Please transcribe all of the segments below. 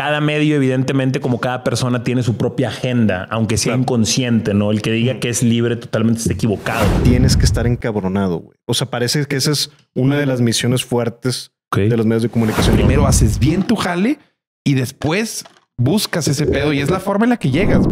Cada medio, evidentemente, como cada persona tiene su propia agenda, aunque sea inconsciente, ¿no? El que diga que es libre totalmente está equivocado. Tienes que estar encabronado, güey. O sea, parece que esa es una de las misiones fuertes de los medios de comunicación. Primero haces bien tu jale y después buscas ese pedo y es la forma en la que llegas.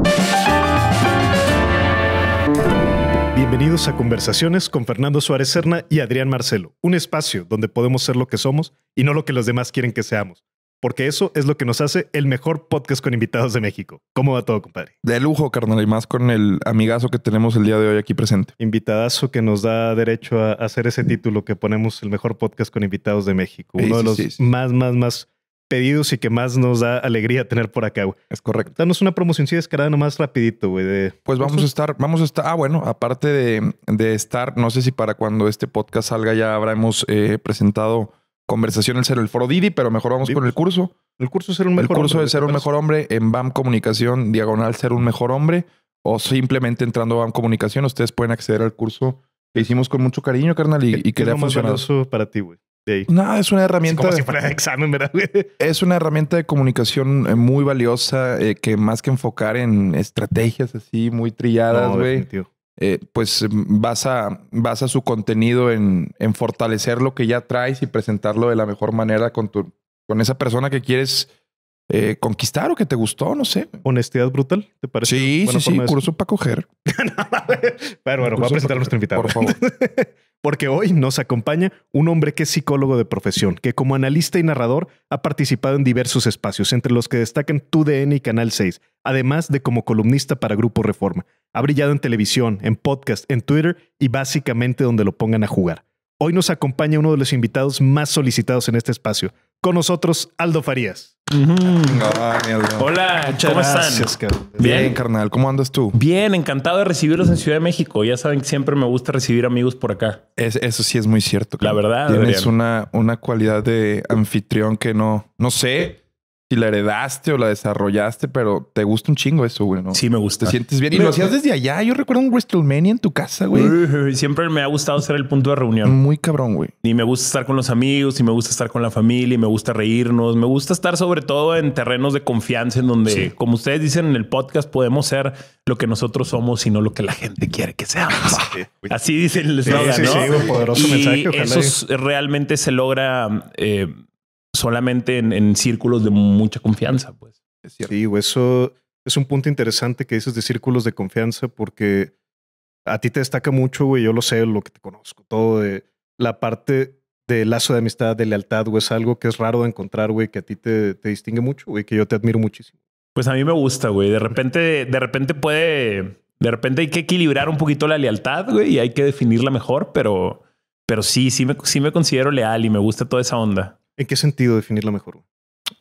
Bienvenidos a Conversaciones con Fernando Suárez Serna y Adrián Marcelo, un espacio donde podemos ser lo que somos y no lo que los demás quieren que seamos porque eso es lo que nos hace el mejor podcast con invitados de México. ¿Cómo va todo, compadre? De lujo, carnal, y más con el amigazo que tenemos el día de hoy aquí presente. Invitadazo que nos da derecho a hacer ese título que ponemos el mejor podcast con invitados de México. Uno de los más, más, más pedidos y que más nos da alegría tener por acá, güey. Es correcto. Danos una promoción si descarada nomás rapidito, güey. Pues vamos a estar, vamos a estar, ah, bueno, aparte de, estar, no sé si para cuando este podcast salga ya habremos eh, presentado Conversación el ser el foro Didi, pero mejor vamos con el pues. curso. El curso de ser un mejor hombre. El curso de ser un mejor hombre en BAM Comunicación, diagonal ser un mejor hombre, o simplemente entrando a BAM Comunicación, ustedes pueden acceder al curso que hicimos con mucho cariño, carnal, y, y que le ha funcionado. para ti, güey? No, es una herramienta. Como si fuera examen, ¿verdad? es una herramienta de comunicación eh, muy valiosa eh, que más que enfocar en estrategias así muy trilladas, güey. Eh, pues em, vas a, su contenido en, fortalecer lo que ya traes y presentarlo de la mejor manera con, tu, con esa persona que quieres eh, conquistar o que te gustó, no sé. Honestidad brutal, ¿te parece? Sí, sí, sí, curso para coger. pero bueno, voy a presentar a nuestro invitado. Por favor. porque hoy nos acompaña un hombre que es psicólogo de profesión, que como analista y narrador ha participado en diversos espacios, entre los que destacan TUDN y Canal 6, además de como columnista para Grupo Reforma. Ha brillado en televisión, en podcast, en Twitter y básicamente donde lo pongan a jugar. Hoy nos acompaña uno de los invitados más solicitados en este espacio. Con nosotros, Aldo Farías. Hola, ¿cómo están? Bien. carnal. ¿Cómo andas tú? Bien, encantado de recibirlos en Ciudad de México. Ya saben que siempre me gusta recibir amigos por acá. eso sí es muy cierto. La verdad. Tienes una, una cualidad de anfitrión que no, no sé si la heredaste o la desarrollaste, pero te gusta un chingo eso, güey, ¿no? Sí, me gusta. Te sientes bien. Y lo hacías desde allá. Yo recuerdo un WrestleMania en tu casa, güey. Siempre me ha gustado ser el punto de reunión. Muy cabrón, güey. Y me gusta estar con los amigos, y me gusta estar con la familia, y me gusta reírnos. Me gusta estar sobre todo en terrenos de confianza, en donde, como ustedes dicen en el podcast, podemos ser lo que nosotros somos y no lo que la gente quiere que seamos. Así dice el eslogan, sí, ¿no? Sí, un poderoso mensaje. eso realmente se logra... Eh, solamente en, círculos de mucha confianza, pues. Es sí, eso es un punto interesante que dices de círculos de confianza porque a ti te destaca mucho, güey, yo lo sé, lo que te conozco, todo de la parte de lazo de amistad, de lealtad, güey, es algo que es raro de encontrar, güey, que a ti te, distingue mucho, güey, que yo te admiro muchísimo. Pues a mí me gusta, güey, de repente, de repente puede, de repente hay que equilibrar un poquito la lealtad, güey, y hay que definirla mejor, pero, pero sí, sí me, sí me considero leal y me gusta toda esa onda. ¿En qué sentido definirlo mejor?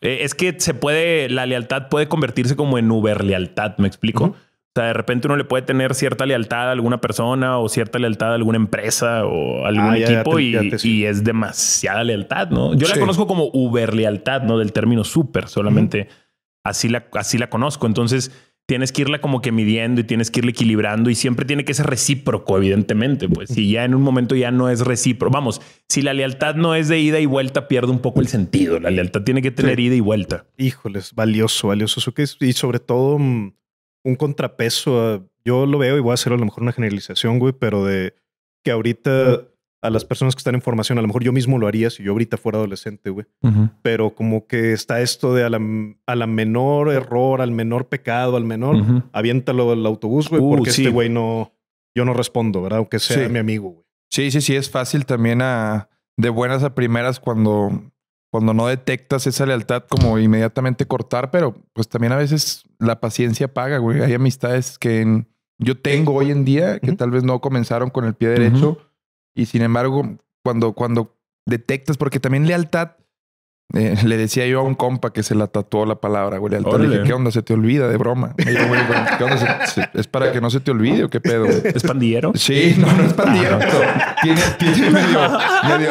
Eh, es que se puede, la lealtad puede convertirse como en uber lealtad, ¿me explico? O sea, de repente uno le puede tener cierta lealtad a alguna persona o cierta lealtad a alguna empresa o a algún ah, equipo y, es demasiada lealtad, ¿no? Yo la conozco como uber lealtad, ¿no? Del término súper, solamente así, la, así la conozco. Entonces, tienes que irla como que midiendo y tienes que irla equilibrando y siempre tiene que ser recíproco, evidentemente. Pues si ya en un momento ya no es recíproco, vamos, si la lealtad no es de ida y vuelta, pierde un poco el sentido. La lealtad tiene que tener ida y vuelta. Híjoles, valioso, valioso. y sobre todo mm, un contrapeso. yo lo veo y voy a hacer a lo mejor una generalización, güey, pero de que ahorita a las personas que están en formación. A lo mejor yo mismo lo haría si yo ahorita fuera adolescente, güey. Pero como que está esto de a la, a la, menor error, al menor pecado, al menor, aviéntalo al autobús, güey, uh, porque este güey no, yo no respondo, ¿verdad? Aunque sea mi amigo, güey. Sí, sí, sí, es fácil también a, ah, de buenas a primeras cuando, cuando no detectas esa lealtad como inmediatamente cortar, pero pues también a veces la paciencia paga, güey. Hay amistades que yo tengo hoy en día que tal vez no comenzaron con el pie derecho y sin embargo, cuando, cuando detectas, porque también lealtad, eh, le decía yo a un compa que se la tatuó la palabra, güey, lealtad. Le dije, ¿qué onda? Se te olvida de broma. ¿Es para que no se te olvide o qué pedo? ¿Es pandillero? Sí, no, no es pandillero. Ah, tiene, tiene medio,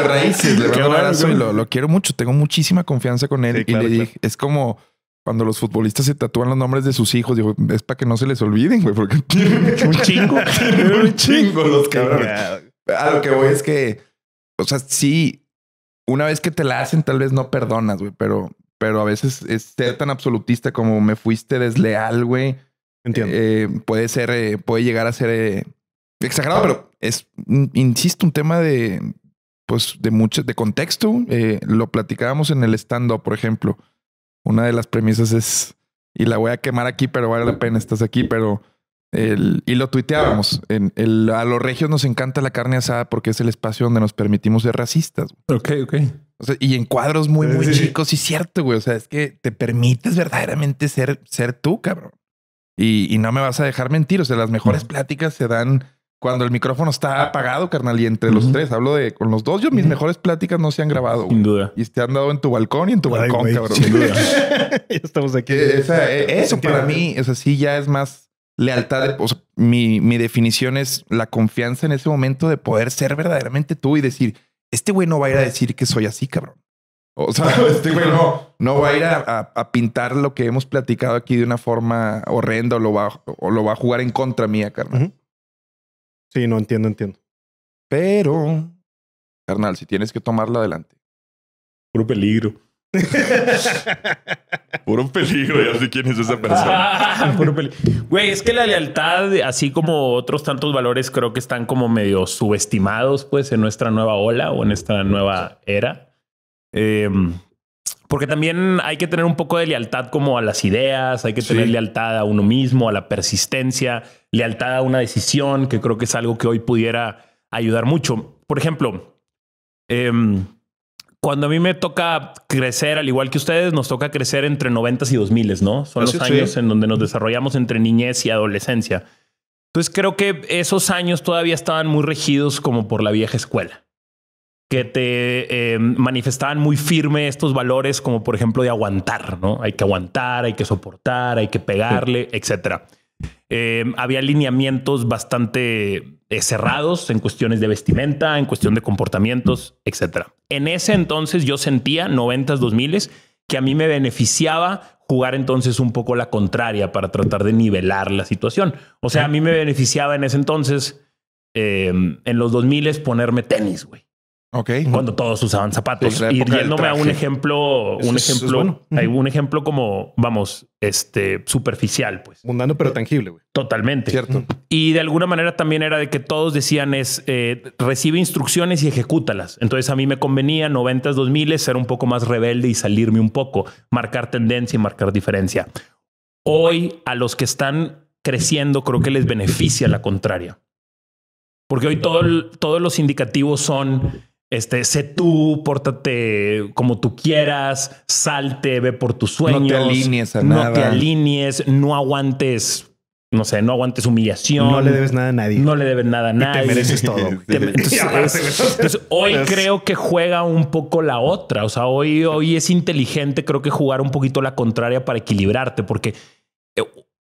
raíces. Le lo, quiero mucho. Tengo muchísima confianza con él. y le dije, es como cuando los futbolistas se tatúan los nombres de sus hijos, digo, es para que no se les olviden, güey, porque un chingo, un chingo los cabrones a lo que voy es que, o sea, sí, una vez que te la hacen, tal vez no perdonas, güey, pero, pero a veces ser tan absolutista como me fuiste desleal, güey. Entiendo. Eh, puede ser, eh, puede llegar a ser eh, exagerado, pero es, insisto, un tema de, pues, de mucho, de contexto. lo platicábamos en el stand-up, por ejemplo. Una de las premisas es, y la voy a quemar aquí, pero vale la pena, estás aquí, pero el, y lo tuiteábamos. En el, a los regios nos encanta la carne asada porque es el espacio donde nos permitimos ser racistas. Ok, ok. O sea, y en cuadros muy, muy chicos, y cierto, güey. O sea, es que te permites verdaderamente ser, ser tú, cabrón. Y, no me vas a dejar mentir. O sea, las mejores pláticas se dan cuando el micrófono está apagado, carnal, y entre los tres. Hablo de con los dos. Yo, mis mejores pláticas no se han grabado. Sin duda. Y te han dado en tu balcón y en tu balcón, cabrón. Sin duda. ya estamos aquí. Eh, eh, eso para mí, o sea, sí ya es más lealtad, o sea, mi, definición es la confianza en ese momento de poder ser verdaderamente tú y decir, este güey no va a ir a decir que soy así, cabrón. O sea, este güey no, va a ir a, pintar lo que hemos platicado aquí de una forma horrenda o lo va, o lo va a jugar en contra mía, carnal. Sí, no entiendo, entiendo. Pero, carnal, si tienes que tomarla adelante. Puro peligro. Por un peligro, ya sé quién es esa persona. Güey, es que la lealtad, así como otros tantos valores, creo que están como medio subestimados, pues, en nuestra nueva ola o en esta nueva era. Em, porque también hay que tener un poco de lealtad como a las ideas, hay que tener lealtad a uno mismo, a la persistencia, lealtad a una decisión, que creo que es algo que hoy pudiera ayudar mucho. Por ejemplo, eh, cuando a mí me toca crecer, al igual que ustedes, nos toca crecer entre 90 y 2000, ¿no? Son los años en donde nos desarrollamos entre niñez y adolescencia. Entonces creo que esos años todavía estaban muy regidos como por la vieja escuela, que te eh, manifestaban muy firme estos valores como por ejemplo de aguantar, ¿no? Hay que aguantar, hay que soportar, hay que pegarle, etcétera. Eh, había lineamientos bastante eh, cerrados en cuestiones de vestimenta, en cuestión de comportamientos, etc. En ese entonces yo sentía, 90s, 2000s, que a mí me beneficiaba jugar entonces un poco la contraria para tratar de nivelar la situación. O sea, a mí me beneficiaba en ese entonces, eh, en los 2000 ponerme tenis, güey. Cuando todos usaban zapatos. y yéndome a un ejemplo, un ejemplo, hay un ejemplo como, vamos, este superficial, pues. Mundano, pero eh, tangible, güey. Totalmente. Cierto. Y de alguna manera también era de que todos decían es eh, recibe instrucciones y ejecútalas. Entonces a mí me convenía 90s, 2000 ser un poco más rebelde y salirme un poco, marcar tendencia y marcar diferencia. Hoy a los que están creciendo creo que les beneficia la contraria. Porque hoy todos los indicativos son este, sé tú, pórtate como tú quieras, salte, ve por tus sueños. No te alinees no No te alinees, no aguantes, no sé, no aguantes humillación. No le debes nada a nadie. No le debes nada a nadie. te mereces todo. hoy creo que juega un poco la otra. O sea, hoy, hoy es inteligente, creo que jugar un poquito la contraria para equilibrarte, porque eh,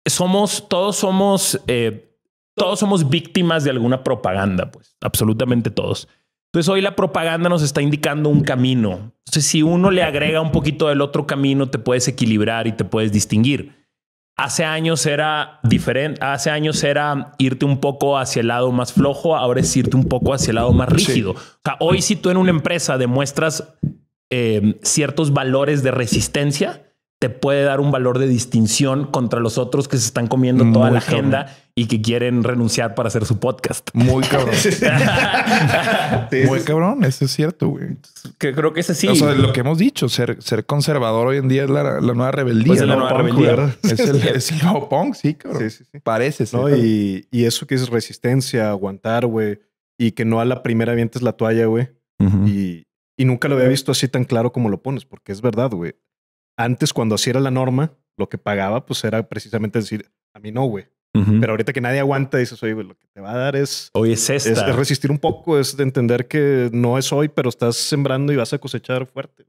somos, todos somos, eh, todos somos víctimas de alguna propaganda, pues, absolutamente todos. Entonces hoy la propaganda nos está indicando un camino. si uno le agrega un poquito del otro camino, te puedes equilibrar y te puedes distinguir. Hace años era diferente, hace años era irte un poco hacia el lado más flojo, ahora es irte un poco hacia el lado más rígido. hoy si tú en una empresa demuestras eh, ciertos valores de resistencia, te puede dar un valor de distinción contra los otros que se están comiendo toda la agenda y que quieren renunciar para hacer su podcast. Muy cabrón. Muy cabrón, eso es cierto, güey. Que creo que es así. lo que hemos dicho, ser, conservador hoy en día es la, nueva rebeldía. es la nueva rebeldía. Pues es el, es sí, cabrón. Sí, sí, Parece No, y, eso que es resistencia, aguantar, güey. Y que no a la primera vientes la toalla, güey. y nunca lo había visto así tan claro como lo pones, porque es verdad, güey antes cuando así era la norma, lo que pagaba pues era precisamente decir, a mí no, güey. Pero ahorita que nadie aguanta, dices, oye, güey, lo que te va a dar es... Hoy es esta. Es, resistir un poco, es de entender que no es hoy, pero estás sembrando y vas a cosechar fuerte.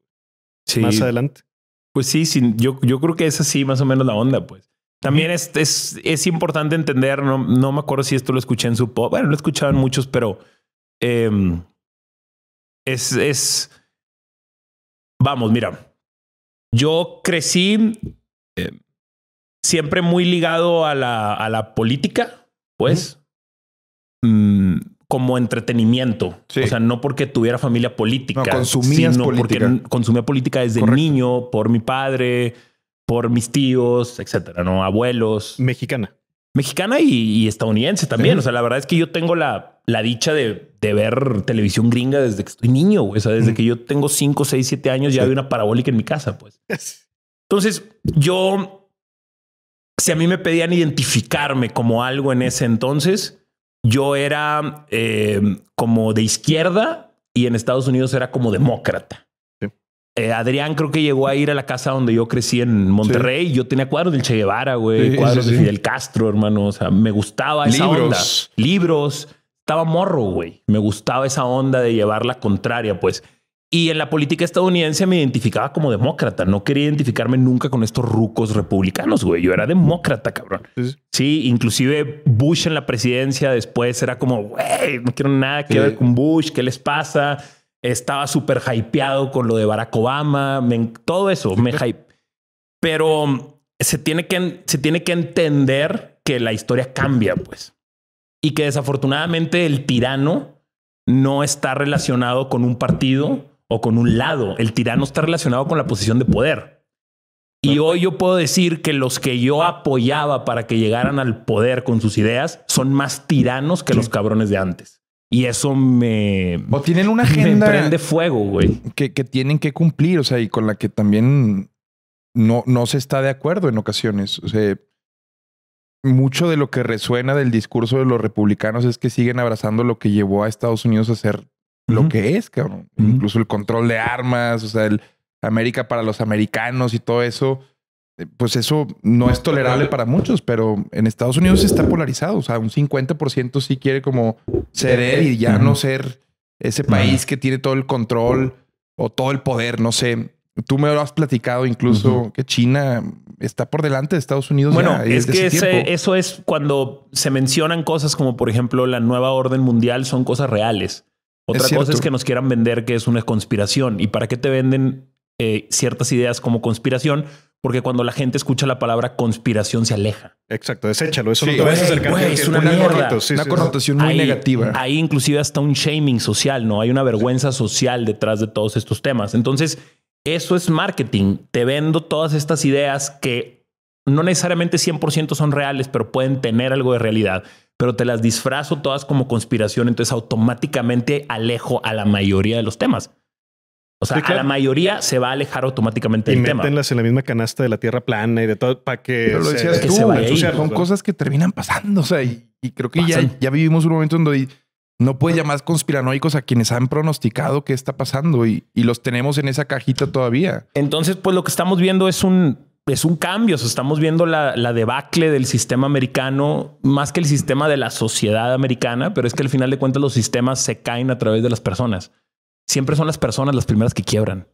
Sí. Más adelante. Pues sí, sí yo, yo creo que es así más o menos la onda, pues. También es, es, es importante entender, no, no, me acuerdo si esto lo escuché en su podcast, bueno, lo escuchaban muchos, pero em, es, es, vamos, mira, yo crecí eh, siempre muy ligado a la, a la política, pues, mm, como entretenimiento. O sea, no porque tuviera familia política, sino porque consumía política desde niño por mi padre, por mis tíos, etcétera, no abuelos. Mexicana. Mexicana y, estadounidense también. O sea, la verdad es que yo tengo la la dicha de, de, ver televisión gringa desde que estoy niño, O sea, desde mm. que yo tengo 5, 6, 7 años ya había una parabólica en mi casa, pues. pues. Entonces, yo, si a mí me pedían identificarme como algo en ese entonces, yo era em, como de izquierda y en Estados Unidos era como demócrata. Eh, Adrián creo que llegó a ir a la casa donde yo crecí en Monterrey. Yo tenía cuadros del Che Guevara, güey, cuadros de Fidel Castro, hermano. O sea, me gustaba Libros estaba morro, güey. Me gustaba esa onda de llevar la contraria, pues. Y en la política estadounidense me identificaba como demócrata. No quería identificarme nunca con estos rucos republicanos, güey. Yo era demócrata, cabrón. Sí, inclusive Bush en la presidencia después era como, güey, no quiero nada que ver con Bush, ¿qué les pasa? Estaba súper hypeado con lo de Barack Obama, todo eso, me hype. Pero se tiene, que, se tiene que entender que la historia cambia, pues y que desafortunadamente el tirano no está relacionado con un partido o con un lado. El tirano está relacionado con la posición de poder. Y hoy yo puedo decir que los que yo apoyaba para que llegaran al poder con sus ideas son más tiranos que los cabrones de antes. Y eso me. O tienen una agenda. Me prende fuego, güey. Que, que, tienen que cumplir, o sea, y con la que también no, no se está de acuerdo en ocasiones. O sea, mucho de lo que resuena del discurso de los republicanos es que siguen abrazando lo que llevó a Estados Unidos a ser lo que es, Incluso el control de armas, o sea, el América para los americanos y todo eso. Eh, pues eso no es tolerable para muchos, pero en Estados Unidos está polarizado. O sea, un 50% sí quiere como ceder y ya no ser ese país que tiene todo el control o todo el poder, no sé. Tú me lo has platicado incluso que China está por delante de Estados Unidos. Bueno, es que eso es cuando se mencionan cosas como, por ejemplo, la nueva orden mundial son cosas reales. Otra cosa es que nos quieran vender que es una conspiración. ¿Y para qué te venden eh, ciertas ideas como conspiración? Porque cuando la gente escucha la palabra conspiración se aleja. Exacto, deséchalo. Eso no es una, una connotación muy negativa. Ahí inclusive hasta un shaming social, ¿no? Hay una vergüenza social detrás de todos estos temas. Entonces, eso es marketing. Te vendo todas estas ideas que no necesariamente 100% son reales, pero pueden tener algo de realidad, pero te las disfrazo todas como conspiración, entonces automáticamente alejo a la mayoría de los temas. O sea, a la mayoría se va a alejar automáticamente del tema. Y en la misma canasta de la tierra plana y de todo para que. Pero se, tú. o sea, son cosas que terminan pasando. O sea, y, creo que ya, ya, vivimos un momento donde no puedes llamar conspiranoicos a quienes han pronosticado qué está pasando y, los tenemos en esa cajita todavía. Entonces, pues lo que estamos viendo es un, es un cambio. estamos viendo la, la, debacle del sistema americano, más que el sistema de la sociedad americana, pero es que al final de cuentas los sistemas se caen a través de las personas. Siempre son las personas las primeras que quiebran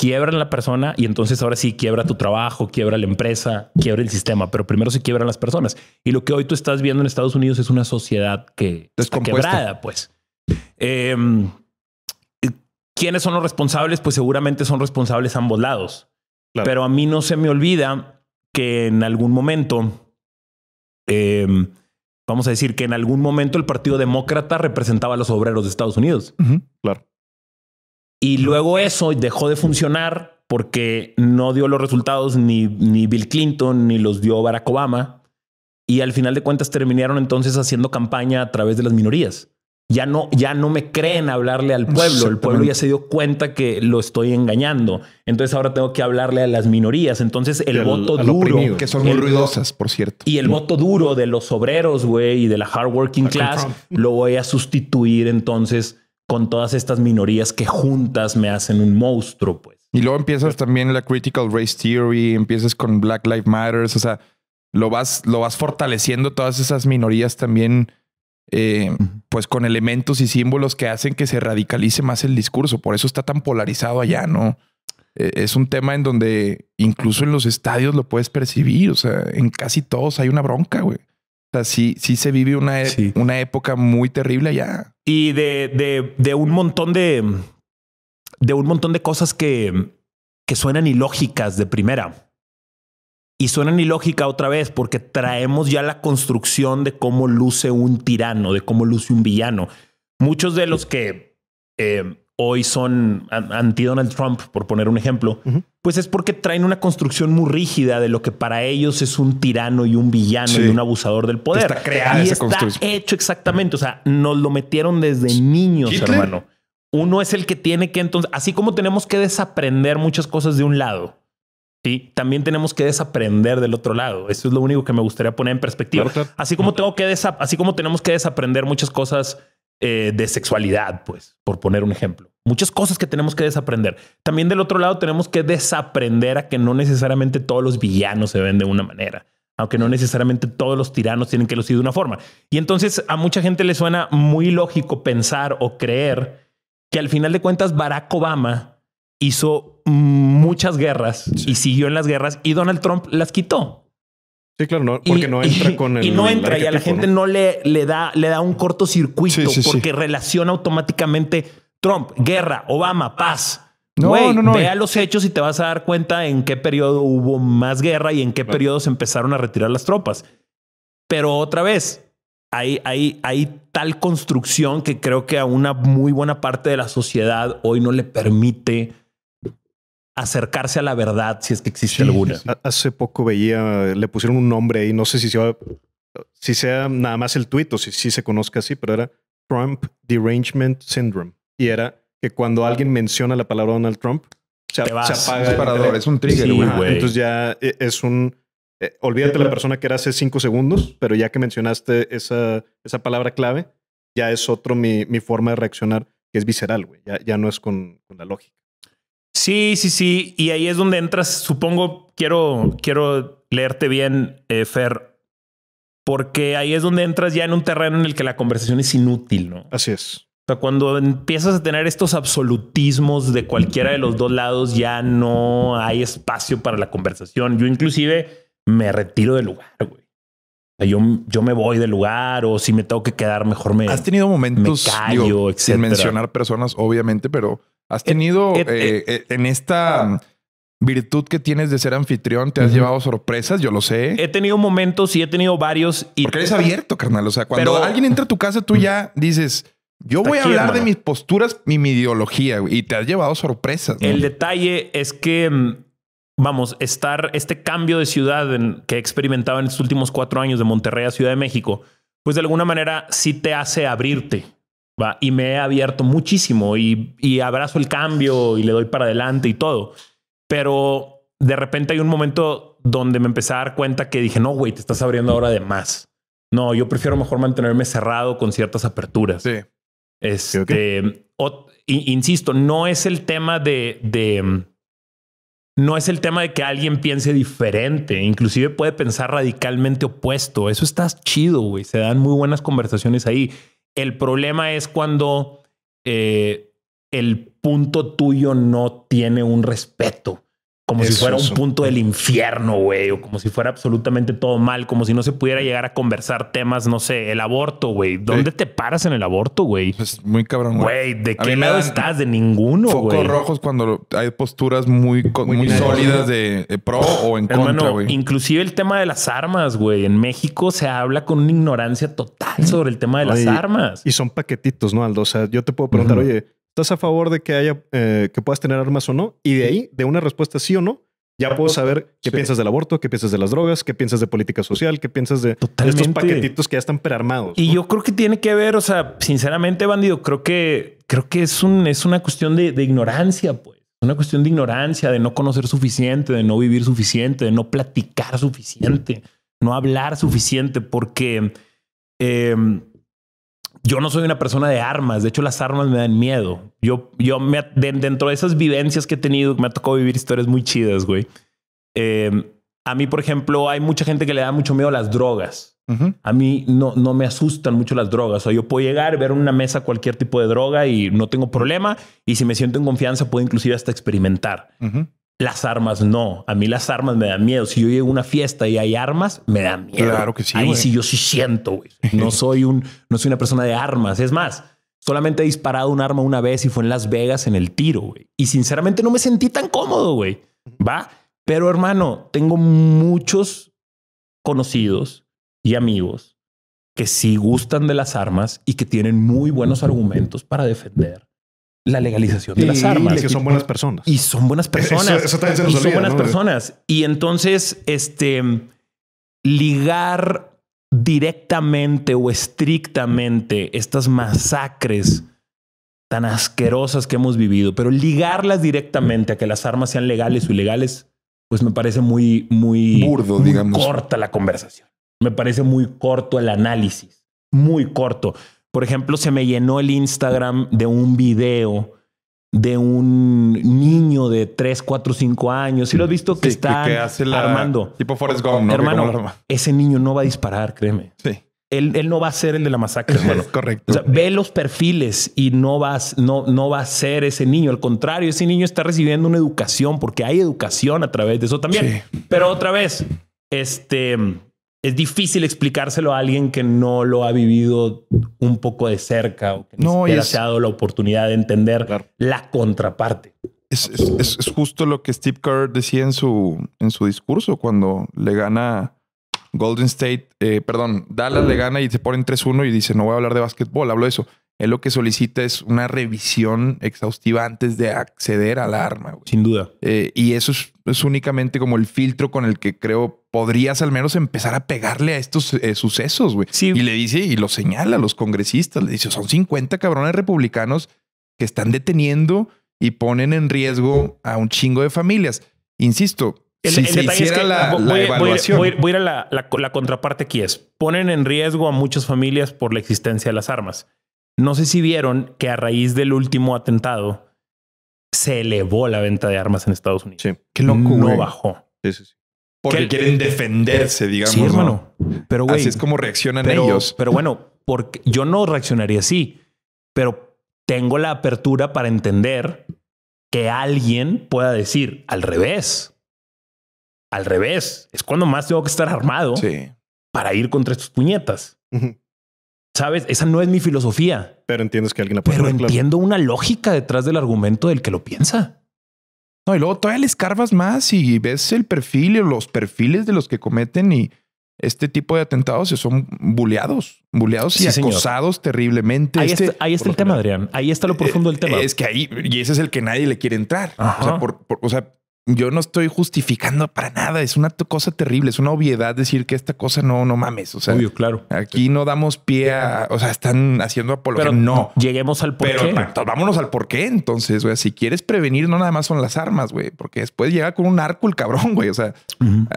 quiebran la persona y entonces ahora sí quiebra tu trabajo, quiebra la empresa, quiebra el sistema, pero primero se quiebran las personas. Y lo que hoy tú estás viendo en Estados Unidos es una sociedad que es quebrada, pues. Em, ¿Quiénes son los responsables? Pues seguramente son responsables ambos lados. Pero a mí no se me olvida que en algún momento, em, vamos a decir que en algún momento el Partido Demócrata representaba a los obreros de Estados Unidos. Claro. Y luego eso dejó de funcionar porque no dio los resultados ni, ni Bill Clinton ni los dio Barack Obama. Y al final de cuentas terminaron entonces haciendo campaña a través de las minorías. Ya no, ya no me creen hablarle al pueblo. El pueblo ya se dio cuenta que lo estoy engañando. Entonces ahora tengo que hablarle a las minorías. Entonces el, voto duro. que son muy ruidosas, por cierto. Y el mm. voto duro de los obreros, güey, y de la working class, lo voy a sustituir entonces con todas estas minorías que juntas me hacen un monstruo, pues. Y luego empiezas también la Critical Race Theory, empiezas con Black Lives Matters, o sea, lo vas, lo vas fortaleciendo todas esas minorías también, eh, pues con elementos y símbolos que hacen que se radicalice más el discurso. Por eso está tan polarizado allá, ¿no? E, es un tema en donde incluso en los estadios lo puedes percibir, o sea, en casi todos hay una bronca, güey. O sea, sí, sí se vive una, e-, una época muy terrible ya Y de, de, de, un montón de. de un montón de cosas que, que suenan ilógicas de primera. Y suenan ilógica otra vez, porque traemos ya la construcción de cómo luce un tirano, de cómo luce un villano. Muchos de los que eh, hoy son anti-Donald Trump, por poner un ejemplo, pues es porque traen una construcción muy rígida de lo que para ellos es un tirano y un villano y un abusador del poder. Está esa está hecho exactamente. O sea, nos lo metieron desde niños, hermano. Uno es el que tiene que entonces, así como tenemos que desaprender muchas cosas de un lado, ¿sí? también tenemos que desaprender del otro lado. Eso es lo único que me gustaría poner en perspectiva. así como tengo que así como tenemos que desaprender muchas cosas eh, de sexualidad, pues, por poner un ejemplo muchas cosas que tenemos que desaprender. También del otro lado tenemos que desaprender a que no necesariamente todos los villanos se ven de una manera, aunque no necesariamente todos los tiranos tienen que lucir de una forma. Y entonces a mucha gente le suena muy lógico pensar o creer que al final de cuentas Barack Obama hizo muchas guerras y siguió en las guerras y Donald Trump las quitó. Sí, claro, porque no entra con el. Y no entra, y a la gente ¿no? le, le, da, le da un cortocircuito porque relaciona automáticamente Trump, guerra, Obama, paz. No, no, no. Eh. los hechos y te vas a dar cuenta en qué periodo hubo más guerra y en qué periodo se empezaron a retirar las tropas. Pero otra vez, hay, hay tal construcción que creo que a una muy buena parte de la sociedad hoy no le permite acercarse a la verdad, si es que existe alguna. Hace poco veía, le pusieron un nombre y no sé si sea, si nada más el tuit o si, si se conozca así, pero era Trump Derangement Syndrome y era que cuando alguien menciona la palabra Donald Trump, se, es un trigger, güey. entonces ya e, es un. Eh, olvídate la persona que era hace cinco segundos, pero ya que mencionaste esa, esa palabra clave, ya es otro mi, forma de reaccionar, que es visceral, güey. Ya, ya, no es con, la lógica. Sí, sí, sí. Y ahí es donde entras, supongo, quiero, quiero leerte bien, eh, Fer, porque ahí es donde entras ya en un terreno en el que la conversación es inútil, ¿no? Así es sea, cuando empiezas a tener estos absolutismos de cualquiera de los dos lados, ya no hay espacio para la conversación. Yo inclusive me retiro del lugar, güey. yo, yo me voy del lugar o si me tengo que quedar, mejor me. Has tenido momentos mencionar personas, obviamente, pero has eh, tenido eh, eh, en esta. Mm, virtud que tienes de ser anfitrión, te has llevado sorpresas, yo lo sé. He tenido momentos y he tenido varios. Y Porque eres abierto, carnal. O sea, cuando alguien entra a tu casa, tú ya dices, yo voy a hablar de mis posturas y mi ideología y te has llevado sorpresas. El detalle es que, mm, vamos, estar este cambio de ciudad que he experimentado en estos últimos cuatro años de Monterrey a Ciudad de México, pues de alguna manera sí te hace abrirte. ¿va? Y me he abierto muchísimo y, y abrazo el cambio y le doy para adelante y todo. Pero de repente hay un momento donde me empecé a dar cuenta que dije, no, güey, te estás abriendo ahora de más. No, yo prefiero mejor mantenerme cerrado con ciertas aperturas. Sí. Este, insisto, no es el tema de, no es el tema de que alguien piense diferente, inclusive puede pensar radicalmente opuesto. Eso está chido, güey. Se dan muy buenas conversaciones ahí. El problema es cuando eh, el punto tuyo no tiene un respeto como si fuera un punto del infierno, güey, o como si fuera absolutamente todo mal, como si no se pudiera llegar a conversar temas, no sé, el aborto, güey. ¿Dónde te paras en el aborto, güey? Pues muy cabrón, güey. ¿de qué lado estás? De ninguno, güey. Focos rojos cuando hay posturas muy, muy, sólidas de, pro o en contra, güey. Inclusive el tema de las armas, güey. En México se habla con una ignorancia total sobre el tema de las armas. Y son paquetitos, ¿no, Aldo? O sea, yo te puedo preguntar, oye, ¿Estás a favor de que haya eh, que puedas tener armas o no? Y de ahí, de una respuesta sí o no, ya puedo saber qué piensas del aborto, qué piensas de las drogas, qué piensas de política social, qué piensas de estos paquetitos que ya están prearmados. Y yo creo que tiene que ver, o sea, sinceramente, bandido, creo que creo que es un es una cuestión de, ignorancia, pues. Una cuestión de ignorancia, de no conocer suficiente, de no vivir suficiente, de no platicar suficiente, no hablar suficiente, porque em, yo no soy una persona de armas. De hecho, las armas me dan miedo. Yo, yo dentro de esas vivencias que he tenido, me ha tocado vivir historias muy chidas, güey. Em, a mí, por ejemplo, hay mucha gente que le da mucho miedo a las drogas. A mí no, me asustan mucho las drogas. O sea, yo puedo llegar, ver en una mesa cualquier tipo de droga y no tengo problema. Y si me siento en confianza, puedo inclusive hasta experimentar. Las armas no. A mí las armas me dan miedo. Si yo llego a una fiesta y hay armas, me dan miedo. Claro que sí. Ahí sí yo sí siento, No soy un, no soy una persona de armas. Es más, solamente he disparado un arma una vez y fue en Las Vegas en el tiro, güey. Y sinceramente no me sentí tan cómodo, güey. Va. Pero hermano, tengo muchos conocidos y amigos que sí gustan de las armas y que tienen muy buenos argumentos para defender la legalización de las armas. que son buenas personas. Y son buenas personas. y son buenas personas. Y entonces, este, ligar directamente o estrictamente estas masacres tan asquerosas que hemos vivido, pero ligarlas directamente a que las armas sean legales o ilegales, pues me parece muy, muy, Burdo, digamos. corta la conversación. Me parece muy corto el análisis, muy corto. Por ejemplo, se me llenó el Instagram de un video de un niño de 3, 4, 5 años. Si lo has visto que está armando. Tipo Forrest Gump, ¿no? Hermano, ese niño no va a disparar, créeme. Sí. Él, no va a ser el de la masacre, hermano. correcto. O sea, ve los perfiles y no va, no, no va a ser ese niño. Al contrario, ese niño está recibiendo una educación porque hay educación a través de eso también. Pero otra vez, este es difícil explicárselo a alguien que no lo ha vivido un poco de cerca o que no, haya ha dado la oportunidad de entender la contraparte. Es, justo lo que Steve Kerr decía en su, en su discurso cuando le gana Golden State, eh, perdón, Dallas le gana y se ponen 3-1 y dice, no voy a hablar de básquetbol, hablo de eso. Él lo que solicita es una revisión exhaustiva antes de acceder al arma. Sin duda. Eh, y eso es, únicamente como el filtro con el que creo podrías al menos empezar a pegarle a estos eh, sucesos, güey. Y le dice, y lo señala a los congresistas, le dice, son 50 cabrones republicanos que están deteniendo y ponen en riesgo a un chingo de familias. Insisto, si se hiciera la, voy, evaluación. Voy, a ir a la, la, contraparte aquí es, ponen en riesgo a muchas familias por la existencia de las armas. No sé si vieron que a raíz del último atentado se elevó la venta de armas en Estados Unidos. Sí. Que no bajó. Porque quieren defenderse, digamos. Sí, hermano. Pero así es como reaccionan ellos. Pero bueno, porque yo no reaccionaría así, pero tengo la apertura para entender que alguien pueda decir al revés. Al revés, es cuando más tengo que estar armado para ir contra estos puñetas. ¿Sabes? Esa no es mi filosofía. Pero entiendes que alguien Pero entiendo una lógica detrás del argumento del que lo piensa. No, y luego todavía le escarbas más y ves el perfil o los perfiles de los que cometen y este tipo de atentados son buleados, buleados y acosados terriblemente. Ahí este, está, el tema, Adrián. Ahí está lo eh, profundo del eh, tema. Es que ahí, y ese es el que nadie le quiere entrar. O sea, por, o sea, yo no estoy justificando para nada, es una cosa terrible, es una obviedad decir que esta cosa no, no mames. O sea, claro. Aquí no damos pie a, o sea, están haciendo apología. Pero no. Lleguemos al porqué. Pero vámonos al qué. Entonces, güey, si quieres prevenir, no nada más son las armas, güey, porque después llega con un arco el cabrón, güey. O sea,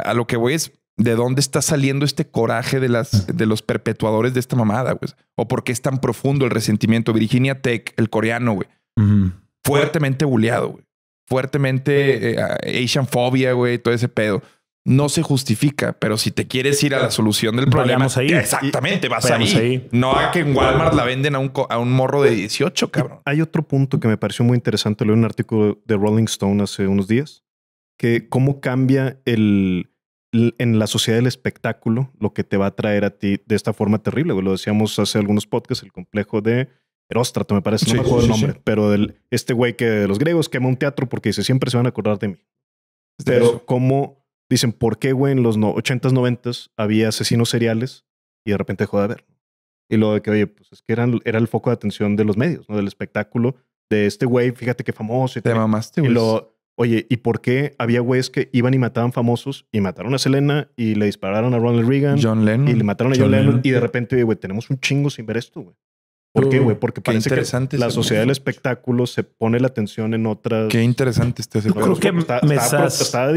a lo que voy es de dónde está saliendo este coraje de, las, de los perpetuadores de esta mamada, güey. O por qué es tan profundo el resentimiento. Virginia Tech, el coreano, güey. Fuertemente buleado, güey fuertemente eh, Asian phobia, güey, todo ese pedo. No se justifica, pero si te quieres ir a la solución del problema, exactamente, vas ahí. No a que en Walmart la venden a un, a un morro de 18, cabrón. Hay otro punto que me pareció muy interesante. Leí un artículo de Rolling Stone hace unos días, que cómo cambia el, en la sociedad del espectáculo lo que te va a traer a ti de esta forma terrible. Lo decíamos hace algunos podcasts, el complejo de Heróstrato, me parece, no me el nombre, pero este güey que de los griegos quemó un teatro porque dice, siempre se van a acordar de mí. Pero cómo como dicen, ¿por qué, güey, en los 80s, 90s había asesinos seriales y de repente dejó de haber? Y lo de que, oye, pues es que era el foco de atención de los medios, ¿no? Del espectáculo, de este güey, fíjate qué famoso. Y Te mamaste, güey. oye, ¿y por qué había güeyes que iban y mataban famosos y mataron a Selena y le dispararon a Ronald Reagan? John Lennon. Y le mataron a John, Lennon, Lennon. Y de repente, güey, tenemos un chingo sin ver esto, güey. ¿Por qué, güey? Porque parece que la sociedad del espectáculo se pone la atención en otras. Qué interesante este creo que me estás, A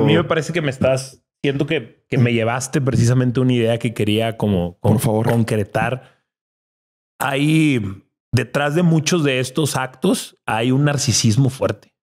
mí me parece que me estás. Siento que, me llevaste precisamente una idea que quería como concretar. Hay detrás de muchos de estos actos hay un narcisismo fuerte.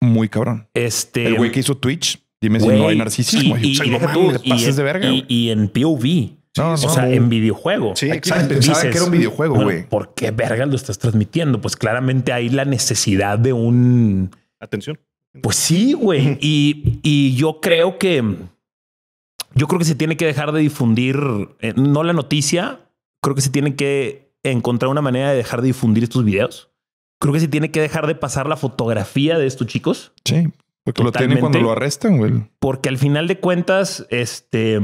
Muy cabrón. Este. El güey que hizo Twitch. Dime si no hay narcisismo. Y, y, y en POV. No, o sea, en videojuego. Sí, exacto. que era un videojuego, güey. ¿Por qué verga lo estás transmitiendo? Pues claramente hay la necesidad de un. Atención. Pues sí, güey. y, y yo creo que. Yo creo que se tiene que dejar de difundir, eh, no la noticia, creo que se tiene que encontrar una manera de dejar de difundir estos videos. Creo que se tiene que dejar de pasar la fotografía de estos chicos. Sí, porque lo tienen cuando lo arrestan, güey. Porque al final de cuentas, este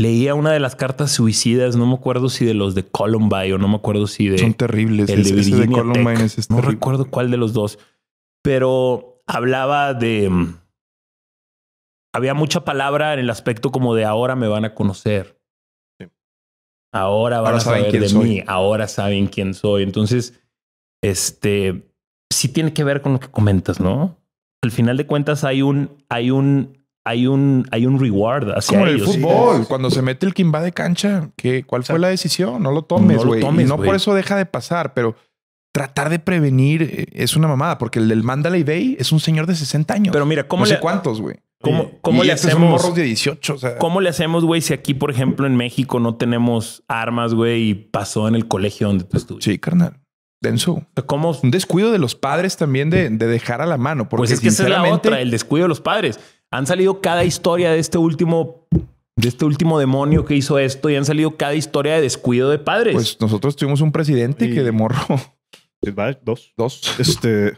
leía una de las cartas suicidas, no me acuerdo si de los de Columbine o no me acuerdo si de... Son terribles. El de, Tech, No recuerdo cuál de los dos, pero hablaba de... Mm, había mucha palabra en el aspecto como de ahora me van a conocer. Ahora van a saber de mí, ahora saben quién soy. Entonces, este, sí tiene que ver con lo que comentas, ¿no? Al final de cuentas hay un, hay un hay un, hay un reward hacia Como ellos. el fútbol, cuando se mete el va de cancha, ¿qué, ¿cuál fue la decisión? No lo tomes, güey. No, por eso deja de pasar, pero tratar de prevenir eh, es una mamada, porque el del Mandalay Bay es un señor de 60 años. Pero mira, ¿cómo no sé cuántos, güey. ¿Cómo, cómo le hacemos? morro de 18, o sea. ¿Cómo le hacemos, güey, si aquí, por ejemplo, en México no tenemos armas, güey, y pasó en el colegio donde tú estuviste? Sí, carnal. Denso. ¿Cómo? Un descuido de los padres también de, dejar a la mano. Porque pues es que es la otra, el descuido de los padres. Han salido cada historia de este último de este último demonio que hizo esto y han salido cada historia de descuido de padres. Pues nosotros tuvimos un presidente que de morro. Eh, dos. Dos. Este.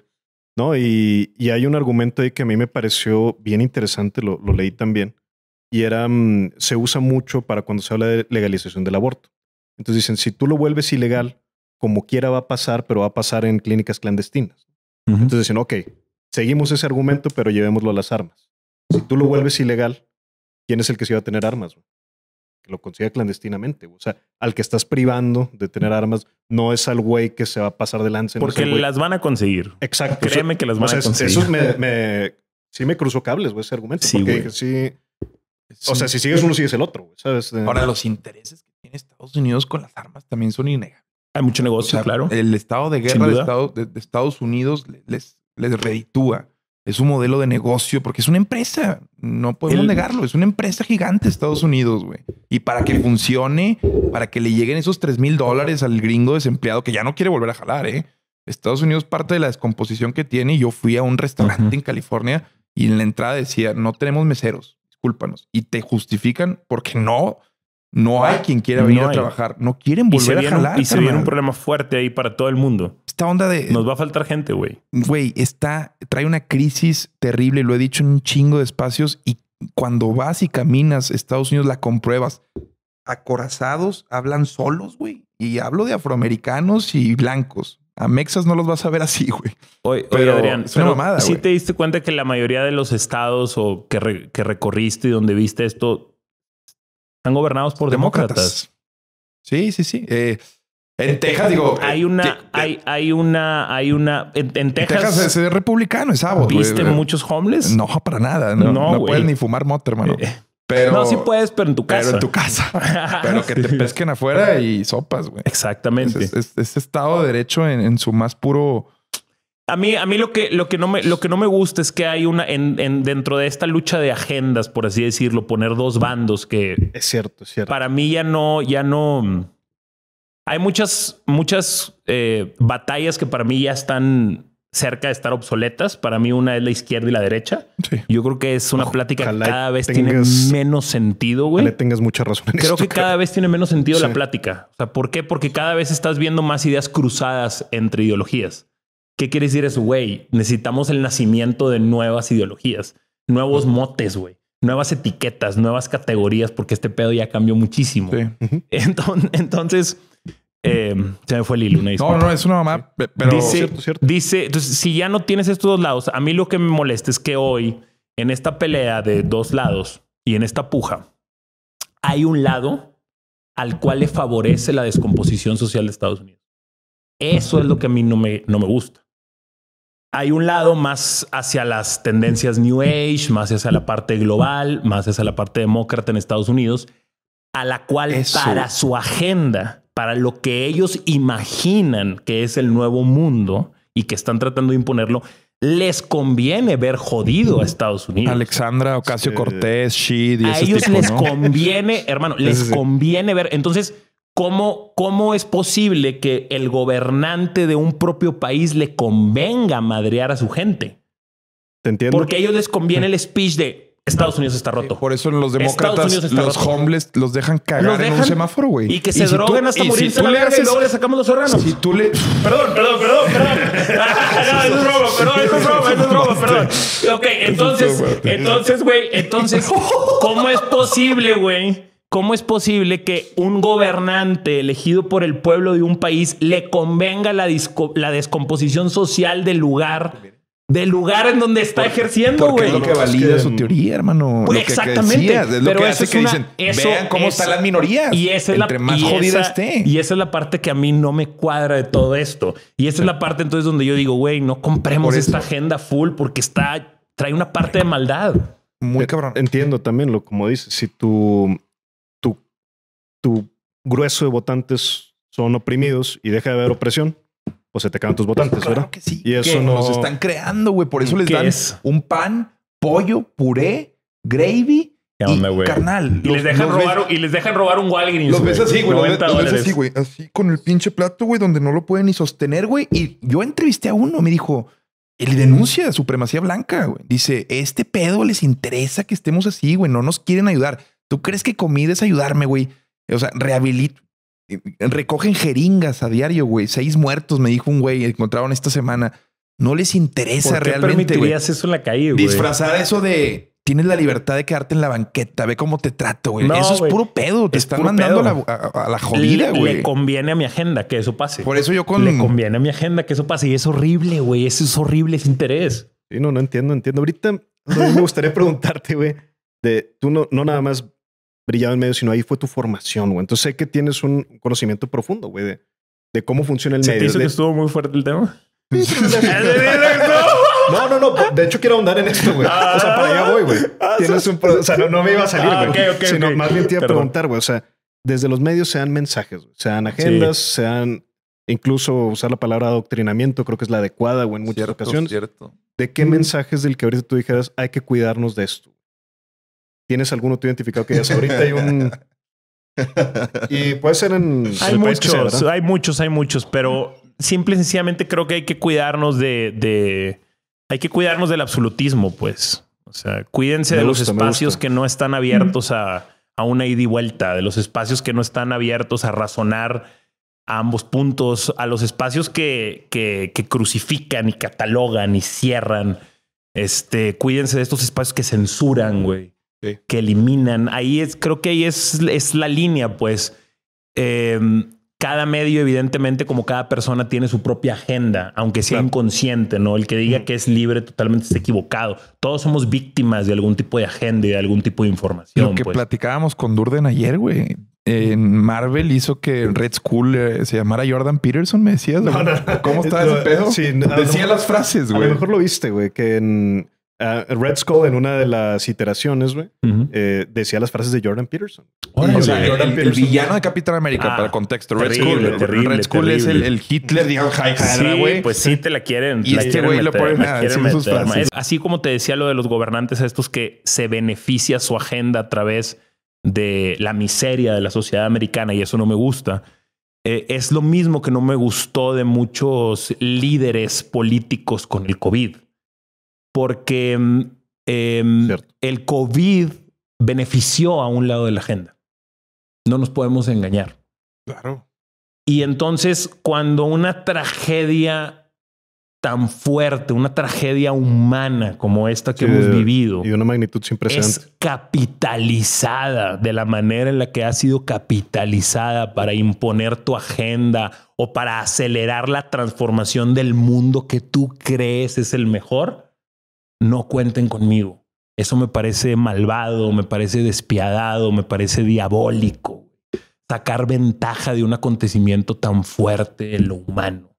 No, y, hay un argumento ahí que a mí me pareció bien interesante, lo, leí también. Y era, mm, se usa mucho para cuando se habla de legalización del aborto. Entonces dicen, si tú lo vuelves ilegal, como quiera va a pasar, pero va a pasar en clínicas clandestinas. Entonces dicen, ok, seguimos ese argumento, pero llevémoslo a las armas. Si tú lo vuelves ilegal, ¿quién es el que se va a tener armas? Que lo consiga clandestinamente. O sea, al que estás privando de tener armas no es al güey que se va a pasar de Porque las van a conseguir. Exacto. Créeme que las van a conseguir. Eso sí me cruzó cables, güey, ese argumento. Sí, sí. O sea, si sigues uno, sigues el otro. Ahora, los intereses que tiene Estados Unidos con las armas también son innegables. Hay mucho negocio, claro. El estado de guerra de, Estados, Estados Unidos les, les reditúa es un modelo de negocio, porque es una empresa, no podemos negarlo, es una empresa gigante Estados Unidos, güey. Y para que funcione, para que le lleguen esos 3 mil dólares al gringo desempleado que ya no quiere volver a jalar, ¿eh? Estados Unidos parte de la descomposición que tiene. Yo fui a un restaurante en California y en la entrada decía, no tenemos meseros, discúlpanos. Y te justifican porque no no hay quien quiera venir a trabajar. No quieren volver a jalar. y se viene un problema fuerte ahí para todo el mundo. Esta onda de. Nos va a faltar gente, güey. Güey, está. Trae una crisis terrible. Lo he dicho en un chingo de espacios. Y cuando vas y caminas, Estados Unidos la compruebas. Acorazados hablan solos, güey. Y hablo de afroamericanos y blancos. A Mexas no los vas a ver así, güey. Oye, Adrián, ¿sí te diste cuenta que la mayoría de los estados o que, que recorriste y donde viste esto están gobernados por demócratas. Sí, sí, sí. Eh, en Texas, digo. Hay una, eh, hay, hay una, hay una. En, Texas. Texas es, republicano, es Abbott. ¿Viste muchos homeless? No, para nada. No, pueden ni fumar mota, hermano. Eh, pero, no, sí puedes, pero en tu casa. Pero en tu casa. pero que te pesquen afuera y sopas, güey. Exactamente. Es, Estado de Derecho en su más puro a mí, a mí lo que, lo que no me, lo que no me gusta es que hay una en, dentro de esta lucha de agendas, por así decirlo, poner dos bandos que es cierto, cierto. Para mí ya no, ya no. Hay muchas, muchas eh, batallas que para mí ya están cerca de estar obsoletas. Para mí una es la izquierda y la derecha. Yo creo que es una plática que cada vez tiene menos sentido, güey. Le tengas mucha razón. creo que cada vez tiene menos sentido la plática. O sea, ¿por qué? Porque cada vez estás viendo más ideas cruzadas entre ideologías. ¿Qué quiere decir eso, güey? Necesitamos el nacimiento de nuevas ideologías, nuevos motes, güey, nuevas etiquetas, nuevas categorías, porque este pedo ya cambió muchísimo. Entonces, em, se me fue el hilo. no, no, es una mamá, pero dice, cierto, cierto. dice, entonces, si ya no tienes estos dos lados, a mí lo que me molesta es que hoy, en esta pelea de dos lados y en esta puja, hay un lado al cual le favorece la descomposición social de Estados Unidos. Eso es lo que a mí no me, no me gusta hay un lado más hacia las tendencias New Age, más hacia la parte global, más hacia la parte demócrata en Estados Unidos, a la cual para su agenda, para lo que ellos imaginan que es el nuevo mundo y que están tratando de imponerlo, les conviene ver jodido a Estados Unidos. Alexandra Ocasio Cortés, A ellos les conviene, hermano, les conviene ver. Entonces, ¿Cómo, ¿Cómo, es posible que el gobernante de un propio país le convenga madrear a su gente? Te entiendo. Porque a ellos les conviene el speech de Estados Unidos está roto. Por eso los demócratas, los roto. homeless, los dejan cagar en un semáforo, güey. Y que se droguen hasta morirse si la le haces, y luego le sacamos los órganos. Si tú le... Perdón, perdón, perdón, perdón. no, eso es robo, perdón, es es robo, es es robo, perdón. Ok, entonces, entonces, güey, entonces, ¿cómo es posible, güey? ¿Cómo es posible que un gobernante elegido por el pueblo de un país le convenga la, la descomposición social del lugar? Del lugar en donde está ejerciendo, güey. Es lo que valida su teoría, hermano. Pues, exactamente. lo que hace es que dicen, vean cómo están las minorías. Y entre más y jodida esté. Y esa es la parte que a mí no me cuadra de todo esto. Y esa es la parte entonces donde yo digo, güey, no compremos esta agenda full porque está, trae una parte de maldad. Muy eh, cabrón. Entiendo también lo como dices. Si tú tu grueso de votantes son oprimidos y deja de haber opresión, pues se te caen tus votantes, ¿verdad? y eso no... nos están creando, güey. Por eso mm, les dan un pan, pollo, puré, gravy. y, carnal. Y, les dejan robar, robar un Walgreens. Los ves así, güey. Los, así, güey. Así con el pinche plato, güey, donde no lo pueden ni sostener, güey. Y yo entrevisté a uno, me dijo, él denuncia de supremacía blanca, güey. Dice, este pedo les interesa que estemos así, güey. No nos quieren ayudar. ¿Tú crees que comida ayudarme, güey? O sea, rehabilita... Recogen jeringas a diario, güey. Seis muertos, me dijo un güey, encontraron esta semana. No les interesa ¿Por qué realmente. permitirías eso en la calle, güey? Disfrazar eso de tienes la libertad de quedarte en la banqueta, ve cómo te trato, güey. eso es puro pedo. Te están mandando a, la jodida, güey. Le, conviene a mi agenda que eso pase. Por eso yo con. Le conviene a mi agenda que eso pase. Y es horrible, güey. Eso es horrible ese interés. Sí, no, no entiendo, entiendo. Ahorita me gustaría preguntarte, güey, de tú no, no nada más brillado en medio, sino ahí fue tu formación, güey. Entonces sé que tienes un conocimiento profundo, güey, de, cómo funciona el medio. ¿Se te que estuvo muy fuerte el tema? no, no, no. De hecho, quiero ahondar en esto, güey. O sea, para allá voy, güey. Ah, tienes un... O sea, no, me iba a salir, ah, güey. sino más bien te iba a preguntar, güey. O sea, desde los medios se dan mensajes, se dan agendas, sean, se incluso usar la palabra adoctrinamiento, creo que es la adecuada, güey, en muchas ocasiones. Cierto. ¿De qué mensajes del que ahorita tú dijeras hay que cuidarnos de esto? ¿Tienes alguno tú identificado que ya ahorita hay un... y puede ser en... Hay muchos, hay muchos, hay muchos, pero simple y sencillamente creo que hay que cuidarnos de, de... Hay que cuidarnos del absolutismo, pues. O sea, cuídense de los espacios que no están abiertos a, a una ida y vuelta, de los espacios que no están abiertos a razonar a ambos puntos, a los espacios que, que, que, crucifican y catalogan y cierran. Este, cuídense de estos espacios que censuran, güey que eliminan. Ahí es, creo que ahí es, es la línea, pues. Em, cada medio, evidentemente, como cada persona tiene su propia agenda, aunque sea inconsciente, ¿no? El que diga que es libre totalmente está equivocado. Todos somos víctimas de algún tipo de agenda y de algún tipo de información. Lo que pues. platicábamos con Durden ayer, güey. En Marvel hizo que Red School eh, se llamara Jordan Peterson, me decías. ¿Cómo estaba pedo? Decía las frases, güey. A lo mejor lo viste, güey, que en Ah, Red Skull en una de las iteraciones, güey, eh, decía las frases de Jordan Peterson. o sea, el, villano de Capitán América, ah, para contexto. Red Skull. es el, Hitler de güey. pues sí te la quieren. Y este güey ponen sus frases. Así como te decía lo de los gobernantes estos que se beneficia su agenda a través de la miseria de la sociedad americana y eso no me gusta. Eh, es lo mismo que no me gustó de muchos líderes políticos con el COVID porque mm, em, el COVID benefició a un lado de la agenda. No nos podemos engañar. Claro. Y entonces, cuando una tragedia tan fuerte, una tragedia humana como esta que hemos vivido. Y una magnitud sin precedentes. Es capitalizada de la manera en la que ha sido capitalizada para imponer tu agenda o para acelerar la transformación del mundo que tú crees es el mejor no cuenten conmigo. Eso me parece malvado, me parece despiadado, me parece diabólico. Sacar ventaja de un acontecimiento tan fuerte en lo humano.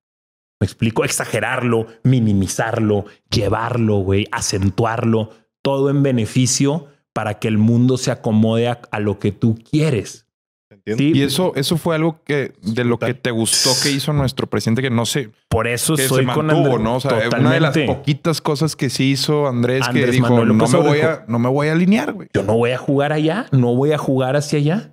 Me explico, exagerarlo, minimizarlo, llevarlo, acentuarlo, todo en beneficio para que el mundo se acomode a lo que tú quieres y eso, eso fue algo que de lo que te gustó que hizo nuestro presidente, que no sé. Por eso soy con Andrés, O sea, una de las poquitas cosas que sí hizo Andrés, que dijo, no me, voy a, no me voy a alinear, güey. Yo no voy a jugar allá, no voy a jugar hacia allá.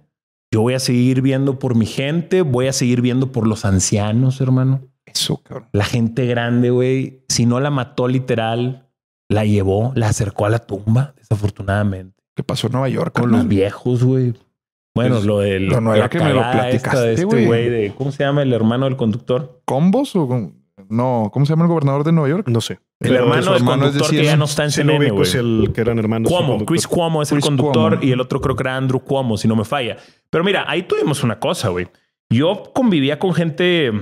Yo voy a seguir viendo por mi gente, voy a seguir viendo por los ancianos, hermano. Eso, cabrón. La gente grande, güey, si no la mató literal, la llevó, la acercó a la tumba, desafortunadamente. ¿Qué pasó en Nueva York? Con los viejos, güey. Bueno, lo del. la no era este güey de. ¿Cómo se llama el hermano del conductor? ¿Combos o.? No, ¿cómo se llama el gobernador de Nueva York? No sé. El, hermano del conductor es que ya no está en CNN, güey. el que eran hermanos. Cuomo, Chris Cuomo es el conductor y el otro creo que era Andrew Cuomo, si no me falla. Pero mira, ahí tuvimos una cosa, güey. Yo convivía con gente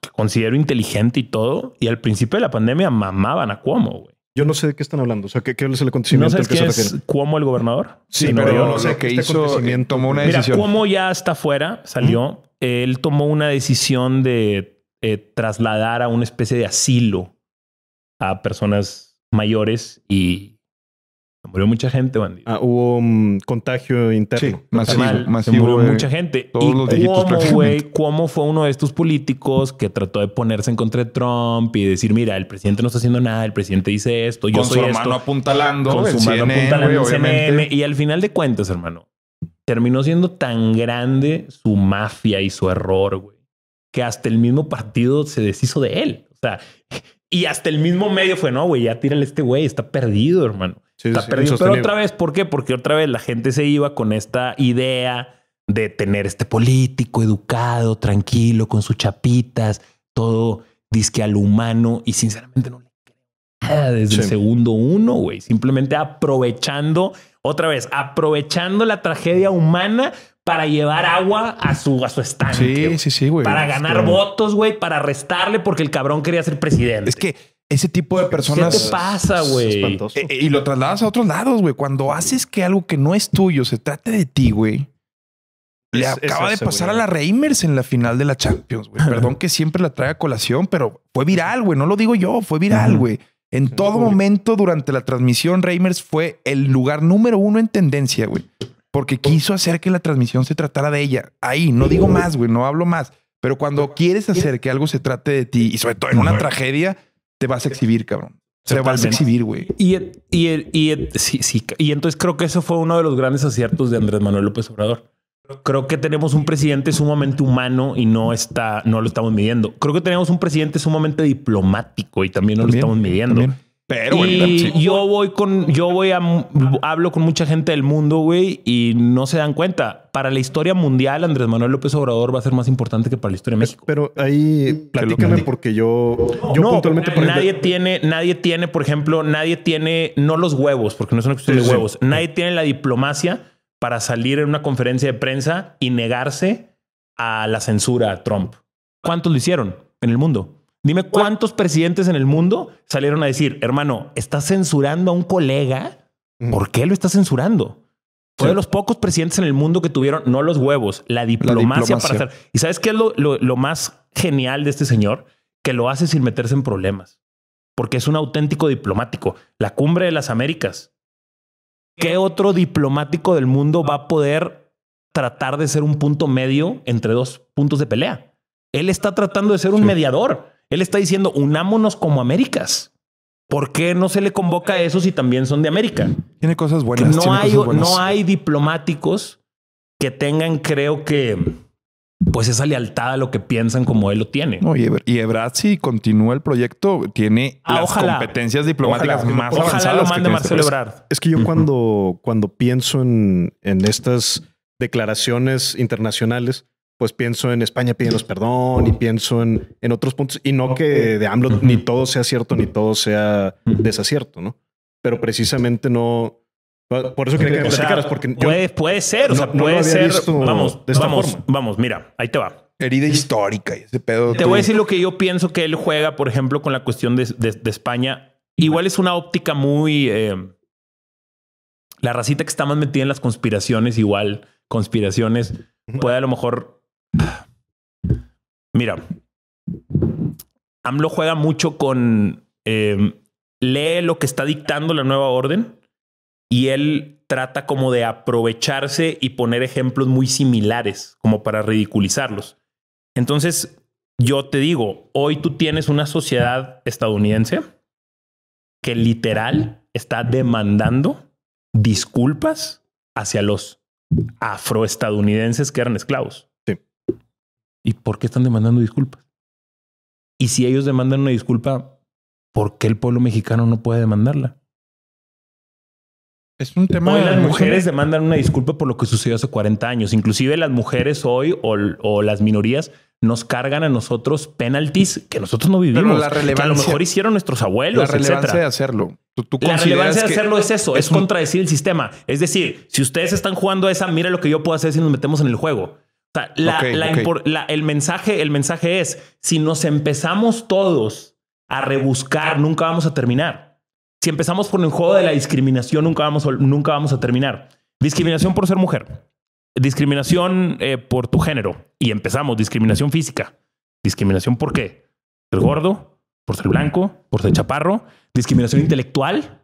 que considero inteligente y todo, y al principio de la pandemia mamaban a Cuomo, güey. Yo no sé de qué están hablando. O sea, ¿qué, qué es el acontecimiento? ¿No sabes que quién se el gobernador? Sí, pero yo no sé qué hizo, este hizo, tomó una decisión. Mira, ya está fuera, salió. Él tomó una decisión de eh, trasladar a una especie de asilo a personas mayores y murió mucha gente, bandido. Ah, hubo un contagio interno. más masivo, murió mucha gente. y cómo güey, fue uno de estos políticos que trató de ponerse en contra de Trump y decir, mira, el presidente no está haciendo nada, el presidente dice esto, yo con su apuntalando. Con su mano apuntalando Y al final de cuentas, hermano, terminó siendo tan grande su mafia y su error, güey, que hasta el mismo partido se deshizo de él. O sea, y hasta el mismo medio fue, no, güey, ya tírale este güey, está perdido, hermano. Pero otra vez, ¿por qué? Porque otra vez la gente se iba con esta idea de tener este político educado, tranquilo, con sus chapitas, todo disque al humano y sinceramente no le queda desde el segundo uno, güey. Simplemente aprovechando, otra vez, aprovechando la tragedia humana para llevar agua a su, a su estanque. Sí, sí, sí, güey. Para ganar este votos, güey, para restarle porque el cabrón quería ser presidente. Es que ese tipo de personas. ¿Qué te pasa, güey? Eh, eh, y lo trasladas a otros lados, güey. Cuando haces que algo que no es tuyo se trate de ti, güey. Le acaba de pasar a la Reimers en la final de la Champions, güey. Perdón que siempre la traiga colación, pero fue viral, güey. No lo digo yo, fue viral, güey. En todo momento durante la transmisión, Reimers fue el lugar número uno en tendencia, güey. Porque quiso hacer que la transmisión se tratara de ella. Ahí, no digo más, güey, no hablo más. Pero cuando quieres hacer que algo se trate de ti, y sobre todo en una tragedia, te vas a exhibir, cabrón. Te vas a exhibir, güey. Y, y, y, sí, y entonces creo que eso fue uno de los grandes aciertos de Andrés Manuel López Obrador. Creo que tenemos un presidente sumamente humano y no está, no lo estamos midiendo. Creo que tenemos un presidente sumamente diplomático y también no lo estamos midiendo. Pero yo voy con, yo voy a, hablo con mucha gente del mundo, güey, y no se dan cuenta. Para la historia mundial, Andrés Manuel López Obrador va a ser más importante que para la historia de México. Pero ahí platícame porque yo, yo no, puntualmente. nadie tiene, nadie tiene, por ejemplo, nadie tiene, no los huevos, porque no es una cuestión de huevos. Nadie tiene la diplomacia para salir en una conferencia de prensa y negarse a la censura a Trump. ¿Cuántos lo hicieron en el mundo? Dime cuántos presidentes en el mundo salieron a decir, hermano, estás censurando a un colega. Mm. ¿Por qué lo estás censurando? Fue de los pocos presidentes en el mundo que tuvieron, no los huevos, la diplomacia, para hacer. ¿Y sabes qué es lo, más genial de este señor? Que lo hace sin meterse en problemas. Porque es un auténtico diplomático. La cumbre de las Américas. ¿Qué otro diplomático del mundo va a poder tratar de ser un punto medio entre dos puntos de pelea? Él está tratando de ser un mediador. Él está diciendo, unámonos como Américas. ¿Por qué no se le convoca a eso si también son de América? Tiene cosas buenas. No, hay, diplomáticos que tengan, creo que, pues esa lealtad a lo que piensan como él lo tiene. y, Ebrad, si continúa el proyecto, tiene ah, las competencias diplomáticas más avanzadas. Ojalá lo mande Marcelo Ebrard. Es, que yo cuando, cuando pienso en estas declaraciones internacionales, pues pienso en España pidiéndonos perdón y pienso en, en otros puntos y no que de AMLO ni todo sea cierto ni todo sea desacierto, ¿no? Pero precisamente no... Por eso quería que me platicaras, porque... Puede, puede ser, o sea, puede ser... Vamos, de vamos, vamos, mira, ahí te va. Herida histórica y ese pedo. Te voy a decir lo que yo pienso que él juega, por ejemplo, con la cuestión de, España. Igual es una óptica muy... Eh, la racita que está más metida en las conspiraciones, igual, conspiraciones, puede a lo mejor Mira, AMLO juega mucho con em, lee lo que está dictando la nueva orden y él trata como de aprovecharse y poner ejemplos muy similares, como para ridiculizarlos. Entonces, yo te digo, hoy tú tienes una sociedad estadounidense que literal está demandando disculpas hacia los afroestadounidenses que eran esclavos. ¿Y por qué están demandando disculpas? Y si ellos demandan una disculpa, ¿por qué el pueblo mexicano no puede demandarla? Es un tema. Hoy las mujeres demandan una disculpa por lo que sucedió hace 40 años. Inclusive las mujeres hoy o, las minorías nos cargan a nosotros penalties que nosotros no vivimos. a lo mejor hicieron nuestros abuelos. La relevancia de hacerlo. la relevancia de hacerlo es eso, es, contradecir el sistema. Es decir, si ustedes están jugando a esa, mira lo que yo puedo hacer si nos metemos en el juego el, mensaje, el mensaje es, si nos empezamos todos a rebuscar, nunca vamos a terminar. Si empezamos por el juego de la discriminación, nunca vamos, nunca vamos a terminar. Discriminación por ser mujer, discriminación eh, por tu género, y empezamos, discriminación física. ¿Discriminación por qué? ¿Ser gordo? ¿Por ser blanco? ¿Por ser chaparro? ¿Discriminación intelectual?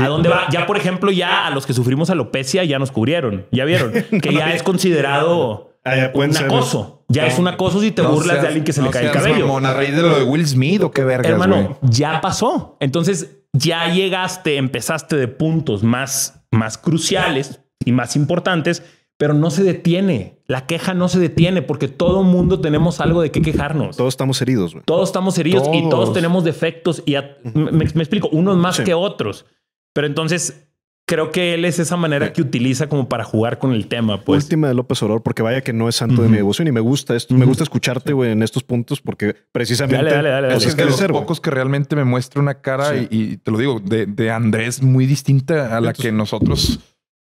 ¿A dónde va? Ya, por ejemplo, ya a los que sufrimos alopecia ya nos cubrieron, ya vieron, que ya es considerado un acoso. Ya es un acoso si te burlas de alguien que se le cae el cabello. a raíz de lo de Will Smith o qué verga. Hermano, ya pasó. Entonces ya llegaste, empezaste de puntos más, más cruciales y más importantes, pero no se detiene. La queja no se detiene porque todo mundo tenemos algo de qué quejarnos. Todos estamos heridos. Todos estamos heridos y todos tenemos defectos y me, explico, unos más que otros. Pero entonces creo que él es esa manera que utiliza como para jugar con el tema. Pues. Última de López Obrador, porque vaya que no es santo de mi devoción y me gusta esto, me gusta escucharte güey, en estos puntos porque precisamente es de los pocos que realmente me muestra una cara y, te lo digo de, Andrés muy distinta a la que nosotros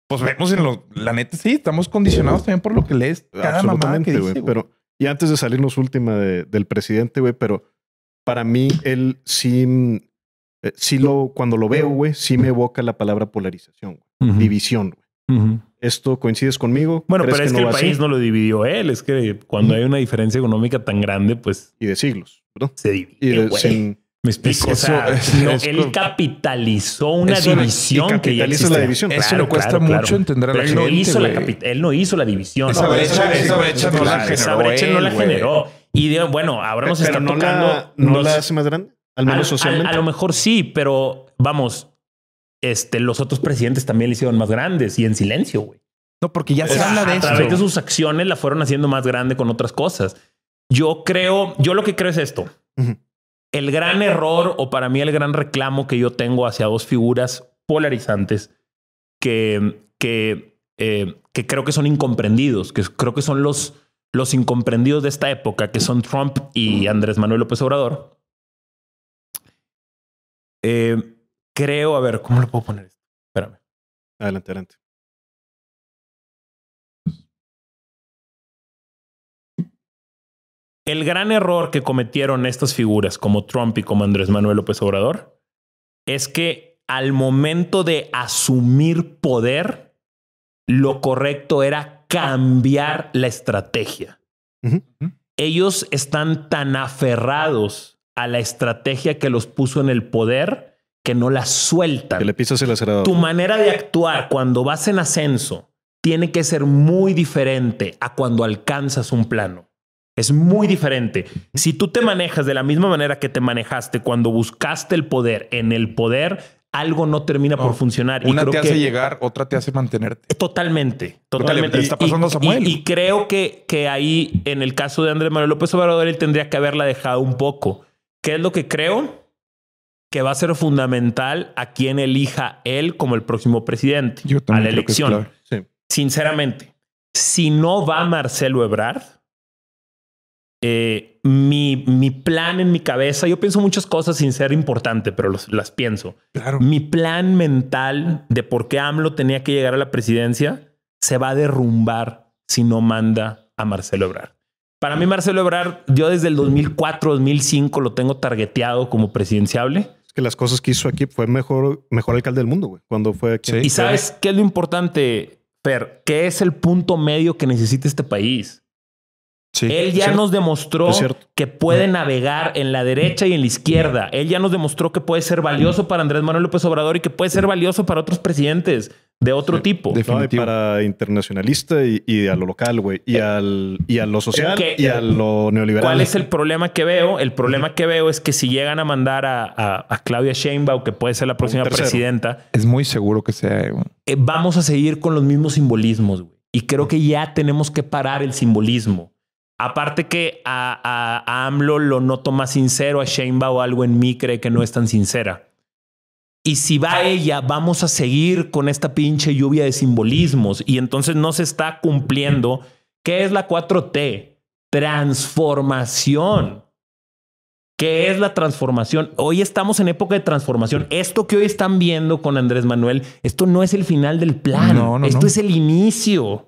pues vemos en lo, la neta sí estamos condicionados también por lo que lees cada mamá que pero y antes de salirnos última del presidente, güey, pero para mí él sí mm, eh, sí lo, cuando lo veo, güey, sí me evoca la palabra polarización, división, güey. ¿Esto coincides conmigo? Bueno, pero es que, el país no lo dividió él. Es que cuando hay una diferencia económica tan grande, pues... Y de siglos, ¿no? Se divide, Me explico. no, él capitalizó una división que ya existe. la división. Eso claro, le cuesta mucho entender a la gente. No él no hizo la división. Esa brecha, esa brecha no, la generó. Esa brecha no la generó. Y bueno, ahora nos está tocando. ¿No la hace más grande? Al menos socialmente. A, lo mejor sí, pero vamos, este, los otros presidentes también le hicieron más grandes y en silencio, güey. No, porque ya se habla de eso. A través de sus acciones la fueron haciendo más grande con otras cosas. Yo creo, yo lo que creo es esto. El gran error o para mí el gran reclamo que yo tengo hacia dos figuras polarizantes que, que, eh, que creo que son incomprendidos, que creo que son los, los incomprendidos de esta época, que son Trump y Andrés Manuel López Obrador, Em, creo, a ver, ¿cómo lo puedo poner? Espérame. Adelante, adelante. El gran error que cometieron estas figuras como Trump y como Andrés Manuel López Obrador es que al momento de asumir poder, lo correcto era cambiar la estrategia. Ellos están tan aferrados a la estrategia que los puso en el poder, que no la suelta. le pisas el acelerador. Tu manera de actuar cuando vas en ascenso tiene que ser muy diferente a cuando alcanzas un plano. Es muy diferente. Si tú te manejas de la misma manera que te manejaste cuando buscaste el poder en el poder, algo no termina por funcionar. Una te hace llegar, otra te hace mantenerte. Totalmente, totalmente. Y, creo que, que ahí, en el caso de Andrés Manuel López Obrador, él tendría que haberla dejado un poco. ¿Qué es lo que creo? Que va a ser fundamental a quien elija él como el próximo presidente a la elección. Sinceramente, si no va Marcelo Ebrard, eh, mi, plan en mi cabeza, yo pienso muchas cosas sin ser importante, pero las pienso. Claro. Mi plan mental de por qué AMLO tenía que llegar a la presidencia se va a derrumbar si no manda a Marcelo Ebrard. Para mí, Marcelo Ebrard, yo desde el 2004, 2005 lo tengo targeteado como presidenciable. Es que las cosas que hizo aquí fue mejor, mejor alcalde del mundo, güey, cuando fue Y sabes qué es lo importante, Per, qué es el punto medio que necesita este país. Él ya nos demostró que puede mm. navegar en la derecha y en la izquierda. Él ya nos demostró que puede ser valioso para Andrés Manuel López Obrador y que puede ser valioso para otros presidentes de otro tipo. Definitivo. para internacionalista y, a lo local, güey. Y, eh, al, y a lo social y eh, a lo neoliberal. ¿Cuál es el problema que veo? El problema que veo es que si llegan a mandar a, Claudia Sheinbaum, que puede ser la próxima presidenta... Es muy seguro que sea... Eh, vamos a seguir con los mismos simbolismos, güey. Y creo mm. que ya tenemos que parar el simbolismo. Aparte que a, AMLO lo noto más sincero, a Sheinba o algo en mí cree que no es tan sincera. Y si va ella, vamos a seguir con esta pinche lluvia de simbolismos y entonces no se está cumpliendo. ¿Qué es la 4T? Transformación. ¿Qué es la transformación? Hoy estamos en época de transformación. Esto que hoy están viendo con Andrés Manuel, esto no es el final del plan. esto es el inicio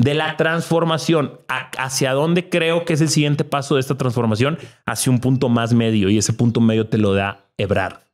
de la transformación. ¿Hacia dónde creo que es el siguiente paso de esta transformación? Hacia un punto más medio y ese punto medio te lo da Hebrar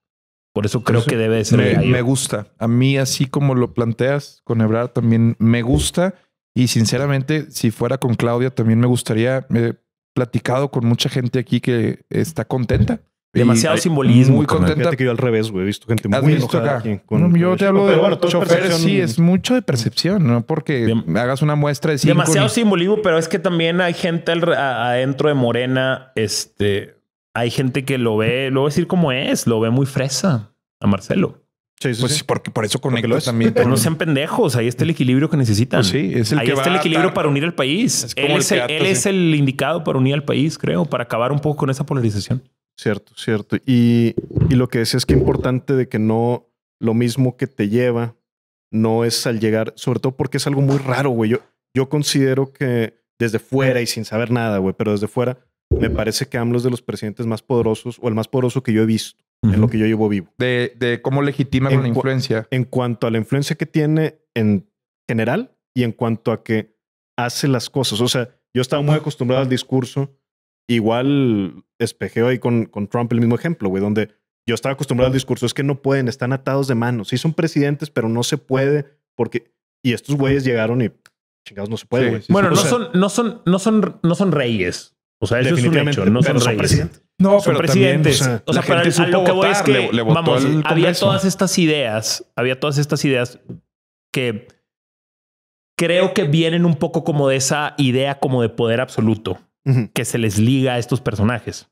Por eso creo que debe ser. Me, gusta. A mí, así como lo planteas con Hebrar también me gusta. Y sinceramente, si fuera con Claudia, también me gustaría. He platicado con mucha gente aquí que está contenta Demasiado simbolismo. Muy contenta. que yo al revés, güey. He visto gente muy enojada. yo te hablo de bueno, choferes. Sí, es mucho de percepción, ¿no? Porque hagas una muestra de Demasiado simbolismo, pero es que también hay gente adentro de Morena. Este, hay gente que lo ve, lo voy a decir como es, lo ve muy fresa a Marcelo. Sí, pues porque por eso conecto también. Pero no sean pendejos, ahí está el equilibrio que necesitan. Pues sí, es el ahí está el equilibrio para unir al país. él es el indicado para unir al país, creo, para acabar un poco con esa polarización. Cierto, cierto. Y, lo que decía es que importante de que no lo mismo que te lleva no es al llegar, sobre todo porque es algo muy raro, güey. Yo, yo considero que desde fuera y sin saber nada, güey, pero desde fuera me parece que AMLO de los presidentes más poderosos o el más poderoso que yo he visto en lo que yo llevo vivo. De, de cómo legitima la influencia. En cuanto a la influencia que tiene en general y en cuanto a que hace las cosas. O sea, yo estaba muy acostumbrado al discurso Igual espejeo ahí con, Trump el mismo ejemplo, güey, donde yo estaba acostumbrado al discurso, es que no pueden, están atados de manos. Sí son presidentes, pero no se puede porque... Y estos güeyes llegaron y chingados no se puede, güey. bueno, no, son, no, son, no, son, no son reyes. O sea, eso es un no son reyes. no, presidentes. o sea, pero es que, vamos, había todas estas ideas, había todas estas ideas que creo que vienen un poco como de esa idea como de poder absoluto que se les liga a estos personajes.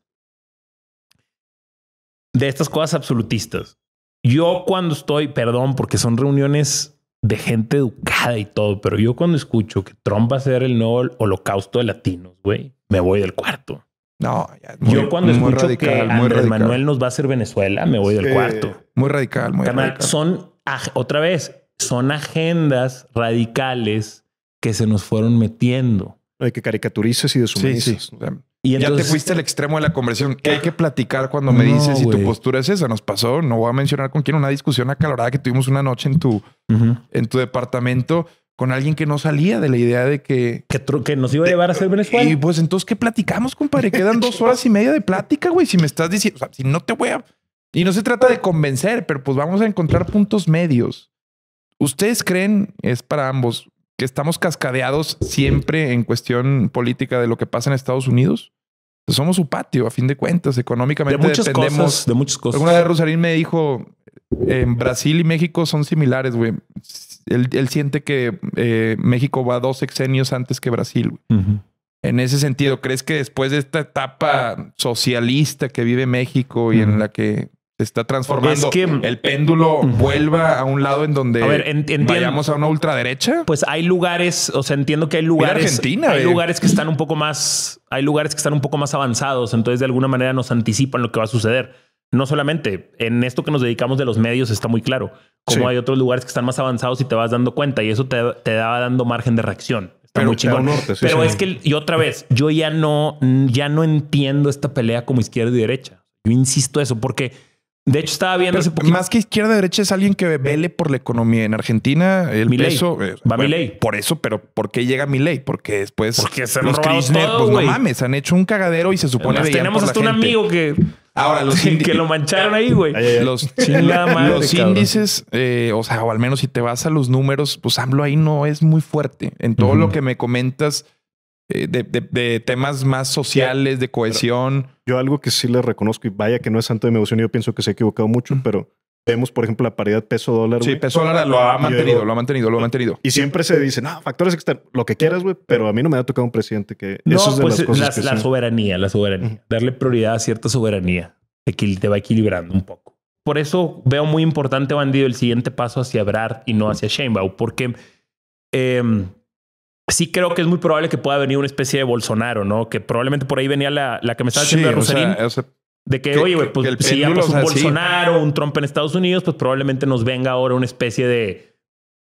De estas cosas absolutistas. Yo cuando estoy, perdón, porque son reuniones de gente educada y todo, pero yo cuando escucho que Trump va a ser el nuevo holocausto de latinos, güey, me voy del cuarto. No, yo cuando escucho que Manuel nos va a hacer Venezuela, me voy del cuarto. Muy radical, muy radical. Son, otra vez, son agendas radicales que se nos fueron metiendo de que caricaturices y deshumanices. ya te fuiste al extremo de la conversión. ¿Qué hay que platicar cuando me dices si tu postura es esa? Nos pasó, no voy a mencionar con quién, una discusión acalorada que tuvimos una noche en tu, en tu departamento con alguien que no salía de la idea de que... Que, nos iba a llevar a hacer Venezuela. Y pues entonces, ¿qué platicamos, compadre? Quedan dos horas y media de plática, güey. Si me estás diciendo, si no te voy a... Y no se trata de convencer, pero pues vamos a encontrar puntos medios. ¿Ustedes creen, es para ambos, que estamos cascadeados siempre en cuestión política de lo que pasa en Estados Unidos. Somos su patio, a fin de cuentas, económicamente de muchas dependemos. Cosas, de muchas cosas. Alguna vez Rosarín me dijo, en Brasil y México son similares, güey. Él, siente que eh, México va dos sexenios antes que Brasil, En ese sentido, ¿crees que después de esta etapa socialista que vive México y en la que está transformando, es que, el péndulo vuelva a un lado en donde vayamos a una ultraderecha? Pues hay lugares, o sea, entiendo que hay lugares. Argentina, hay lugares que están un poco más, hay lugares que están un poco más avanzados, entonces de alguna manera nos anticipan lo que va a suceder. No solamente en esto que nos dedicamos de los medios está muy claro, como hay otros lugares que están más avanzados y te vas dando cuenta y eso te, te dando margen de reacción. Está pero, muy pero es que, y otra vez, yo ya no, ya no entiendo esta pelea como izquierda y derecha. Yo insisto eso porque de hecho, estaba viendo hace poquito. Más que izquierda derecha es alguien que vele por la economía. En Argentina, el eh, Va Por eso, pero ¿por qué llega ley? Porque después. Porque se los Kirchner, pues, no mames, han hecho un cagadero y se supone que. Tenemos hasta un amigo que. Ahora, los que lo mancharon ahí, güey. Los, los índices, eh, o sea, o al menos si te vas a los números, pues AMLO ahí no es muy fuerte. En todo lo que me comentas, de, temas más sociales, de cohesión. yo algo que sí le reconozco, y vaya que no es santo de mi yo pienso que se ha equivocado mucho, pero vemos, por ejemplo, la paridad peso-dólar. Sí, peso-dólar lo ha mantenido, lo ha mantenido, lo ha mantenido. Y siempre se dice, no, factores externos, lo que quieras, güey, pero a mí no me ha tocado un presidente que... No, eso es de pues, las eh, la, la soberanía, la soberanía. Darle prioridad a cierta soberanía que te va equilibrando un poco. Por eso veo muy importante, Bandido, el siguiente paso hacia Brad y no hacia Sheinbaum, porque eh, sí creo que es muy probable que pueda venir una especie de Bolsonaro, ¿no? Que probablemente por ahí venía la, la que me estaba diciendo sí, de de que, oye, pues si ya un Bolsonaro, un Trump en Estados Unidos, pues probablemente nos venga ahora una especie de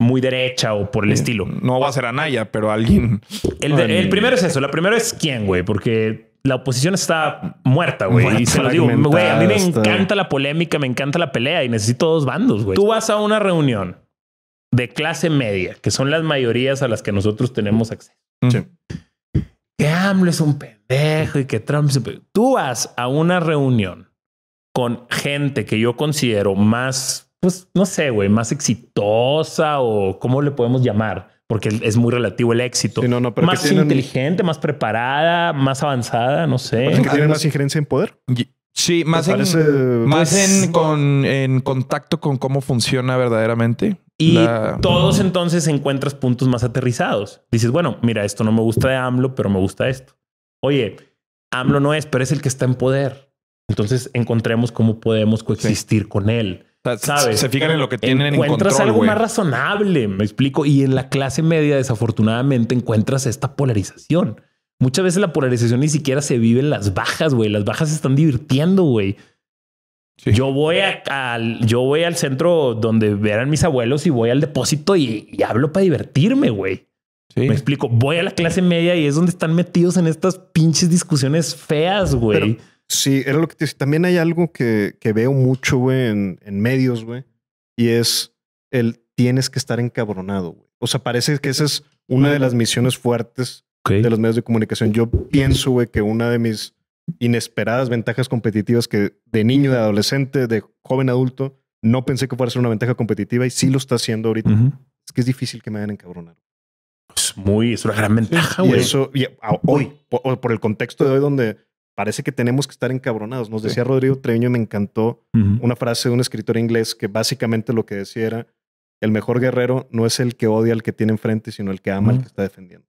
muy derecha o por el mm, estilo. No va a ser Anaya, pero alguien. El, el primero es eso. La primera es quién, güey, porque la oposición está muerta, güey. Y se lo digo, güey, a mí me encanta la polémica, me encanta la pelea y necesito dos bandos, güey. Tú vas a una reunión de clase media, que son las mayorías a las que nosotros tenemos acceso. Sí. Que AMLO es un pendejo y que Trump Tú vas a una reunión con gente que yo considero más, pues no sé, güey, más exitosa o cómo le podemos llamar, porque es muy relativo el éxito. más inteligente, más preparada, más avanzada, no sé. que tienen más injerencia en poder. Sí, más, en, más en, con, en contacto con cómo funciona verdaderamente y todos entonces encuentras puntos más aterrizados. Dices, bueno, mira, esto no me gusta de AMLO, pero me gusta esto. Oye, AMLO no es, pero es el que está en poder. Entonces encontremos cómo podemos coexistir con él. ¿Sabes? Se fijan en lo que tienen Encuentras en control, algo más razonable, me explico. Y en la clase media, desafortunadamente, encuentras esta polarización. Muchas veces la polarización ni siquiera se vive en las bajas, güey. Las bajas se están divirtiendo, güey. Yo, voy al, yo voy al centro donde verán mis abuelos y voy al depósito y, hablo para divertirme, güey. Me explico, voy a la clase media y es donde están metidos en estas pinches discusiones feas, güey. sí, era lo que te decía. También hay algo que, veo mucho, güey, en, en medios, güey. Y es el tienes que estar encabronado, güey. O sea, parece que esa es una de las misiones fuertes de los medios de comunicación. Yo pienso, güey, que una de mis inesperadas ventajas competitivas que de niño, de adolescente, de joven adulto, no pensé que fuera ser una ventaja competitiva y sí lo está haciendo ahorita. Es que es difícil que me a encabronar. Es muy, es una gran ventaja, güey. Y eso, hoy, por, por, el contexto de hoy donde parece que tenemos que estar encabronados. Nos decía Rodrigo Treviño, me encantó una frase de un escritor inglés que básicamente lo que decía era, el mejor guerrero no es el que odia al que tiene enfrente, sino el que ama al que está defendiendo.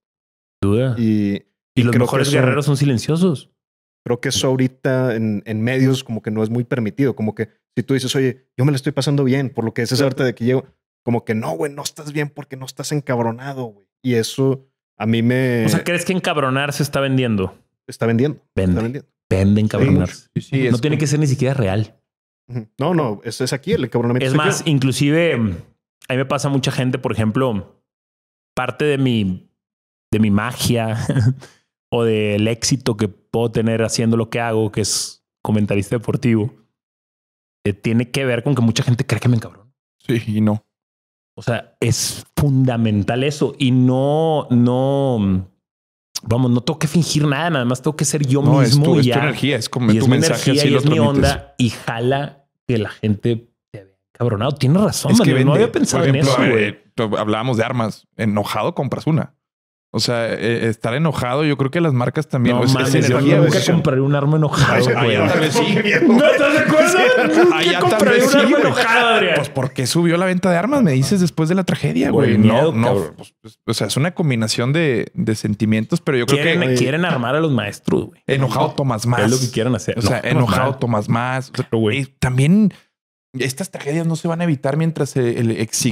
Duda. y, y los mejores guerreros son silenciosos creo que eso ahorita en, en, medios como que no es muy permitido. Como que si tú dices, oye, yo me la estoy pasando bien, por lo que es esa suerte de que llego, como que no, güey, no estás bien porque no estás encabronado, güey. Y eso a mí me. O sea, ¿crees que encabronarse está vendiendo? Está vendiendo. Vende. Está vendiendo. Vende encabronar. no tiene que ser ni siquiera real. No, no, es, es aquí el encabronamiento. Es más, inclusive a mí me pasa mucha gente, por ejemplo, parte de mi, de mi magia o del éxito que puedo tener haciendo lo que hago, que es comentarista deportivo, eh, tiene que ver con que mucha gente cree que me encabrón. Sí, y no. O sea, es fundamental eso y no, no, vamos, no tengo que fingir nada, nada más tengo que ser yo mismo. Es es tu energía, como tu mensaje. y es mi onda y jala que la gente te vea cabronado. Tienes razón, es no había pensado en eso. Eh, hablábamos de armas, enojado compras una. O sea, e, estar enojado, yo creo que las marcas también. No, es, energía, nunca un arma enojado. ¿No estás de acuerdo? Ah, un arma Adrián. Pues porque subió la venta de armas, me dices después de la tragedia, güey. no, no. Pues, pues, o sea, es una combinación de, sentimientos, pero yo creo que. Me quieren armar a los maestros, güey. Enojado Tomás más. Es lo que quieren hacer. O sea, enojado Tomás más. también estas tragedias no se van a evitar mientras eh,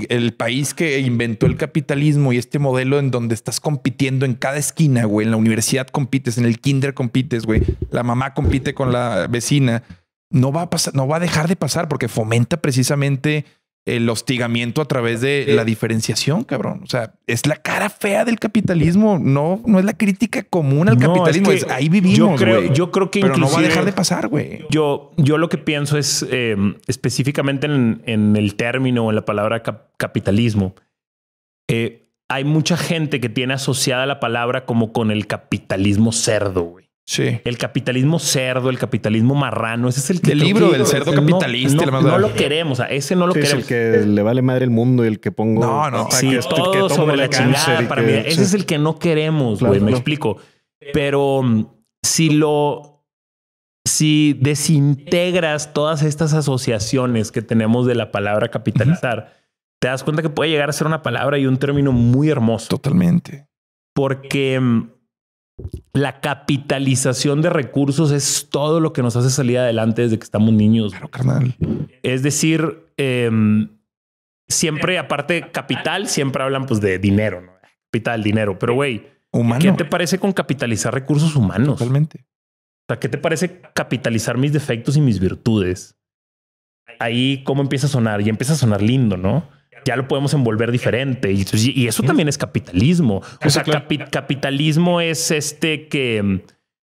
el, país que inventó el capitalismo y este modelo en donde estás compitiendo en cada esquina, güey. En la universidad compites, en el kinder compites, güey. La mamá compite con la vecina. No va a pasar, no va a dejar de pasar porque fomenta precisamente el hostigamiento a través de la diferenciación, cabrón. O sea, es la cara fea del capitalismo. No, no es la crítica común al capitalismo. ahí vivimos. Yo creo, que Pero no va a dejar de pasar, güey. Yo, lo que pienso es em, específicamente en, el término o en la palabra capitalismo. Eh, hay mucha gente que tiene asociada la palabra como con el capitalismo cerdo, güey. Sí. El capitalismo cerdo, el capitalismo marrano, ese es el que... El libro del cerdo capitalista. No, no lo queremos, ese no lo queremos. queremos. Es el que le vale madre el mundo y el que pongo... No, no. Sí, todo sobre la chingada para mí. Ese es el que no queremos, güey, me explico. Pero mm, si lo... Si desintegras todas estas asociaciones que tenemos de la palabra capitalizar, te das cuenta que puede llegar a ser una palabra y un término muy hermoso. Totalmente. Porque mm, la capitalización de recursos es todo lo que nos hace salir adelante desde que estamos niños. Claro, carnal. Es decir, em, siempre, aparte, capital, siempre hablan pues de dinero, Capital, dinero. Pero, güey, ¿qué te parece con capitalizar recursos humanos? Totalmente. O sea, ¿qué te parece capitalizar mis defectos y mis virtudes? Ahí, ¿cómo empieza a sonar? Y empieza a sonar lindo, ¿no? ya lo podemos envolver diferente. Y, pues, y eso también es capitalismo. O sea, capitalismo es este que mm,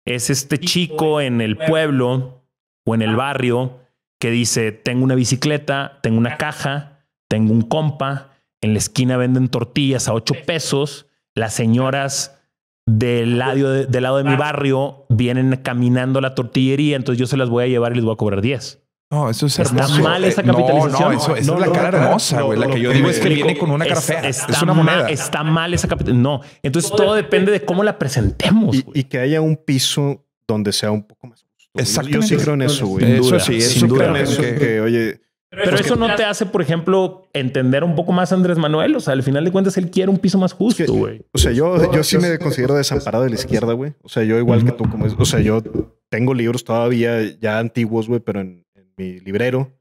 es este chico en el pueblo o en el barrio que dice, tengo una bicicleta, tengo una caja, tengo un compa, en la esquina venden tortillas a ocho pesos, las señoras del lado de, del lado de mi barrio vienen caminando a la tortillería, entonces yo se las voy a llevar y les voy a cobrar 10. No, eso es hermoso. Está mal esa capitalización. Eh, no, no, eso, es la cara hermosa, güey. la que yo digo es que viene con una cara fea. Está es una moneda. Mal, está mal esa capitalización. No. Entonces todo, depende eh, de cómo la presentemos. Y, que haya un piso donde sea un poco más justo. Exactamente. Yo sí creo en eso, güey. Eso sí, eso creo en eso. oye, pero, eso no te hace, por ejemplo, entender un poco más a Andrés Manuel. O sea, al final de cuentas, él quiere un piso más justo, güey. O sea, yo, yo sí me considero desamparado de la izquierda, güey. O sea, yo igual que tú, como... es. O sea, yo tengo libros todavía ya antiguos, güey, pero en mi librero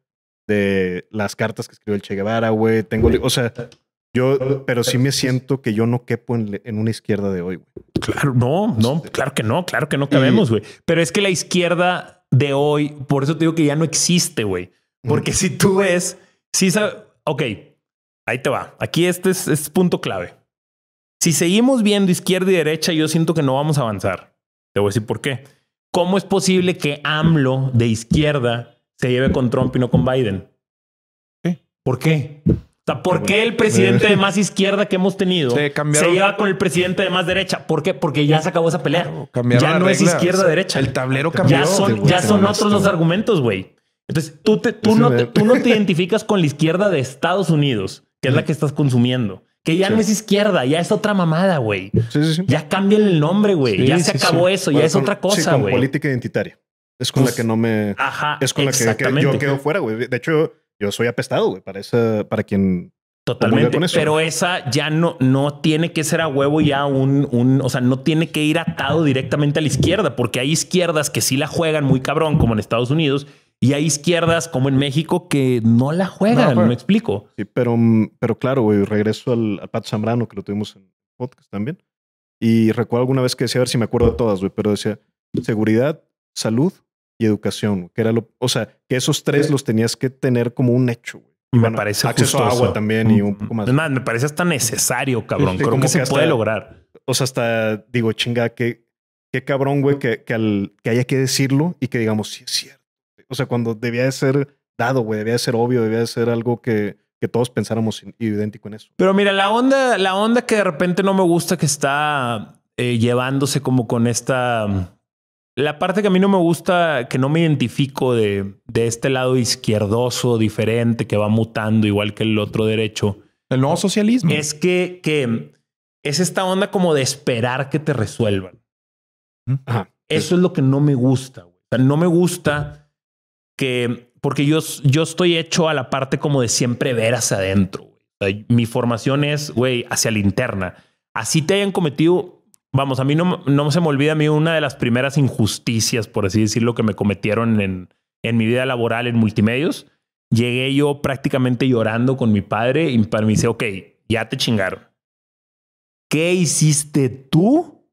de las cartas que escribió el Che Guevara, güey. Tengo, o sea, yo, pero sí me siento que yo no quepo en, una izquierda de hoy, güey. Claro, no, no, este claro que no, claro que no cabemos, güey. Pero es que la izquierda de hoy, por eso te digo que ya no existe, güey. Porque si tú ves, si sabes, ok, ahí te va. Aquí este es, este es punto clave. Si seguimos viendo izquierda y derecha, yo siento que no vamos a avanzar. Te voy a decir por qué. ¿Cómo es posible que AMLO de izquierda te lleve con Trump y no con Biden. ¿Por qué? ¿por qué el presidente de más izquierda que hemos tenido se, lleva con el presidente de más derecha? ¿por qué? Porque ya se acabó esa pelea. ya no es izquierda-derecha. el tablero cambió. Ya son, otros los argumentos, güey. Entonces, tú, no te, identificas con la izquierda de Estados Unidos, que es la que estás consumiendo. Que ya no es izquierda, ya es otra mamada, güey. ya cambian el nombre, güey. ya se acabó eso, ya es otra cosa, güey. política identitaria. Es con la pues, que no me. Ajá. Es con la que, yo quedo fuera, güey. De hecho, yo soy apestado, güey, para, para quien Totalmente. pero esa ya no, no tiene que ser a huevo ya un, un, o sea, no tiene que ir atado directamente a la izquierda, porque hay izquierdas que sí la juegan muy cabrón, como en Estados Unidos, y hay izquierdas como en México que no la juegan, no, me explico. Sí, pero, mm, pero claro, güey, regreso al, Pato Pat Zambrano, que lo tuvimos en podcast también, y recuerdo alguna vez que decía, a ver si me acuerdo de todas, güey, pero decía, seguridad, salud, y educación, que era lo, o sea, que esos tres los tenías que tener como un hecho. Y me parece acceso a agua también y un poco más. Es me parece hasta necesario, cabrón. Creo que, se puede lograr. O sea, hasta digo, chinga, que qué cabrón, güey, que, que haya que decirlo y que digamos, sí es cierto. O sea, cuando debía de ser dado, güey, debía de ser obvio, debía de ser algo que, que todos pensáramos idéntico en eso. Pero mira, la onda, la onda que de repente no me gusta que está eh, llevándose como con esta la parte que a mí no me gusta, que no me identifico de, de este lado izquierdoso, diferente, que va mutando igual que el otro derecho. El nuevo socialismo. Es que, que es esta onda como de esperar que te resuelvan. Eso es lo que no me gusta. no me gusta que, porque yo, yo estoy hecho a la parte como de siempre ver hacia adentro. mi formación es, güey, hacia la interna. Así te hayan cometido vamos, a mí no, no se me olvida a mí una de las primeras injusticias, por así decirlo, que me cometieron en, en mi vida laboral en multimedios. Llegué yo prácticamente llorando con mi padre y para mí dice, ok, ya te chingaron. ¿Qué hiciste tú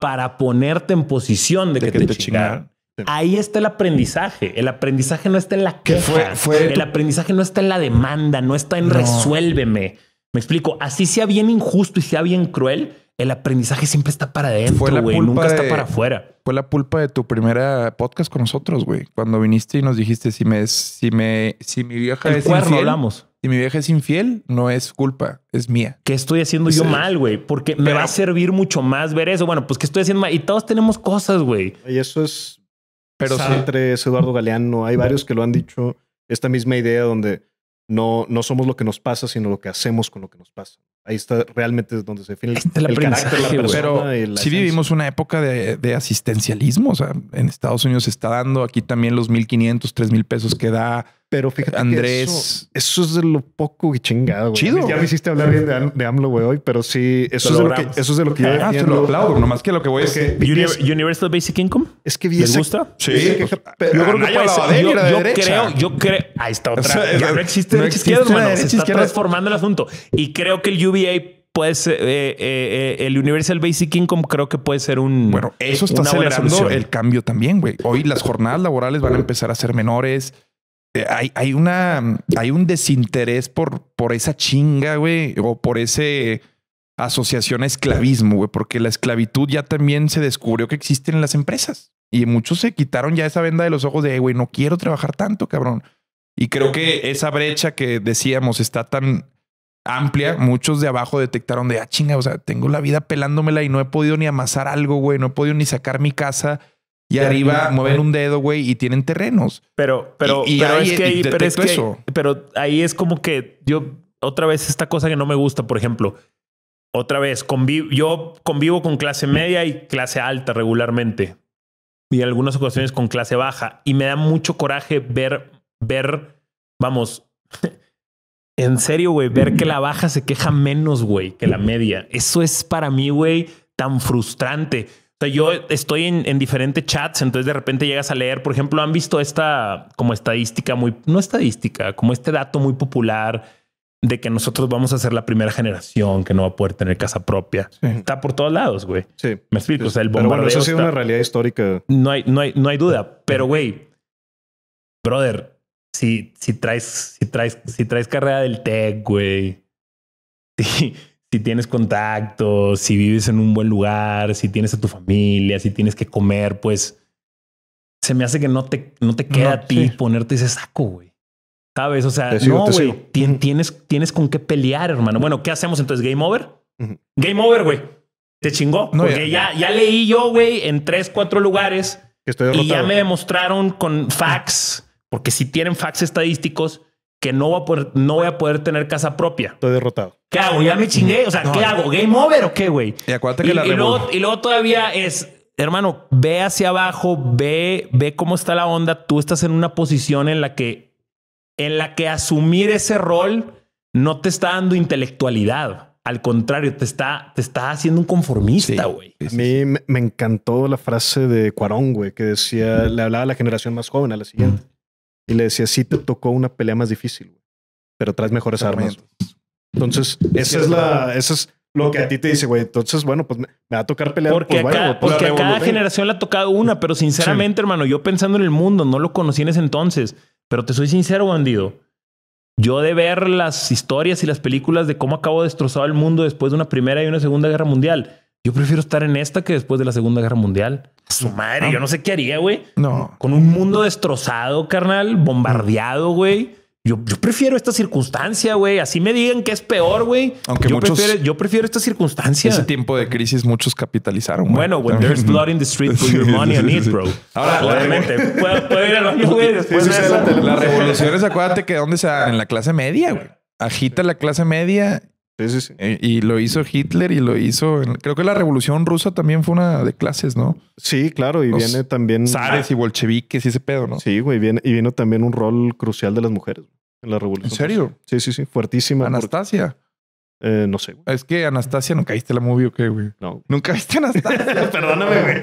para ponerte en posición de, que, te, chingaron? Ahí está el aprendizaje. El aprendizaje no está en la que Fue, el aprendizaje no está en la demanda, no está en resuélveme. Me explico. Así sea bien injusto y sea bien cruel, el aprendizaje siempre está para adentro, güey. Nunca está para afuera. Fue la culpa de tu primera podcast con nosotros, güey. Cuando viniste y nos dijiste si me si me si mi vieja es cuerno, infiel, hablamos. Si mi vieja es infiel, no es culpa, es mía. ¿Qué estoy haciendo yo mal, güey? Porque me va a servir mucho más ver eso. Bueno, pues ¿qué estoy haciendo mal y todos tenemos cosas, güey. Y eso es Pero siempre es Eduardo Galeano, hay varios que lo han dicho esta misma idea donde no, no somos lo que nos pasa, sino lo que hacemos con lo que nos pasa ahí está realmente donde se define el, la el carácter la Pero si vivimos una época de, asistencialismo. O sea, en Estados Unidos se está dando aquí también los 1.500, 3.000 pesos que da Pero fíjate Andrés. eso, es de lo poco chingado. Chido. Ya me hiciste hablar de, de AMLO, hoy, pero sí, eso, es de, lo que, eso es lo que ah, yo. Ah, lo aplaudo. Nomás que lo que voy es que. Universal, Basic Income. Es que ¿Les gusta? Sí. Pues, yo creo que puede ser. Yo, yo creo, Ahí está otra. O ya no existe, no existe derecha izquierda, Se está transformando el asunto. Y creo que el UBA puede eh, eh, eh, el Universal Basic Income creo que puede ser un... Bueno, eso está acelerando el cambio también, güey. Hoy las jornadas laborales van a empezar a ser menores. hay, hay, una, hay un desinterés por, por esa chinga, güey, o por ese asociación a esclavismo, güey, porque la esclavitud ya también se descubrió que existe en las empresas. Y muchos se quitaron ya esa venda de los ojos de, güey, no quiero trabajar tanto, cabrón. Y creo que esa brecha que decíamos está tan amplia. Muchos de abajo detectaron de, ah, chinga, o sea, tengo la vida pelándomela y no he podido ni amasar algo, güey, no he podido ni sacar mi casa. Y, arriba, mueven un dedo, güey, y tienen terrenos. Pero, pero, y, pero es que ahí, pero eso. pero ahí es como que yo, otra vez, esta cosa que no me gusta, por ejemplo, otra vez, convivo, yo convivo con clase media y clase alta regularmente. Y en algunas ocasiones con clase baja. Y me da mucho coraje ver, ver, vamos, En serio, güey, ver que la baja se queja menos, güey, que la media. Eso es para mí, güey, tan frustrante. O sea, yo estoy en, diferentes chats, entonces de repente llegas a leer, por ejemplo, han visto esta como estadística muy, no estadística, como este dato muy popular de que nosotros vamos a ser la primera generación que no va a poder tener casa propia. Está por todos lados, güey. Sí. Me explico. O sea, el bombardeo. Pero bueno, eso es una realidad histórica. No hay, no hay duda. Pero, güey, brother, si, traes, si carrera del tech, güey, si, tienes contacto, si vives en un buen lugar, si tienes a tu familia, si tienes que comer, pues se me hace que no te, queda a ti ponerte ese saco, güey. ¿Sabes? O sea, no, güey. tienes, con qué pelear, hermano. Bueno, ¿qué hacemos entonces? ¿Game over? Game over, güey. Te chingó. ya, ya, leí yo, güey, en tres, cuatro lugares. y ya me demostraron con facts porque si tienen fax estadísticos, que no voy a poder, no voy a poder tener casa propia. Estoy derrotado. ¿Qué hago? Ya me chingué. O sea, ¿qué hago? ¿Game over o qué, güey? Y luego, todavía es, hermano, ve hacia abajo, ve, ve cómo está la onda. Tú estás en una posición en la que, en la que asumir ese rol no te está dando intelectualidad. Al contrario, te está, te está haciendo un conformista, güey. a mí me, me encantó la frase de Cuarón, güey, que decía, le hablaba a la generación más joven, a la siguiente. Y le decía, sí te tocó una pelea más difícil, pero traes mejores armas. Entonces, esa es la, es lo que a ti te dice, güey. Entonces, bueno, pues me, va a tocar pelear. Porque, pues, a, cada, pues, porque cada generación le ha tocado una, pero sinceramente, hermano, yo pensando en el mundo, no lo conocí en ese entonces, pero te soy sincero, bandido. Yo de ver las historias y las películas de cómo acabo destrozado el mundo después de una primera y una segunda guerra mundial, yo prefiero estar en esta que después de la Segunda Guerra Mundial. Su madre, yo no sé qué haría, güey. No. Con un mundo destrozado, carnal, bombardeado, güey. Yo, prefiero esta circunstancia, güey. Así me digan que es peor, güey. Aunque yo, muchos, prefiero, yo prefiero esta circunstancia. Ese tiempo de crisis muchos capitalizaron. Bueno, when there's blood in the street for your money and it, bro. Ahora, obviamente. puedo, ir al baño, güey, después de acuérdate que dónde se... En la clase media, güey. Agita la clase media Sí, sí, sí. Eh, y, lo hizo Hitler y lo hizo. Creo que la revolución rusa también fue una de clases, ¿no? Sí, claro. Y viene también. Zares y bolcheviques y ese pedo, ¿no? Sí, güey. Viene, y viene también un rol crucial de las mujeres en la revolución. ¿En serio? Sí, sí, sí. Fuertísima. Anastasia. Eh, no sé. Es que Anastasia, ¿nunca caíste la movie o qué, güey? No. ¿Nunca viste Anastasia? Perdóname, güey.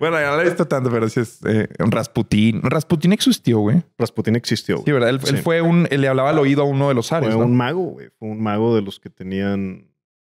bueno, ya la he visto tanto, pero sí es eh, Rasputín. Rasputín existió, güey. Rasputín existió. Güey. Sí, ¿verdad? Él, fue un... Él le hablaba al oído a uno de los ares, Fue un mago, güey. Fue un mago de los que tenían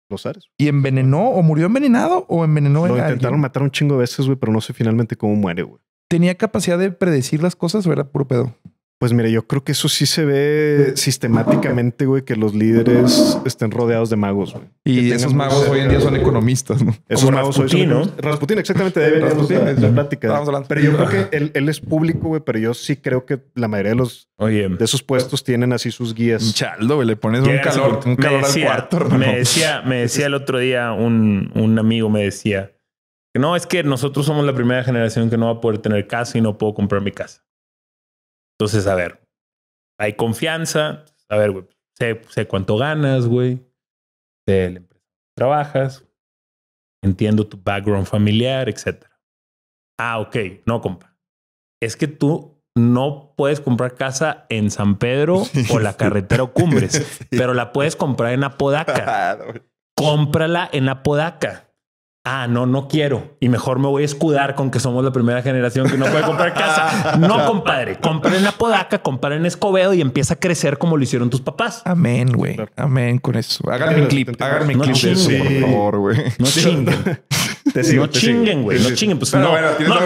los ares. ¿Y envenenó o murió envenenado o envenenó Lo intentaron matar un chingo de veces, güey, pero no sé finalmente cómo muere, güey. Tenía capacidad de predecir las cosas, ¿verdad? Puro pedo. Pues mira, yo creo que eso sí se ve sistemáticamente, güey, que los líderes estén rodeados de magos, güey. Y esos magos hoy en día son economistas, ¿no? Esos magos Rasputin, hoy son ¿no? Rasputin, exactamente, de Rasputin, la, la plática. Vamos hablando. Pero yo creo que él, es público, güey, pero yo sí creo que la mayoría de los de esos puestos tienen así sus guías. Chaldo, güey, le pones un calor, un calor al cuarto, Me decía, me decía el otro día un, un amigo, me decía, que no, es que nosotros somos la primera generación que no va a poder tener casa y no puedo comprar mi casa. Entonces, a ver, hay confianza. A ver, güey, sé, cuánto ganas, güey. Sé la empresa trabajas. Entiendo tu background familiar, etc. Ah, ok, no, compra. Es que tú no puedes comprar casa en San Pedro o la carretera o Cumbres, pero la puedes comprar en Apodaca. Cómprala en Apodaca ah, no, no quiero y mejor me voy a escudar con que somos la primera generación que no puede comprar casa. No, compadre, compren la podaca, compren Escobedo y empieza a crecer como lo hicieron tus papás. Amén, güey. Amén con eso. Háganme un clip, háganme un clip de eso, por favor, güey. No chinguen. no chinguen, güey. No chinguen. Pues no,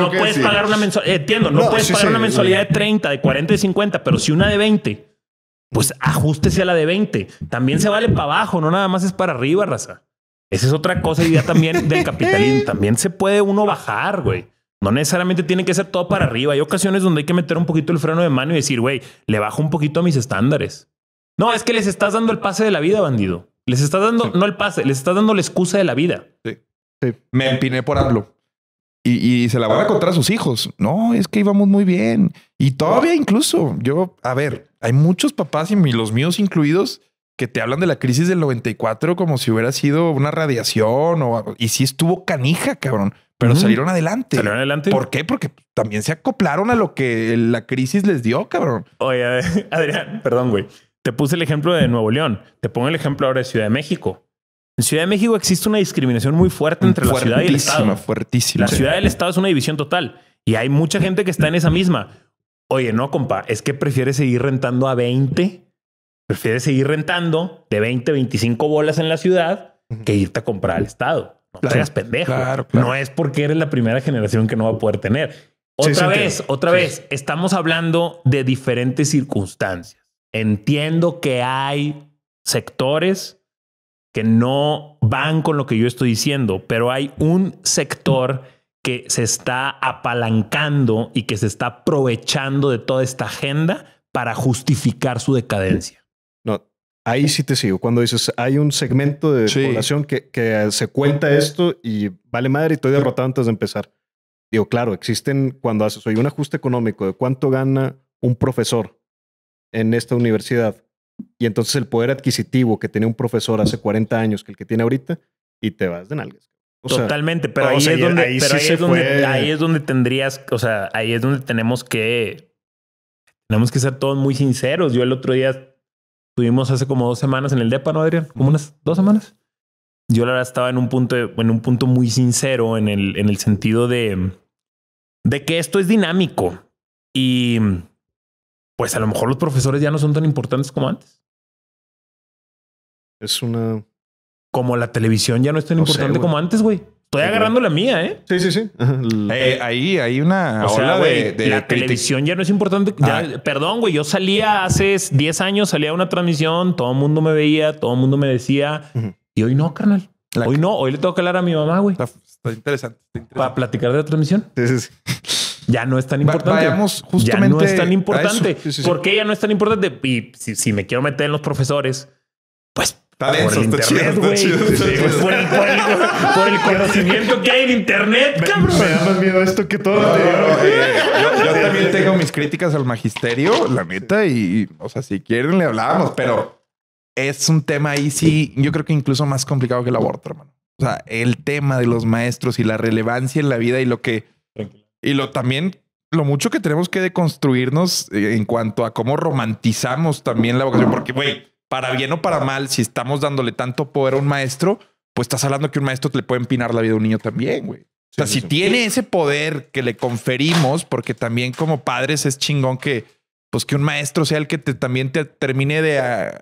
no, puedes pagar una mensualidad. Entiendo, no, puedes pagar una mensualidad de 30, de 40, de 50, pero si una de 20, pues ajústese a la de 20. También se vale para abajo, no nada más es para arriba, raza. Esa es otra cosa ya también del capitalismo. También se puede uno bajar, güey. No necesariamente tiene que ser todo para arriba. Hay ocasiones donde hay que meter un poquito el freno de mano y decir, güey, le bajo un poquito a mis estándares. No, es que les estás dando el pase de la vida, bandido. Les estás dando, no el pase, les estás dando la excusa de la vida. Sí. sí. Me empiné por hablo. Y, y, se la van a contar a sus hijos. No, es que íbamos muy bien. Y todavía incluso, yo, a ver, hay muchos papás y los míos incluidos que te hablan de la crisis del 94 como si hubiera sido una radiación o, y si estuvo canija, cabrón, pero salieron adelante. Salieron adelante. ¿Por qué? Porque también se acoplaron a lo que la crisis les dio, cabrón. Oye, Adrián, perdón, güey. Te puse el ejemplo de Nuevo León. Te pongo el ejemplo ahora de Ciudad de México. En Ciudad de México existe una discriminación muy fuerte entre la ciudad y el Estado. Fuertísima. La ciudad del Estado es una división total. Y hay mucha gente que está en esa misma. Oye, no, compa, es que prefieres seguir rentando a 20 prefieres seguir rentando de 20, 25 bolas en la ciudad que irte a comprar al Estado. No pendejo. No es porque eres la primera generación que no va a poder tener. Otra vez, otra vez, estamos hablando de diferentes circunstancias. Entiendo que hay sectores que no van con lo que yo estoy diciendo, pero hay un sector que se está apalancando y que se está aprovechando de toda esta agenda para justificar su decadencia. Ahí sí te sigo. Cuando dices, hay un segmento de población que, que, se cuenta esto y vale madre, y estoy derrotado antes de empezar. Digo, claro, existen cuando haces hoy un ajuste económico de cuánto gana un profesor en esta universidad y entonces el poder adquisitivo que tenía un profesor hace 40 años que el que tiene ahorita y te vas de nalgas. Totalmente, pero ahí, es donde, es donde ahí es donde tendrías, o sea, ahí es donde tenemos que tenemos que ser todos muy sinceros. Yo el otro día Estuvimos hace como dos semanas en el DEPA, ¿no, Adrián? Como unas dos semanas. Yo la verdad estaba en un punto, en un punto muy sincero en el, en el sentido de, de que esto es dinámico y pues a lo mejor los profesores ya no son tan importantes como antes. Es una... Como la televisión ya no es tan importante como antes, güey. Estoy agarrando la mía, ¿eh? Sí, sí, sí. Eh, ahí hay una ola de, La televisión ya no es importante. Ah. Perdón, güey. Yo salía hace 10 años, salía a una transmisión, todo el mundo me veía, todo el mundo me decía. Y hoy no, carnal. hoy no, hoy le tengo que hablar a mi mamá, güey. Está, interesante, Para platicar de la transmisión. Sí, sí, sí. Ya no es tan importante. justamente. Ya no es tan importante. ¿Por qué ya no es tan importante? Y si me quiero meter en los profesores, pues Está denso, está chido, por, el, conocimiento que hay en internet, cabrón. Me, da más miedo esto que todo. Eh, yo, también tengo mis críticas al magisterio, la neta, y, o sea, si quieren le hablábamos, pero es un tema ahí sí, yo creo que incluso más complicado que el aborto, hermano. O sea, el tema de los maestros y la relevancia en la vida y lo que... Y lo también lo mucho que tenemos que deconstruirnos eh, en cuanto a cómo romantizamos también la vocación, porque, güey, para bien o para mal, si estamos dándole tanto poder a un maestro, pues estás hablando que un maestro te le puede empinar la vida a un niño también, güey. O sea, si tiene ese poder que le conferimos, porque también como padres es chingón que, pues que un maestro sea el que te, también te termine de ah,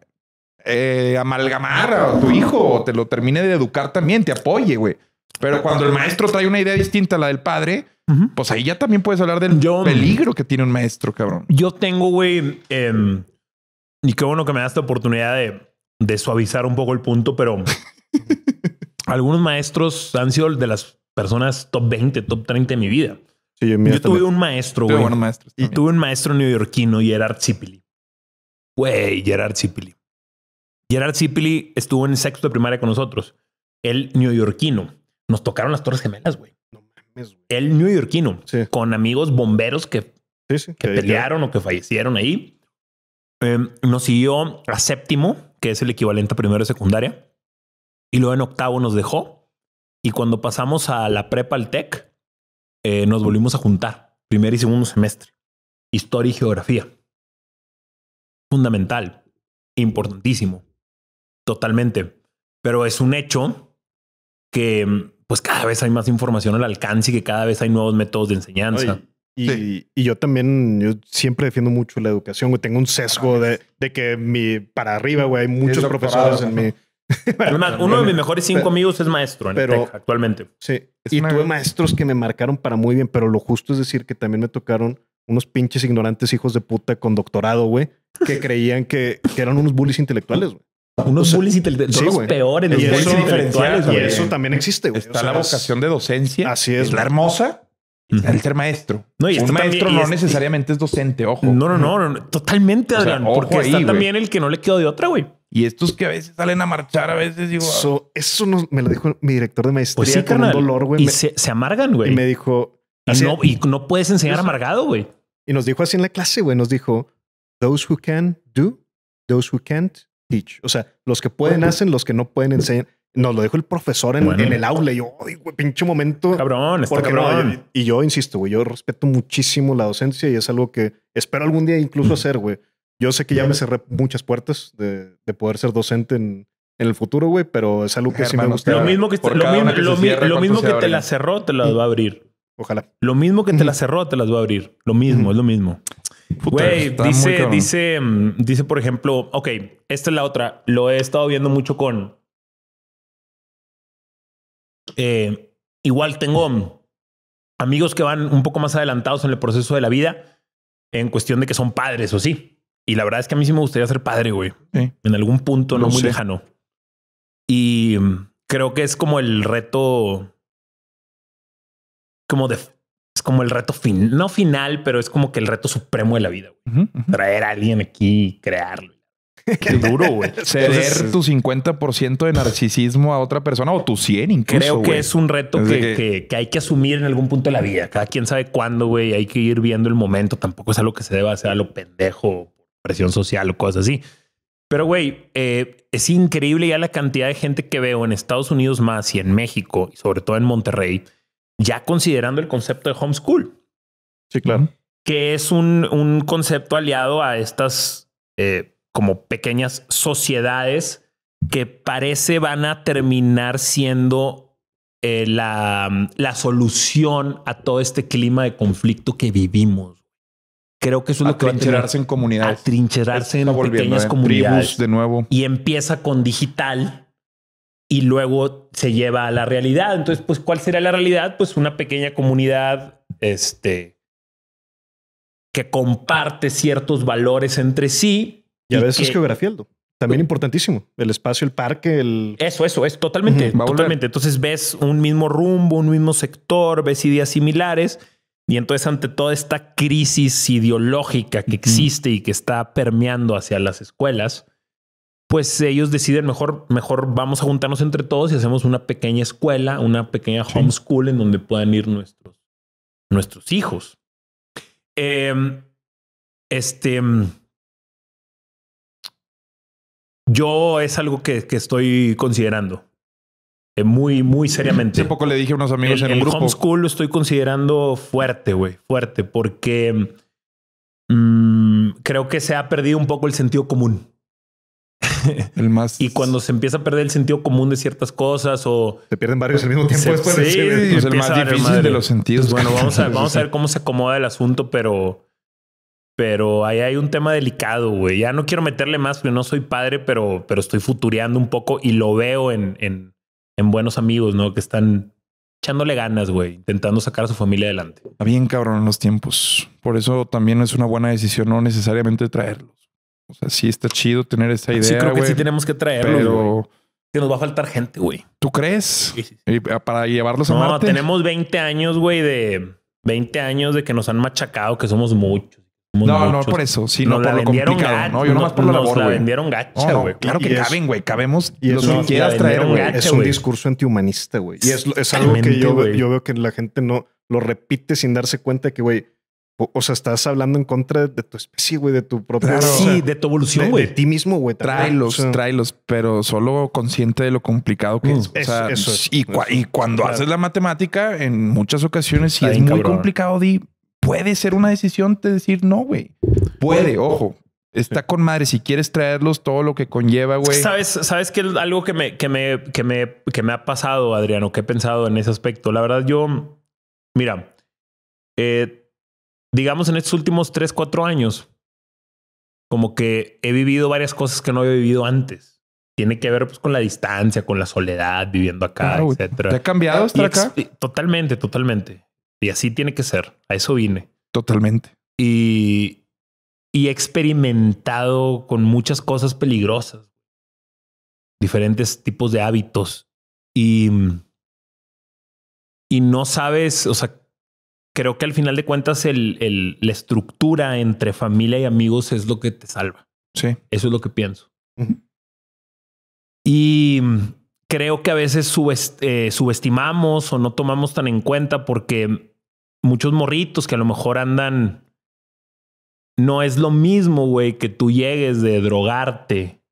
eh, amalgamar a tu hijo o te lo termine de educar también, te apoye, güey. Pero cuando el maestro trae una idea distinta a la del padre, pues ahí ya también puedes hablar del mm, peligro que tiene un maestro, cabrón. Yo tengo, güey, em, y qué bueno que me das esta oportunidad de, suavizar un poco el punto, pero algunos maestros han sido de las personas top 20, top 30 de mi vida. yo tuve un maestro, güey. Y tuve un maestro neoyorquino, Gerard Zipili. Güey, Gerard Zipili. Gerard Cipili estuvo en sexto de primaria con nosotros. El neoyorquino. Nos tocaron las Torres Gemelas, güey. El neoyorquino. Con amigos bomberos que, que pelearon o que fallecieron ahí. Em, nos siguió a séptimo, que es el equivalente a primero de secundaria. Y luego en octavo nos dejó. Y cuando pasamos a la prepa al TEC, eh, nos volvimos a juntar. Primer y segundo semestre. Historia y geografía. Fundamental. Importantísimo. Totalmente. Pero es un hecho que pues cada vez hay más información al alcance y que cada vez hay nuevos métodos de enseñanza. Y, yo también, yo siempre defiendo mucho la educación, güey. Tengo un sesgo ah, de, de, que mi para arriba, güey, hay muchos profesores en mi. uno de mis mejores cinco amigos es maestro en pero, actualmente. Sí. Y tuve maestros que me marcaron para muy bien, pero lo justo es decir que también me tocaron unos pinches ignorantes hijos de puta con doctorado, güey, que creían que, eran unos bullies intelectuales, güey. Unos bullies intelectuales. peores. y, eso, también existe, güey. Está la vocación de docencia. Así Es la hermosa al ser maestro. No, y un maestro no necesariamente es docente, ojo. No, no, no, totalmente, Adrián, porque ahí, está también el que no le quedó de otra, güey. Y estos que a veces salen a marchar, a veces digo. Ah". eso me lo dijo mi director de maestría pues con un dolor, güey. Y se, se, amargan, güey. Y me dijo. Y, no, y no puedes enseñar pues, amargado, güey. Y nos dijo así en la clase, güey. Nos dijo: Those who can do, those who can't teach. O sea, los que pueden hacen, los que no pueden enseñar nos lo dijo el profesor en, el aula. Y yo, pinche momento. Cabrón, está y yo insisto, güey, yo respeto muchísimo la docencia y es algo que espero algún día incluso hacer, güey. Yo sé que ya me cerré muchas puertas de, poder ser docente en, el futuro, güey, pero es algo que sí me gusta. Lo mismo que, te, mismo que te la cerró, te las va a abrir. Ojalá. Lo mismo que te la cerró, te las va a abrir. Lo mismo, es lo mismo. Güey, dice, dice, mm, dice, por ejemplo, ok, esta es la otra. Lo he estado viendo mucho con eh, igual tengo amigos que van un poco más adelantados en el proceso de la vida en cuestión de que son padres o sí. Y la verdad es que a mí sí me gustaría ser padre, güey. En algún punto no, muy lejano. Y mm, creo que es como el reto, como de, es como el reto fin, no final, pero es como que el reto supremo de la vida. Traer a alguien aquí y crearlo. Qué duro, güey. Ceder tu 50% de narcisismo a otra persona o tu 100 incluso. Creo que es un reto que, que... hay que asumir en algún punto de la vida. Cada quien sabe cuándo, güey. Hay que ir viendo el momento. Tampoco es algo que se deba hacer a lo pendejo, presión social o cosas así. Pero, güey, eh, es increíble ya la cantidad de gente que veo en Estados Unidos más y en México, y sobre todo en Monterrey, ya considerando el concepto de homeschool. Sí, claro. Que es un, un concepto aliado a estas eh, como pequeñas sociedades que parece van a terminar siendo eh, la, la, solución a todo este clima de conflicto que vivimos. Creo que eso es lo que a trincherarse en comunidades. A trincherarse en pequeñas comunidades. de nuevo. Y empieza con digital y luego se lleva a la realidad. Entonces, pues, ¿cuál será la realidad? Pues una pequeña comunidad, este, que comparte ciertos valores entre sí, y a veces geografía, También importantísimo. El espacio, el parque, el. Eso, eso, es totalmente. totalmente. Entonces ves un mismo rumbo, un mismo sector, ves ideas similares. Y entonces, ante toda esta crisis ideológica que existe y que está permeando hacia las escuelas, pues ellos deciden mejor, mejor vamos a juntarnos entre todos y hacemos una pequeña escuela, una pequeña homeschool en donde puedan ir nuestros, nuestros hijos. Em, este yo es algo que, que estoy considerando eh, muy, muy seriamente. Hace poco le dije a unos amigos en un el grupo. homeschool lo estoy considerando fuerte, güey, fuerte, porque mm, creo que se ha perdido un poco el sentido común. El más. y cuando se empieza a perder el sentido común de ciertas cosas o. Se pierden varios al mismo tiempo después. Sí, de es el más difícil de los sentidos. Pues bueno, vamos a, vamos a ver cómo se acomoda el asunto, pero pero ahí hay un tema delicado, güey. Ya no quiero meterle más porque no soy padre, pero, pero estoy futureando un poco y lo veo en, en, buenos amigos, ¿no? Que están echándole ganas, güey, intentando sacar a su familia adelante. Está bien cabrón en los tiempos. Por eso también es una buena decisión no necesariamente traerlos. O sea, sí está chido tener esa idea. Sí, creo que sí tenemos que traerlos, pero... Que nos va a faltar gente, güey. ¿Tú crees? Sí, sí, ah, Para llevarlos a Marte. No, tenemos 20 años, güey, de 20 años de que nos han machacado, que somos muchos no, no por eso, sino por lo complicado. Gacha, no, yo nomás por la labor, La vendieron gacha, güey. claro que caben, güey. Cabemos y los que quieras traer, güey. Es un discurso antihumanista, güey. Y es, es algo que yo, yo veo que la gente no lo repite sin darse cuenta de que, güey, o, sea, estás hablando en contra de tu especie, güey, de tu propia. sí, de tu evolución, güey. De, ti mismo, güey. Tráelos, o tráelos, pero solo consciente de lo complicado que mm. es. O sea, eso, y, y, cuando haces la matemática, en muchas ocasiones, si es muy complicado, di puede ser una decisión de decir no, güey. Puede, ojo. Está con madre. Si quieres traerlos, todo lo que conlleva, güey. Sabes, sabes que algo que me, que que me, ha pasado, Adriano, que he pensado en ese aspecto. La verdad, yo, mira, eh, digamos en estos últimos tres, cuatro años, como que he vivido varias cosas que no había vivido antes tiene que ver pues, con la distancia, con la soledad, viviendo acá, etc. ¿Te ha cambiado hasta acá? Totalmente, totalmente. Y así tiene que ser. A eso vine. Totalmente. Y, y he experimentado con muchas cosas peligrosas, diferentes tipos de hábitos. Y, y no sabes, o sea, creo que al final de cuentas la estructura entre familia y amigos es lo que te salva. Sí. Eso es lo que pienso. Y creo que a veces eh, subestimamos o no tomamos tan en cuenta porque muchos morritos que a lo mejor andan... No es lo mismo, güey, que tú llegues de drogarte,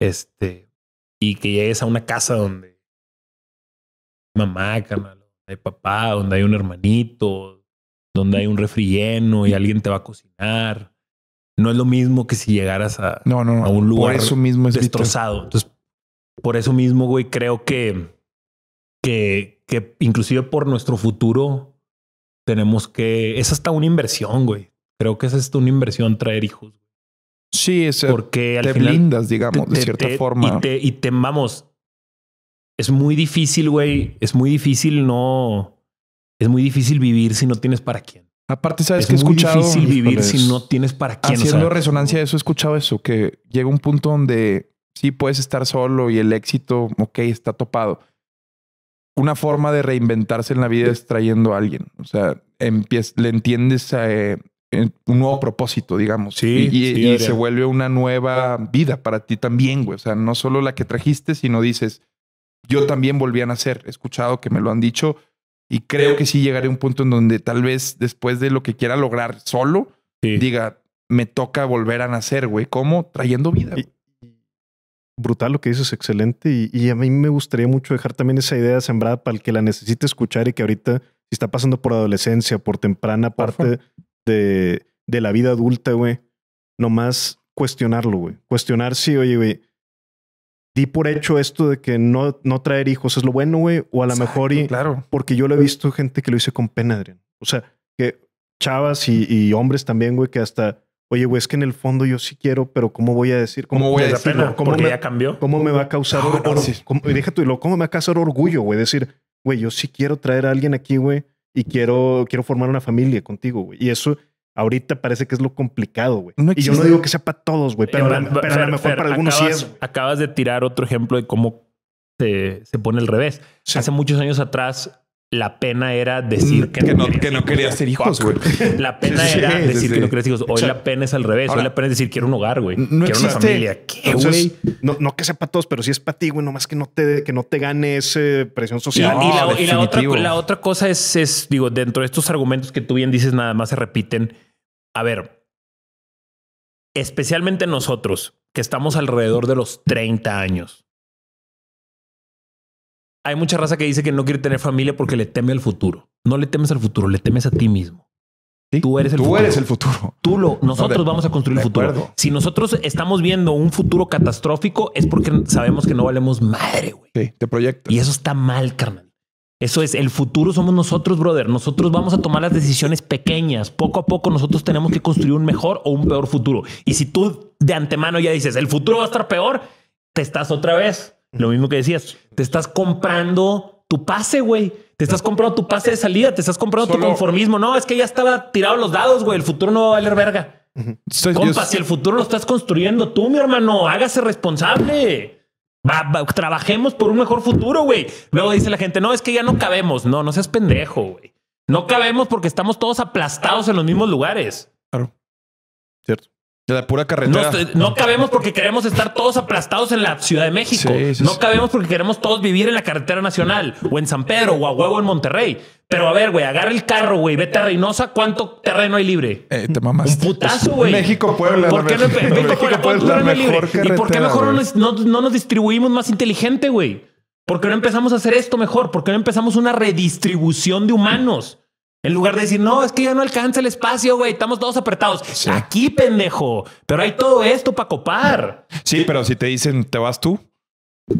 este, y que llegues a una casa donde mamá, canal, donde hay papá, donde hay un hermanito, donde hay un refri lleno y alguien te va a cocinar. No es lo mismo que si llegaras a, no, no, no. a un lugar mismo es destrozado. Entonces, por eso mismo, güey, creo que, que, que inclusive por nuestro futuro tenemos que... Es hasta una inversión, güey. Creo que es hasta una inversión traer hijos. Sí, es porque al te blindas, digamos, de cierta forma. Y te, vamos, es muy difícil, güey. Es muy difícil no... Es muy difícil vivir si no tienes para quién. Aparte, ¿sabes que he escuchado? Es muy difícil vivir si no tienes para quién. Haciendo resonancia de eso, he escuchado eso, que llega un punto donde sí puedes estar solo y el éxito, ok, está topado. Una forma de reinventarse en la vida es trayendo a alguien. O sea, le entiendes eh, un nuevo propósito, digamos. Sí. Y, y se vuelve una nueva vida para ti también, güey. O sea, no solo la que trajiste, sino dices, yo también volví a nacer. He escuchado que me lo han dicho y creo que sí llegaré a un punto en donde tal vez después de lo que quiera lograr solo, diga, me toca volver a nacer, güey. ¿Cómo? Trayendo vida brutal lo que dices, excelente. Y, a mí me gustaría mucho dejar también esa idea sembrada para el que la necesite escuchar y que ahorita, si está pasando por adolescencia, por temprana parte de, la vida adulta, güey, nomás cuestionarlo, güey. Cuestionar si, oye, güey, di por hecho esto de que no, no traer hijos es lo bueno, güey, o a lo mejor, y, claro. porque yo lo he visto gente que lo hice con pena, O sea, que chavas y, y hombres también, güey, que hasta oye, güey, es que en el fondo yo sí quiero, pero ¿cómo voy a decir? ¿Cómo, voy a decirlo? ¿Cómo me, cambió. ¿Cómo me va a causar orgullo? ¿cómo me va a causar orgullo, güey? Decir, güey, yo sí quiero traer a alguien aquí, güey, y quiero, quiero formar una familia contigo, güey. Y eso ahorita parece que es lo complicado, güey. y yo no digo que sea para todos, güey, pero, a lo mejor para algunos acabas, sí es. Acabas de tirar otro ejemplo de cómo se, se pone al revés. Hace muchos años atrás, la pena era decir mm, que, no, quería querías ser hijos, güey. La pena era decir que no querías hijos. Hoy la pena es al revés. Hoy la pena es decir quiero un hogar, güey. No quiero una familia. no, que sea para todos, pero sí es para ti, güey. Nomás que no te, que no te gane esa presión social. Y, la, otra, la otra cosa es, es, digo, dentro de estos argumentos que tú bien dices, nada más se repiten. A ver, especialmente nosotros que estamos alrededor de los 30 años hay mucha raza que dice que no quiere tener familia porque le teme al futuro. No le temes al futuro, le temes a ti mismo. Tú eres el futuro. el futuro. Tú lo, nosotros vamos a construir el futuro. Si nosotros estamos viendo un futuro catastrófico, es porque sabemos que no valemos madre, güey. Sí, te proyectas. Y eso está mal, carnal. Eso es, el futuro somos nosotros, brother. Nosotros vamos a tomar las decisiones pequeñas. Poco a poco nosotros tenemos que construir un mejor o un peor futuro. Y si tú de antemano ya dices, el futuro va a estar peor, te estás otra vez lo mismo que decías, te estás comprando tu pase, güey. Te estás comprando tu pase de salida, te estás comprando tu conformismo. No, es que ya estaba tirado los dados, güey. El futuro no va a valer verga. Soy Compa, si el futuro lo estás construyendo tú, mi hermano, hágase responsable. trabajemos por un mejor futuro, güey. Luego dice la gente, no, es que ya no cabemos. No, no seas pendejo, güey. No cabemos porque estamos todos aplastados en los mismos lugares. Claro. Cierto. De la pura carretera. No, no, cabemos porque queremos estar todos aplastados en la Ciudad de México. no cabemos porque queremos todos vivir en la carretera nacional o en San Pedro o a huevo en Monterrey. Pero a ver, güey, agarra el carro, güey, vete a Reynosa. ¿Cuánto terreno hay libre? Eh, te mamas. Un putazo, güey. México Puebla. ¿Por qué no, ¿Y por qué mejor no nos distribuimos más inteligente, güey? ¿Por qué no empezamos a hacer esto mejor? ¿Por qué no empezamos una redistribución de humanos? En lugar de decir, no, es que ya no alcanza el espacio, güey, estamos todos apretados. Aquí, pendejo, pero hay todo esto para copar. Sí, pero si te dicen, te vas tú.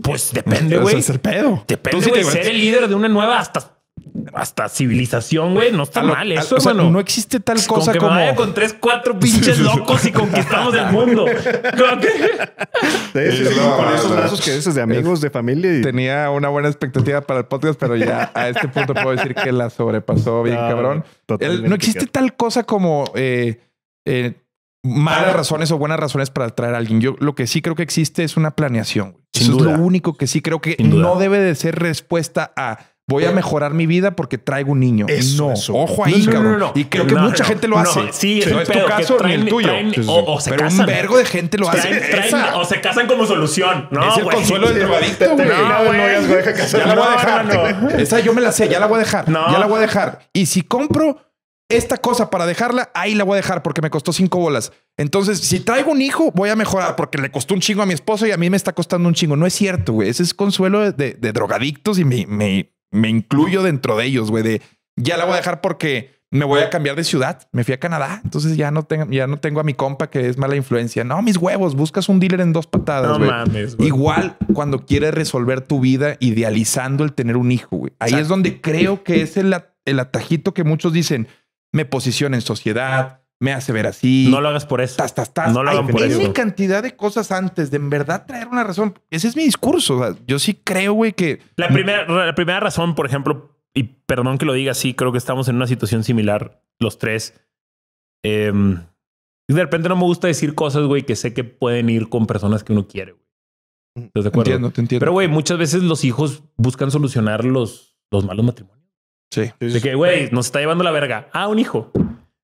Pues depende, güey. Es el pedo. Depende, güey, ser el líder de una nueva hasta hasta civilización, güey. No está mal eso, o No existe tal cosa como. con tres, cuatro pinches locos y conquistamos el mundo. con esos brazos que dices de amigos, de familia. Tenía una buena expectativa para el podcast, pero ya a este punto puedo decir que la sobrepasó bien, ah, cabrón. no existe tal cosa como. Eh, eh, malas razones o buenas razones para atraer a alguien. Yo lo que sí creo que existe es una planeación. Eso es lo único que sí creo que no debe de ser respuesta a Voy a mejorar mi vida porque traigo un niño. Eso, no, ojo ahí, cabrón. y creo que mucha gente lo hace. sí, no es tu caso ni el tuyo. Pero un vergo de gente lo hace. o se casan como solución. No, es el consuelo del drogadicto, No, güey. No, Ya la voy a dejar. Esa yo me la sé. Ya la voy a dejar. Ya la voy a dejar. Y si compro esta cosa para dejarla, ahí la voy a dejar porque me costó cinco bolas. Entonces, si traigo un hijo, voy a mejorar porque le costó un chingo a mi esposo y a mí me está costando un chingo. No es cierto, güey. Ese es consuelo de, drogadictos y me me incluyo dentro de ellos, güey, de ya la voy a dejar porque me voy a cambiar de ciudad, me fui a Canadá, entonces ya no, tengo, ya no tengo a mi compa que es mala influencia. No, mis huevos, buscas un dealer en dos patadas. No Igual cuando quieres resolver tu vida idealizando el tener un hijo, güey. Ahí es donde creo que es el, el atajito que muchos dicen, me posiciono en sociedad, me hace ver así. No lo hagas por eso. No lo hagas por eso. cantidad de cosas antes de en verdad traer una razón. Ese es mi discurso. yo sí creo, güey, que. La primera, la primera razón, por ejemplo, y perdón que lo diga así, creo que estamos en una situación similar, los tres. Em, de repente no me gusta decir cosas, güey, que sé que pueden ir con personas que uno quiere, güey. Mm, entiendo, te entiendo. Pero, güey, muchas veces los hijos buscan solucionar los, los malos matrimonios. Sí. De que, güey, nos está llevando la verga. Ah, un hijo.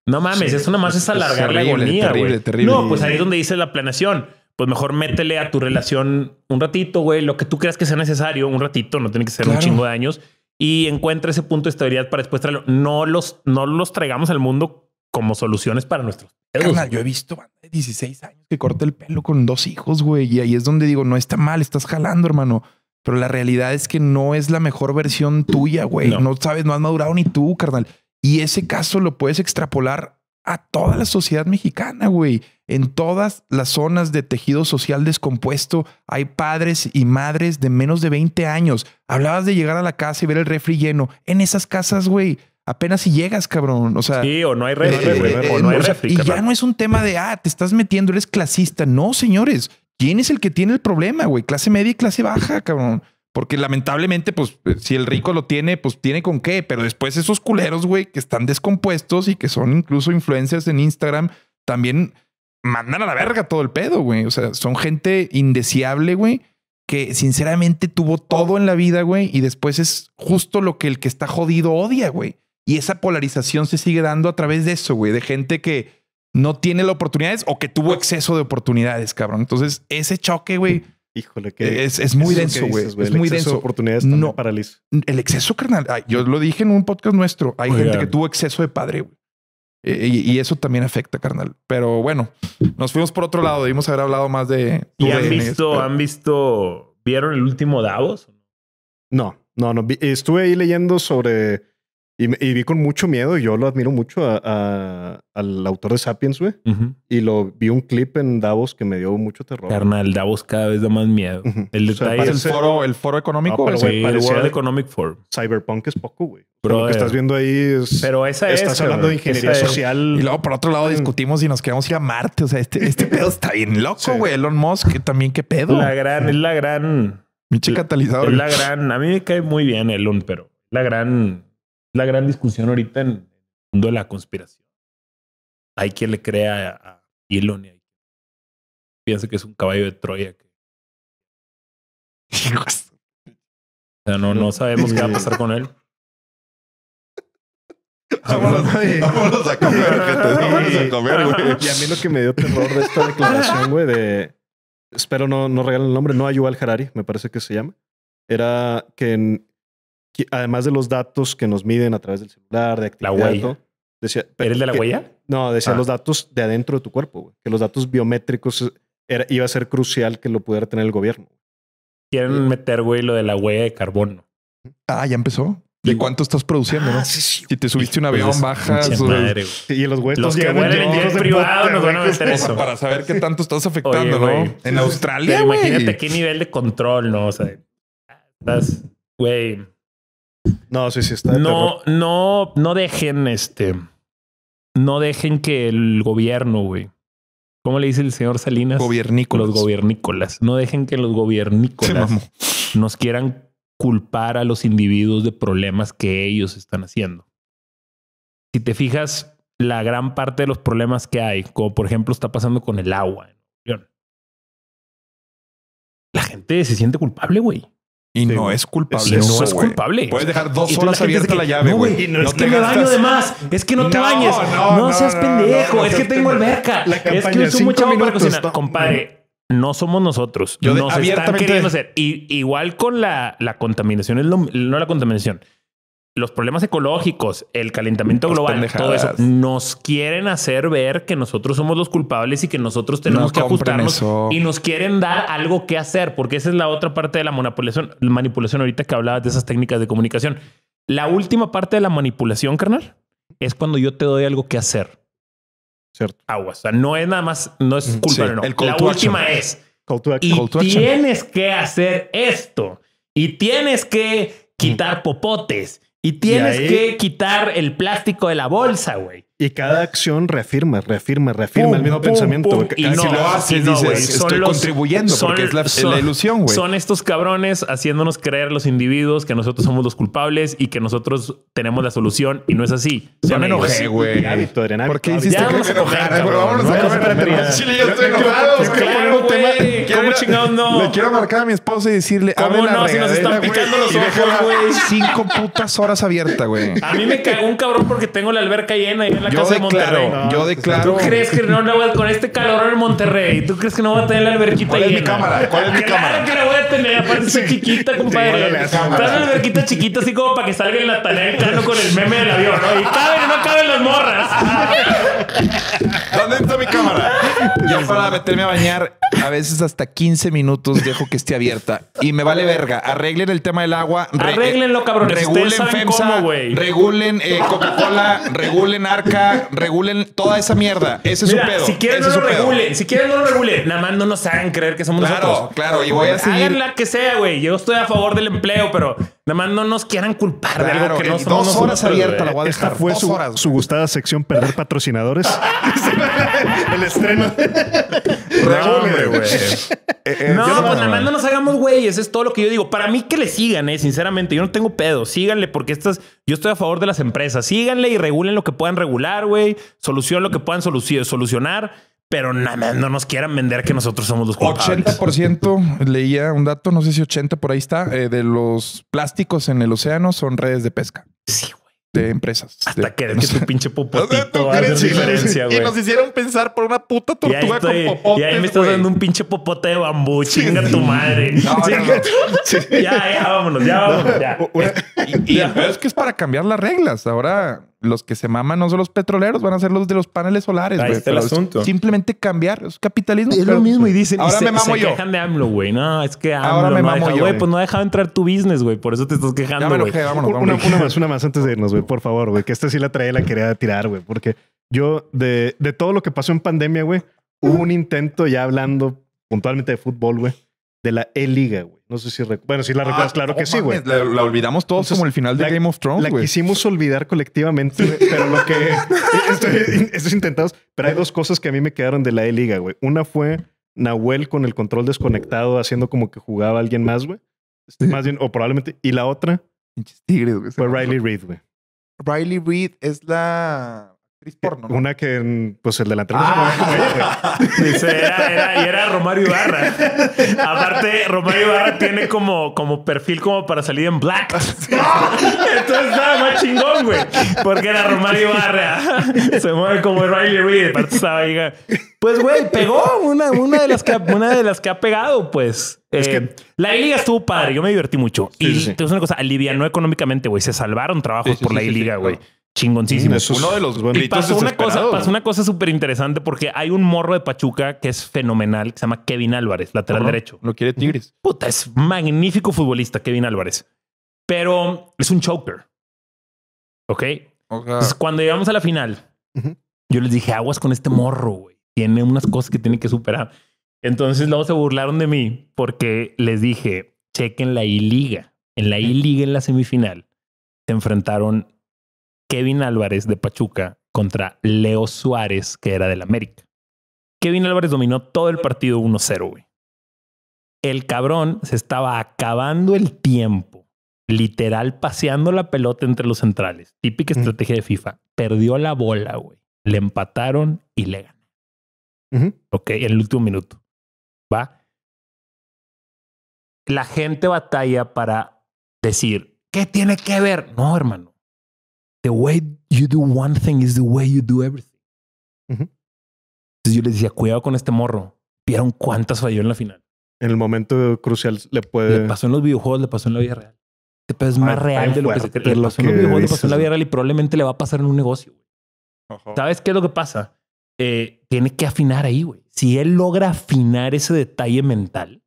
No mames, eso nomás es, es alargar la agonía, terrible, No, pues ahí es donde dice la planeación. Pues mejor métele a tu relación un ratito, güey, lo que tú creas que sea necesario, un ratito, no tiene que ser un chingo de años, y encuentra ese punto de estabilidad para después traerlo. No los, no los traigamos al mundo como soluciones para nuestros Carnal, yo he visto de 16 años que corta el pelo con dos hijos, güey, y ahí es donde digo, no está mal, estás jalando, hermano. Pero la realidad es que no es la mejor versión tuya, güey. no sabes, no has madurado ni tú, carnal. Y ese caso lo puedes extrapolar a toda la sociedad mexicana, güey. En todas las zonas de tejido social descompuesto hay padres y madres de menos de 20 años. Hablabas de llegar a la casa y ver el refri lleno. En esas casas, güey, apenas si llegas, cabrón. O sea, sí, o no hay refri, eh, güey. Eh, y ya no es un tema de, ah, te estás metiendo, eres clasista. No, señores. ¿Quién es el que tiene el problema, güey? Clase media y clase baja, cabrón. Porque lamentablemente, pues, eh, si el rico lo tiene, pues tiene con qué. Pero después esos culeros, güey, que están descompuestos y que son incluso influencias en Instagram, también mandan a la verga todo el pedo, güey. O sea, son gente indeseable, güey, que sinceramente tuvo todo en la vida, güey. Y después es justo lo que el que está jodido odia, güey. Y esa polarización se sigue dando a través de eso, güey, de gente que no tiene las oportunidades o que tuvo exceso de oportunidades, cabrón. Entonces, ese choque, güey Híjole, que eh, es, es muy denso, güey. Es muy denso. oportunidades no El exceso, carnal. yo lo dije en un podcast nuestro. Hay gente que tuvo exceso de padre, e, e, Y, eso también afecta, carnal. Pero bueno, nos fuimos por otro lado. Debimos haber hablado más de. ¿Y han visto, han visto, vieron el último Davos? No, no, no. Estuve ahí leyendo sobre y, vi con mucho miedo, y yo lo admiro mucho a, al autor de Sapiens, güey. Y lo vi un clip en Davos que me dio mucho terror. Carnal, Davos cada vez da más miedo. El detalle es el foro, el foro económico. sí, el Economic Forum. Cyberpunk es poco, güey. Lo que estás eh. viendo ahí es. Pero esa es. Estás hablando de ingeniería social. Y luego, por otro lado, mm. discutimos y nos quedamos ir a Marte. O sea, este, este pedo está bien loco, güey. Elon Musk también, qué pedo. La gran, es la gran. Pinche catalizador. Es la gran. A mí me cae muy bien Elon, pero la gran la gran discusión ahorita en el mundo de la conspiración. Hay quien le crea a Elon y hay piensa que es un caballo de Troya. Que... O no, no sabemos qué va a pasar con él. Vámonos, a comer, Vámonos a comer, güey. Y a mí lo que me dio terror de esta declaración, güey, de. Espero no, no regalen el nombre, no al Harari, me parece que se llama. Era que en, además de los datos que nos miden a través del celular, de actividad. La ¿Eres de la huella? No, decía ah. los datos de adentro de tu cuerpo, güey. que los datos biométricos iba a ser crucial que lo pudiera tener el gobierno. Quieren eh, meter, güey, lo de la huella de carbono. Ah, ya empezó. ¿De cuánto estás produciendo, ah, Si te subiste un avión, bajas. y los los que en privado nos van a Para saber qué tanto estás afectando, ¿no? En Australia, güey. Imagínate qué nivel de control, ¿no? O sea, estás, güey no, sí, sí, está. no, no, no dejen este. No dejen que el gobierno, güey. ¿Cómo le dice el señor Salinas? Gobiernícolas. Los gobiernícolas. No dejen que los gobiernícolas nos quieran culpar a los individuos de problemas que ellos están haciendo. Si te fijas, la gran parte de los problemas que hay, como por ejemplo está pasando con el agua La gente se siente culpable, güey. Y no es culpable. no es culpable. Puedes dejar dos horas abierta la llave, es que me daño de más. Es que no te bañes. No, seas pendejo. es que tengo alberca. Es que uso mucha agua para cocinar. Compadre, no somos nosotros. Yo Nos están queriendo hacer. Y, igual con la, la contaminación, no la contaminación, los problemas ecológicos, el calentamiento global, todo eso, nos quieren hacer ver que nosotros somos los culpables y que nosotros tenemos que ajustarnos y nos quieren dar algo que hacer, porque esa es la otra parte de la manipulación, manipulación ahorita que hablabas de esas técnicas de comunicación. La última parte de la manipulación, carnal, es cuando yo te doy algo que hacer. Cierto. Agua. O sea, no es nada más, no es culpa, no. la última es. y tienes que hacer esto. Y tienes que mm. quitar popotes y tienes que quitar el plástico de la bolsa, güey. Y cada acción reafirma, reafirma, reafirma el mismo pensamiento. y si lo ah, haces, dices, estoy contribuyendo porque es la, ilusión, güey. Son estos cabrones haciéndonos creer los individuos que nosotros somos los culpables y que nosotros tenemos la solución y no es así. Son me enojé, güey. ¿Por qué hiciste que vamos a a Chile, yo estoy enojado. ¿Cómo chingados no? Le quiero marcar a mi esposa y decirle, ¿cómo no? Si nos están picando los ojos, güey. Cinco putas horas abiertas, güey. A mí me cagó un cabrón porque tengo la alberca llena y la yo casa declaro, de Monterrey. No, yo pues, declaro. ¿Tú crees que no, a... con este calor en Monterrey? ¿Tú crees que no voy a tener la alberquita ¿Cuál es mi cámara? ¿Cuál es mi cámara? Claro que la voy a tener. Aparte, sí. chiquita, compadre. están la una alberquita chiquita, así como para que salga en la tarea con el meme del avión, ¿no? Y caben no caben las morras. ¿Dónde está mi cámara? Yo para meterme a bañar, a veces hasta 15 minutos dejo que esté abierta. Y me vale verga. Arreglen el tema del agua. Arreglenlo, cabrones. Regulen FEMSA. regulen eh, Coca-Cola. regulen Arca regulen toda esa mierda. Ese es su pedo. Si quieren, no lo regulen. Si quieren, no lo regulen. Nada más no nos hagan creer que somos nosotros. Claro, claro. Y voy a seguir. Hagan la que sea, güey. Yo estoy a favor del empleo, pero Nada más no nos quieran culpar de que horas abierta la Esta fue su, gustada sección perder patrocinadores. el estreno. güey. Eh, eh, eh, no, pues nada más no nos hagamos güeyes. Es todo lo que yo digo. Para mí que le sigan, eh, sinceramente. Yo no tengo pedo. Síganle porque estas... Yo estoy a favor de las empresas. Síganle y regulen lo que puedan regular, güey. Solución lo que puedan solucionar pero nada, no nos quieran vender que nosotros somos los culpables. 80% leía un dato, no sé si 80 por ahí está, eh, de los plásticos en el océano son redes de pesca. Sí, güey. De empresas. Hasta que, de que tu pinche popotito diferencia, güey. Y nos hicieron pensar por una puta tortuga con Y ahí me estás dando un pinche popote de bambú. chinga tu madre. Ya, ya, vámonos, ya, vámonos, ya. Eh, es que es para cambiar las reglas. Ahora los que se maman no son los petroleros, van a ser los de los paneles solares. Ahí está el asunto. simplemente cambiar, es capitalismo. Es lo mismo y dicen, ahora me mamo se yo. quejan de AMLO, güey. No, es que AMLO ahora me no mamo yo. Güey, pues no ha dejado entrar tu business, güey. Por eso te estás quejando, güey. Una, más, una más antes de irnos, güey. Por favor, güey. Que esta sí la trae, la quería tirar, güey. Porque yo, de, de todo lo que pasó en pandemia, güey, hubo un intento ya hablando puntualmente de fútbol, güey, de la E-Liga, güey. No sé si bueno, si la recuerdas, ah, claro que sí, güey. La, olvidamos todos como el final de Game of Thrones, La quisimos olvidar colectivamente, pero lo que estos intentados, pero hay dos cosas que a mí me quedaron de la E-Liga, güey. Una fue Nahuel con el control desconectado haciendo como que jugaba a alguien más, güey. Más bien, o probablemente. Y la otra Fue Riley Reid, güey. Riley Reid es la una que, pues el delantero. la No ah. y era Romario Ibarra. Aparte, Romario Ibarra tiene como, como perfil como para salir en black. Entonces estaba más chingón, güey. Porque era Romario Ibarra. Se mueve como Riley Reed. Aparte estaba ahí. Pues, güey, pegó una, una, de las que, una de las que ha pegado, pues. Es eh, que... La liga estuvo padre, yo me divertí mucho. y entonces te una cosa, alivianó económicamente, güey. Se salvaron trabajos por la liga, güey. Chingoncísimo. uno de los pues, buenitos pasó una cosa, pasó una cosa súper interesante porque hay un morro de Pachuca que es fenomenal, que se llama Kevin Álvarez, lateral derecho. Lo quiere Tigres. Puta, es magnífico futbolista Kevin Álvarez. Pero es un choker. ¿Ok? cuando llegamos a la final, yo les dije, aguas con este morro, güey. Tiene unas cosas que tiene que superar. Entonces luego se burlaron de mí porque les dije, chequen la I-Liga. En la I-Liga, en la semifinal, se enfrentaron Kevin Álvarez de Pachuca contra Leo Suárez, que era del América. Kevin Álvarez dominó todo el partido 1-0, güey. El cabrón se estaba acabando el tiempo, literal paseando la pelota entre los centrales. Típica estrategia de FIFA. Perdió la bola, güey. Le empataron y le ganó. Ok, en el último minuto. Va. La gente batalla para decir, ¿qué tiene que ver? No, hermano the way you do one thing is the way you do everything. Entonces yo le decía, cuidado con este morro. Vieron cuántas falló en la final. En el momento crucial le puede... Le pasó en los videojuegos, le pasó en la vida real. Este es ah, más real de lo que se cree. Le pasó en los videojuegos, le pasó en la vida real y probablemente le va a pasar en un negocio. ¿Sabes qué es lo que pasa? Eh, tiene que afinar ahí, güey. Si él logra afinar ese detalle mental,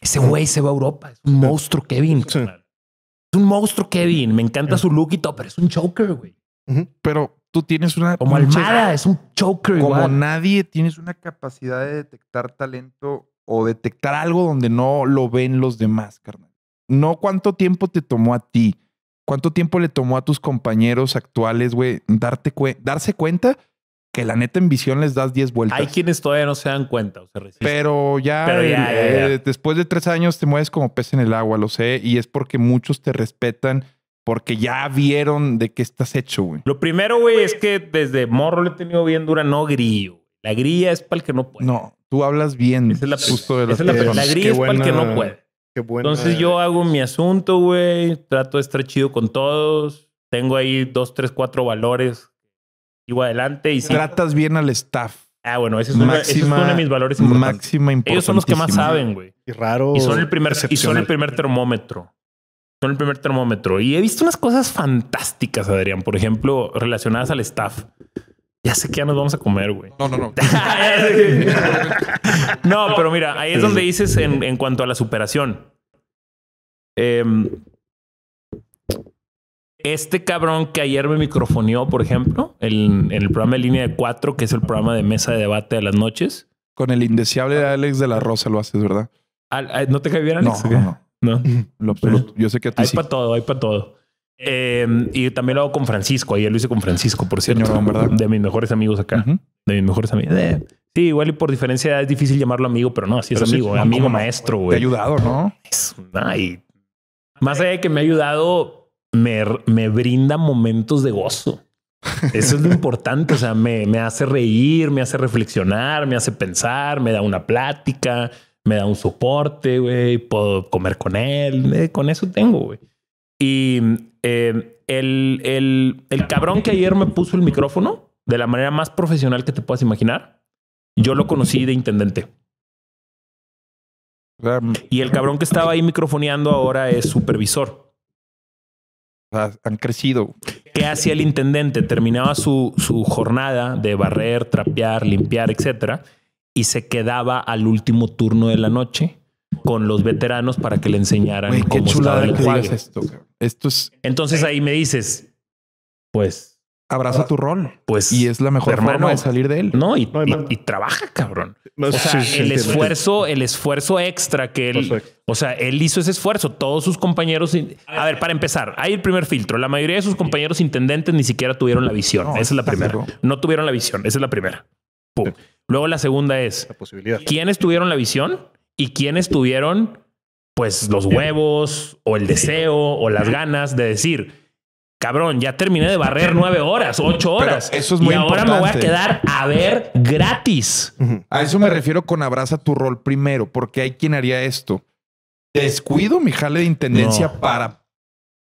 ese güey se va a Europa. Es un monstruo, Kevin. Sí. Es un monstruo, Kevin. Me encanta su look y todo, pero es un choker, güey. Pero tú tienes una. Como Almada, es un choker. Como nadie tienes una capacidad de detectar talento o detectar algo donde no lo ven los demás, carnal. No cuánto tiempo te tomó a ti, cuánto tiempo le tomó a tus compañeros actuales, güey, darte darse cuenta que la neta en visión les das 10 vueltas. Hay quienes todavía no se dan cuenta, o Pero ya, eh, después de tres años te mueves como pez en el agua, lo sé, y es porque muchos te respetan porque ya vieron de qué estás hecho, güey. Lo primero, güey, es que desde morro le he tenido bien dura, no grillo. La grilla es para el que no puede. No, tú hablas bien. es la, grilla es para el que no puede. Qué Entonces yo hago mi asunto, güey. Trato de estar chido con todos. Tengo ahí dos, tres, cuatro valores Igual adelante y sigo. Tratas bien al staff. Ah, bueno, ese es, uno de mis valores importantes. Máxima Ellos son los que más saben, güey. Y raro. Y son el primer, son el primer termómetro. Son el primer termómetro. Y he visto unas cosas fantásticas, Adrián. Por ejemplo, relacionadas al staff. Ya sé que ya nos vamos a comer, güey. No, no, no. no, pero mira, ahí es donde dices en, en cuanto a la superación. Eh, este cabrón que ayer me microfonió, por ejemplo, en, el programa de Línea de Cuatro, que es el programa de mesa de debate de las noches. Con el indeseable de Alex de la Rosa lo haces, ¿verdad? ¿No te cae bien, Alex? No, no, Yo sé que a ti Hay para todo, hay para todo. Em, y también lo hago con Francisco. Ayer lo hice con Francisco, por cierto. De mis mejores amigos acá. De mis mejores amigos. Sí, igual y por diferencia es difícil llamarlo amigo, pero no, así es amigo. amigo maestro, güey. Te ha ayudado, ¿no? Más allá de que me ha ayudado, me, brinda momentos de gozo. Eso es lo importante, o sea, me, hace reír, me hace reflexionar, me hace pensar, me da una plática, me da un soporte, güey, puedo comer con él, eh, con eso tengo, güey. Y eh, el, el cabrón que ayer me puso el micrófono, de la manera más profesional que te puedas imaginar, yo lo conocí de intendente. Y el cabrón que estaba ahí microfoneando ahora es supervisor han crecido. ¿Qué hacía el intendente? Terminaba su, su, jornada de barrer, trapear, limpiar, etcétera, y se quedaba al último turno de la noche con los veteranos para que le enseñaran qué cómo el que Entonces ahí me dices, pues abraza tu rol. Pues y es la mejor forma de salir de él. No, y, trabaja, cabrón. o sea, el esfuerzo, el esfuerzo extra que él, o sea, él hizo ese esfuerzo. Todos sus compañeros. A ver, para empezar, hay el primer filtro. La mayoría de sus compañeros intendentes ni siquiera tuvieron la visión. esa es la primera. No tuvieron la visión. Esa es la primera. Pum. Luego la segunda es la posibilidad. quiénes tuvieron la visión y quiénes tuvieron, pues, los huevos o el deseo o las ganas de decir Cabrón, ya terminé de barrer nueve horas, ocho horas. eso es muy y ahora me voy a quedar a ver gratis. A eso me refiero con abraza tu rol primero, porque hay quien haría esto. Descuido mi jale de intendencia para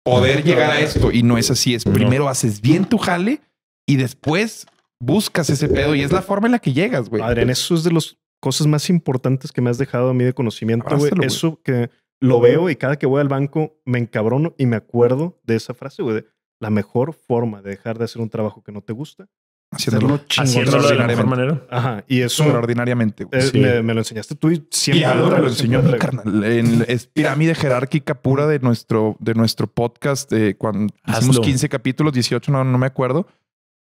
poder llegar a esto. Y no es así. Es primero haces bien tu jale y después buscas ese pedo. Y es la forma en la que llegas, güey. Adrián, eso es de las cosas más importantes que me has dejado a mí de conocimiento, Eso que lo veo y cada que voy al banco me encabrono y me acuerdo de esa frase, güey la mejor forma de dejar de hacer un trabajo que no te gusta. Haciéndolo, haciéndolo de la mejor manera. Ajá, y eso. Extraordinariamente, eh, me, lo enseñaste tú y siempre. me lo enseñó En, es pirámide jerárquica pura de nuestro, de nuestro podcast. De eh, cuando hicimos 15 capítulos, 18, no, no me acuerdo.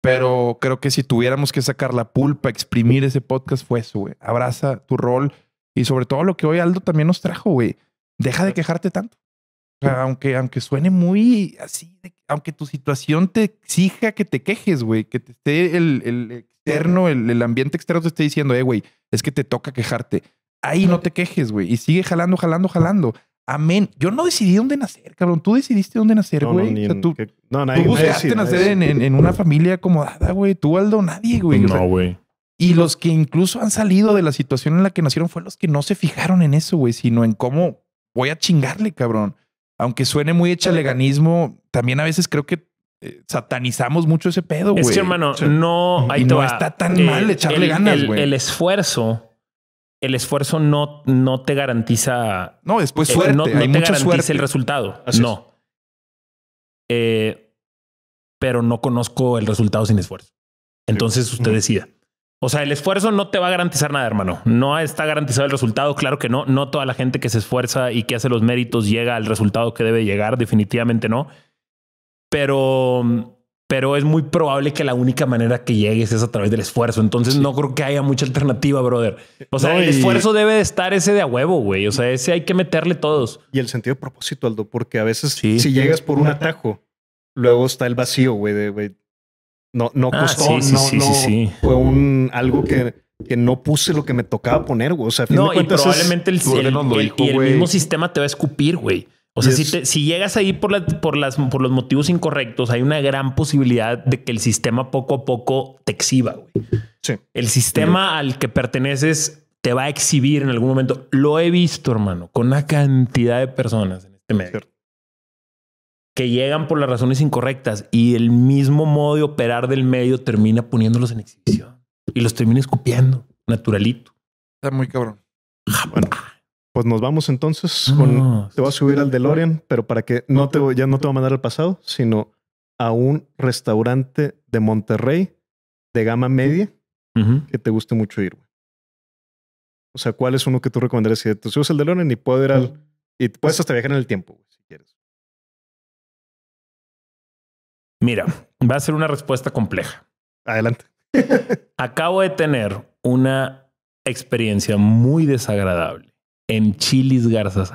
Pero creo que si tuviéramos que sacar la pulpa, exprimir ese podcast, fue eso, güey. Abraza tu rol y sobre todo lo que hoy Aldo también nos trajo, güey. Deja de quejarte tanto aunque, aunque suene muy así, aunque tu situación te exija que te quejes, güey, que te esté el, externo, el, ambiente externo te esté diciendo, eh, güey, es que te toca quejarte. Ahí no te quejes, güey, y sigue jalando, jalando, jalando. Amén. Yo no decidí dónde nacer, cabrón. Tú decidiste dónde nacer, güey. No, no, tú, no, tú buscaste nacer en, una familia acomodada, güey. Tú, Aldo, nadie, güey. no, güey. Y los que incluso han salido de la situación en la que nacieron fueron los que no se fijaron en eso, güey, sino en cómo voy a chingarle, cabrón aunque suene muy hecha leganismo, también a veces creo que eh, satanizamos mucho ese pedo, güey. Es que, hermano, no, no está tan mal echarle ganas, güey. El, esfuerzo, el esfuerzo no, no te garantiza. No, después eh, suerte. no, te mucha garantiza suerte. el resultado. no. Eh, pero no conozco el resultado sin esfuerzo. Entonces usted decida. O sea, el esfuerzo no te va a garantizar nada, hermano. No está garantizado el resultado, claro que no. No toda la gente que se esfuerza y que hace los méritos llega al resultado que debe llegar, definitivamente no. Pero, pero es muy probable que la única manera que llegues es a través del esfuerzo. Entonces no creo que haya mucha alternativa, brother. O sea, el esfuerzo debe de estar ese de a huevo, güey. O sea, ese hay que meterle todos. Y el sentido de propósito, Aldo, porque a veces si llegas por un atajo, luego está el vacío, güey, güey, no, ah, no sí, sí, sí, fue un algo que, no puse lo que me tocaba poner, güey. O sea, probablemente el, mismo sistema te va a escupir, güey. O sea, si, si, llegas ahí por, las por, las, por los motivos incorrectos, hay una gran posibilidad de que el sistema poco a poco te exhiba. Güey. Sí. El sistema al que perteneces te va a exhibir en algún momento. Lo he visto, hermano, con una cantidad de personas en este medio que llegan por las razones incorrectas y el mismo modo de operar del medio termina poniéndolos en exhibición y los termina escupiendo, naturalito. Está muy cabrón. Ah, pues nos vamos entonces. Ah, te voy a subir al DeLorean, pero para que no te ya no te voy a mandar al pasado, sino a un restaurante de Monterrey de gama media que te guste mucho ir. O sea, ¿cuál es uno que tú recomendarías? Si tú subes al DeLorean y puedo ir al. Mm. Y puedes hasta viajar en el tiempo. Mira, va a ser una respuesta compleja. Adelante. Acabo de tener una experiencia muy desagradable en Chilis garzas.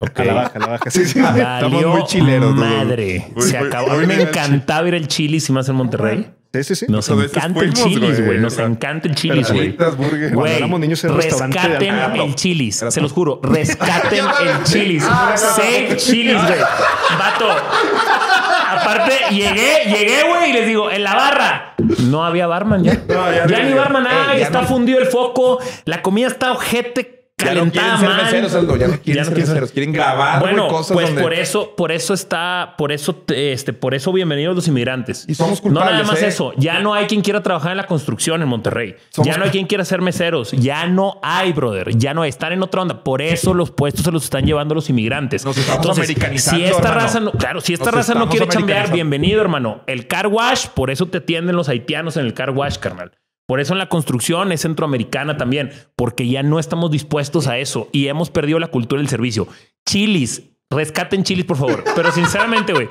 Okay. A la baja, a la baja. Sí, sí, Estamos muy chileros. Madre. se acabó. a mí me encantaba ir al Chilis y más en Monterrey. Sí, sí, sí. Nos encanta el chilis, güey. Nos encanta el chilis, güey. Güey, rescaten el, el chilis. Se los juro, rescaten el chilis. Ah, Save chilis, güey. Vato. Aparte, llegué, llegué, güey, y les digo, en la barra. No había barman ya. ya, ni barman, nada. Eh, está fundido el foco. La comida está ojete ya no quieren Ser meseros, ya no quieren, ser meseros, quieren grabar cosas Pues por eso, por eso está, por eso, este, por eso bienvenidos los inmigrantes. Y somos culpables. No nada más ¿eh? eso, ya no hay quien quiera trabajar en la construcción en Monterrey. Ya no hay quien quiera ser meseros. Ya no hay, brother. Ya no hay. Están en otra onda. Por eso los puestos se los están llevando los inmigrantes. Nos estamos americanizando, si esta raza no, claro, si esta raza no quiere chambear, bienvenido, hermano. El car wash, por eso te tienden los haitianos en el car wash, carnal. Por eso en la construcción es centroamericana también, porque ya no estamos dispuestos a eso y hemos perdido la cultura del servicio. Chilis, rescaten chilis, por favor. Pero sinceramente, güey,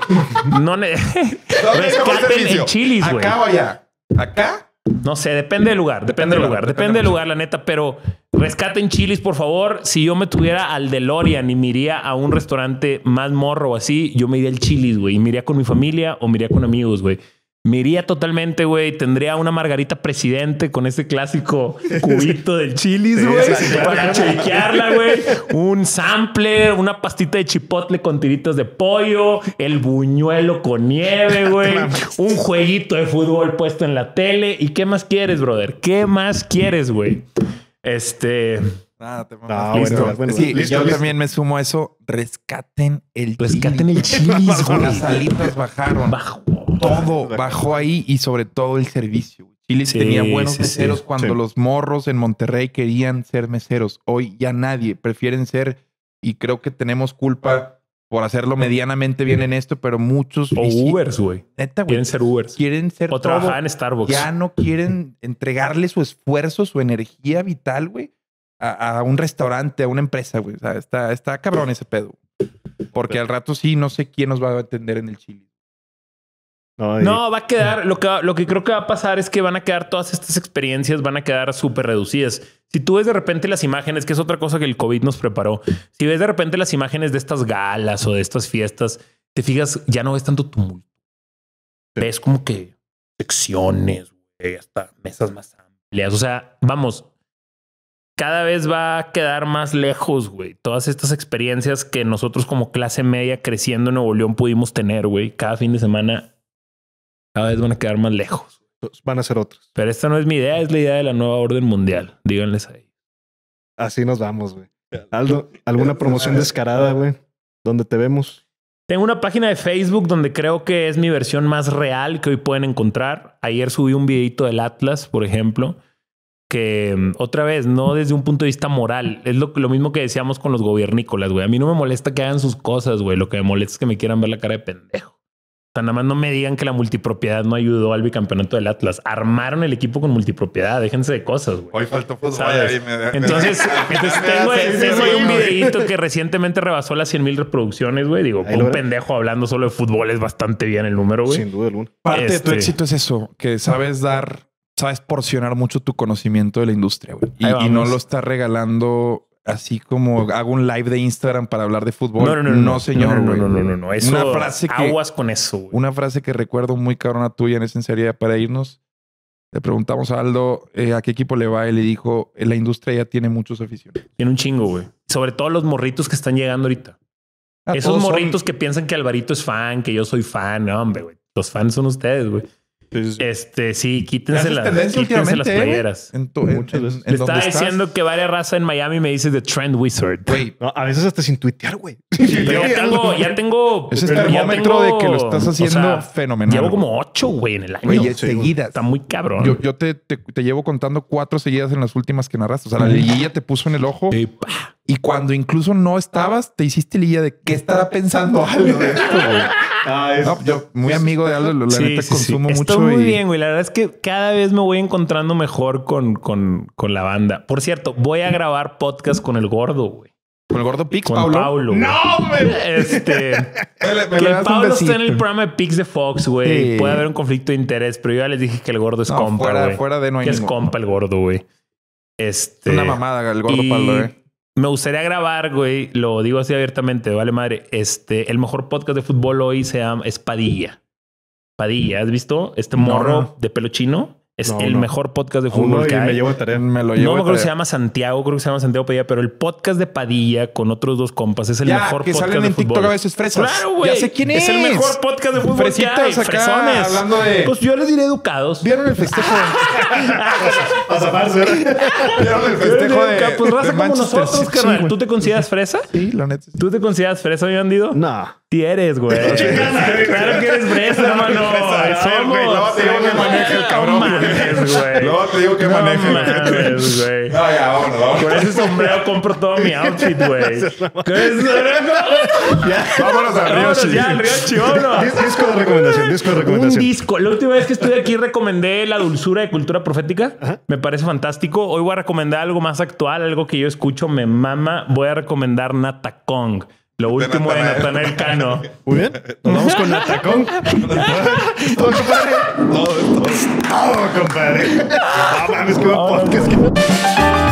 no rescaten el chilis, güey. Acá o allá. Acá. No sé, depende del lugar, depende, del lugar, depende del lugar, la neta, pero rescaten chilis, por favor. Si yo me tuviera al DeLorean y me iría a un restaurante más morro o así, yo me iría al chilis, güey, y me iría con mi familia o me con amigos, güey. Me iría totalmente, güey. Tendría una margarita presidente con ese clásico cubito del chilis, güey. para chequearla, güey. Un sampler, una pastita de chipotle con tiritos de pollo, el buñuelo con nieve, güey. Un jueguito de fútbol puesto en la tele. ¿Y qué más quieres, brother? ¿Qué más quieres, güey? Este. Ah, ah, Bueno, sí, yo también me sumo a eso. Rescaten el Rescaten el chile. Las salitas bajaron. Bajo. Todo bajó ahí y sobre todo el servicio. Chile tenía buenos meseros cuando los morros en Monterrey querían ser meseros. Hoy ya nadie prefieren ser y creo que tenemos culpa por hacerlo medianamente bien en esto, pero muchos. O Ubers, güey. Quieren ser Ubers. Quieren ser. O trabajar en Starbucks. Ya no quieren entregarle su esfuerzo, su energía vital, güey, a, un restaurante, a una empresa, güey. O sea, está, está cabrón ese pedo. Porque al rato sí, no sé quién nos va a atender en el Chile. No, va a quedar, lo que, lo que creo que va a pasar es que van a quedar todas estas experiencias, van a quedar súper reducidas. Si tú ves de repente las imágenes, que es otra cosa que el COVID nos preparó, si ves de repente las imágenes de estas galas o de estas fiestas, te fijas, ya no ves tanto tumulto. Ves como que secciones, hasta mesas más amplias. O sea, vamos, cada vez va a quedar más lejos, güey. Todas estas experiencias que nosotros como clase media creciendo en Nuevo León pudimos tener, güey, cada fin de semana, cada vez van a quedar más lejos. Pues van a ser otros. Pero esta no es mi idea, es la idea de la nueva orden mundial. Díganles ahí. Así nos vamos, güey. Aldo, ¿alguna promoción descarada, güey? ¿Dónde te vemos? Tengo una página de Facebook donde creo que es mi versión más real que hoy pueden encontrar. Ayer subí un videito del Atlas, por ejemplo. Mm, otra vez, no desde un punto de vista moral, es lo, lo mismo que decíamos con los gobiernícolas, güey. A mí no me molesta que hagan sus cosas, güey. Lo que me molesta es que me quieran ver la cara de pendejo. O sea, nada más no me digan que la multipropiedad no ayudó al bicampeonato del Atlas. Armaron el equipo con multipropiedad. Déjense de cosas, güey. Hoy faltó fútbol. entonces, tengo, un videito que recientemente rebasó las 100 mil reproducciones, güey. Digo, un pendejo hablando solo de fútbol es bastante bien el número, güey. Sin duda alguna. Parte de tu este. éxito es eso, que sabes dar sabes porcionar mucho tu conocimiento de la industria, güey. Y, no lo estás regalando así como hago un live de Instagram para hablar de fútbol. No, no, no. No, señor, no, no, no, no, una frase que, aguas con eso, Una frase que recuerdo muy cabrona tuya en esa serie para irnos. Le preguntamos a Aldo eh, a qué equipo le va y le dijo, eh, la industria ya tiene muchos aficionados. Tiene un chingo, güey. Sobre todo los morritos que están llegando ahorita. Ah, Esos morritos que piensan que Alvarito es fan, que yo soy fan. No, hombre, güey. Los fans son ustedes, güey. Este, sí, quítense, las, quítense las playeras. En tu, Muchas veces. Le estaba diciendo que varias raza en Miami me dice The Trend Wizard. a veces hasta sin tuitear, güey. ya, tengo, ya tengo. Es el termómetro de que lo estás haciendo fenomenal. Llevo como ocho, güey, en el año. Güey, seguidas. Está muy cabrón. Yo, te, te, llevo contando cuatro seguidas en las últimas que narraste. O sea, la liguilla te puso en el ojo. Y cuando incluso no estabas, te hiciste liguilla de qué estará pensando algo de esto, Ah, yo muy amigo de Aldo, la sí, neta consumo mucho. Estoy muy bien, güey. La verdad es que cada vez me voy encontrando mejor con, con, con la banda. Por cierto, voy a grabar podcast con el gordo, güey. Con el gordo Pix, Pablo. Paulo, no, güey. Este. que Pablo está en el programa de Pix de Fox, güey. Puede haber un conflicto de interés, pero yo ya les dije que el gordo es compa. Fuera, Que es compa el gordo, güey. Este, una mamada, el gordo y... Pablo, güey. Eh me gustaría grabar, güey, lo digo así abiertamente, vale madre, este, el mejor podcast de fútbol hoy se llama, es Padilla. Padilla, ¿has visto? Este morro de pelo chino es el mejor podcast de fútbol que Me, llevo tarea. me lo llevo no me acuerdo se llama Santiago, creo que se llama Santiago Padilla, pero el podcast de Padilla con otros dos compas es el ya, mejor que podcast salen en TikTok a veces fresas. Claro, güey. Ya sé quién es. Es el mejor podcast de fútbol Fresitas que Acá, hablando de... Pues yo les diré educados. ¿Vieron el festejo? ¿Vieron el festejo de Pues raza como nosotros, carnal. ¿Tú te consideras fresa? Sí, la neta. ¿Tú te consideras fresa, mi bandido? No. Tieres, eres, güey. claro que eres fresa, hermano. Somos. No, el cabrón. No te digo que no güey. No, ya, vámonos, vámonos. Con ese sombrero compro todo mi outfit, güey. ¿Qué es eso? Vámonos al Río ya, al Río Disco de recomendación, disco de recomendación. Un disco. La última vez que estuve aquí recomendé La Dulzura de Cultura Profética. Me parece fantástico. Hoy voy a recomendar algo más actual, algo que yo escucho, me mama. Voy a recomendar Nata Kong. Lo último de Natanael Cano. Muy bien. Nos vamos con Natacón. todo, compadre. Todo, todo. Todo, compadre. No mames, qué podcast.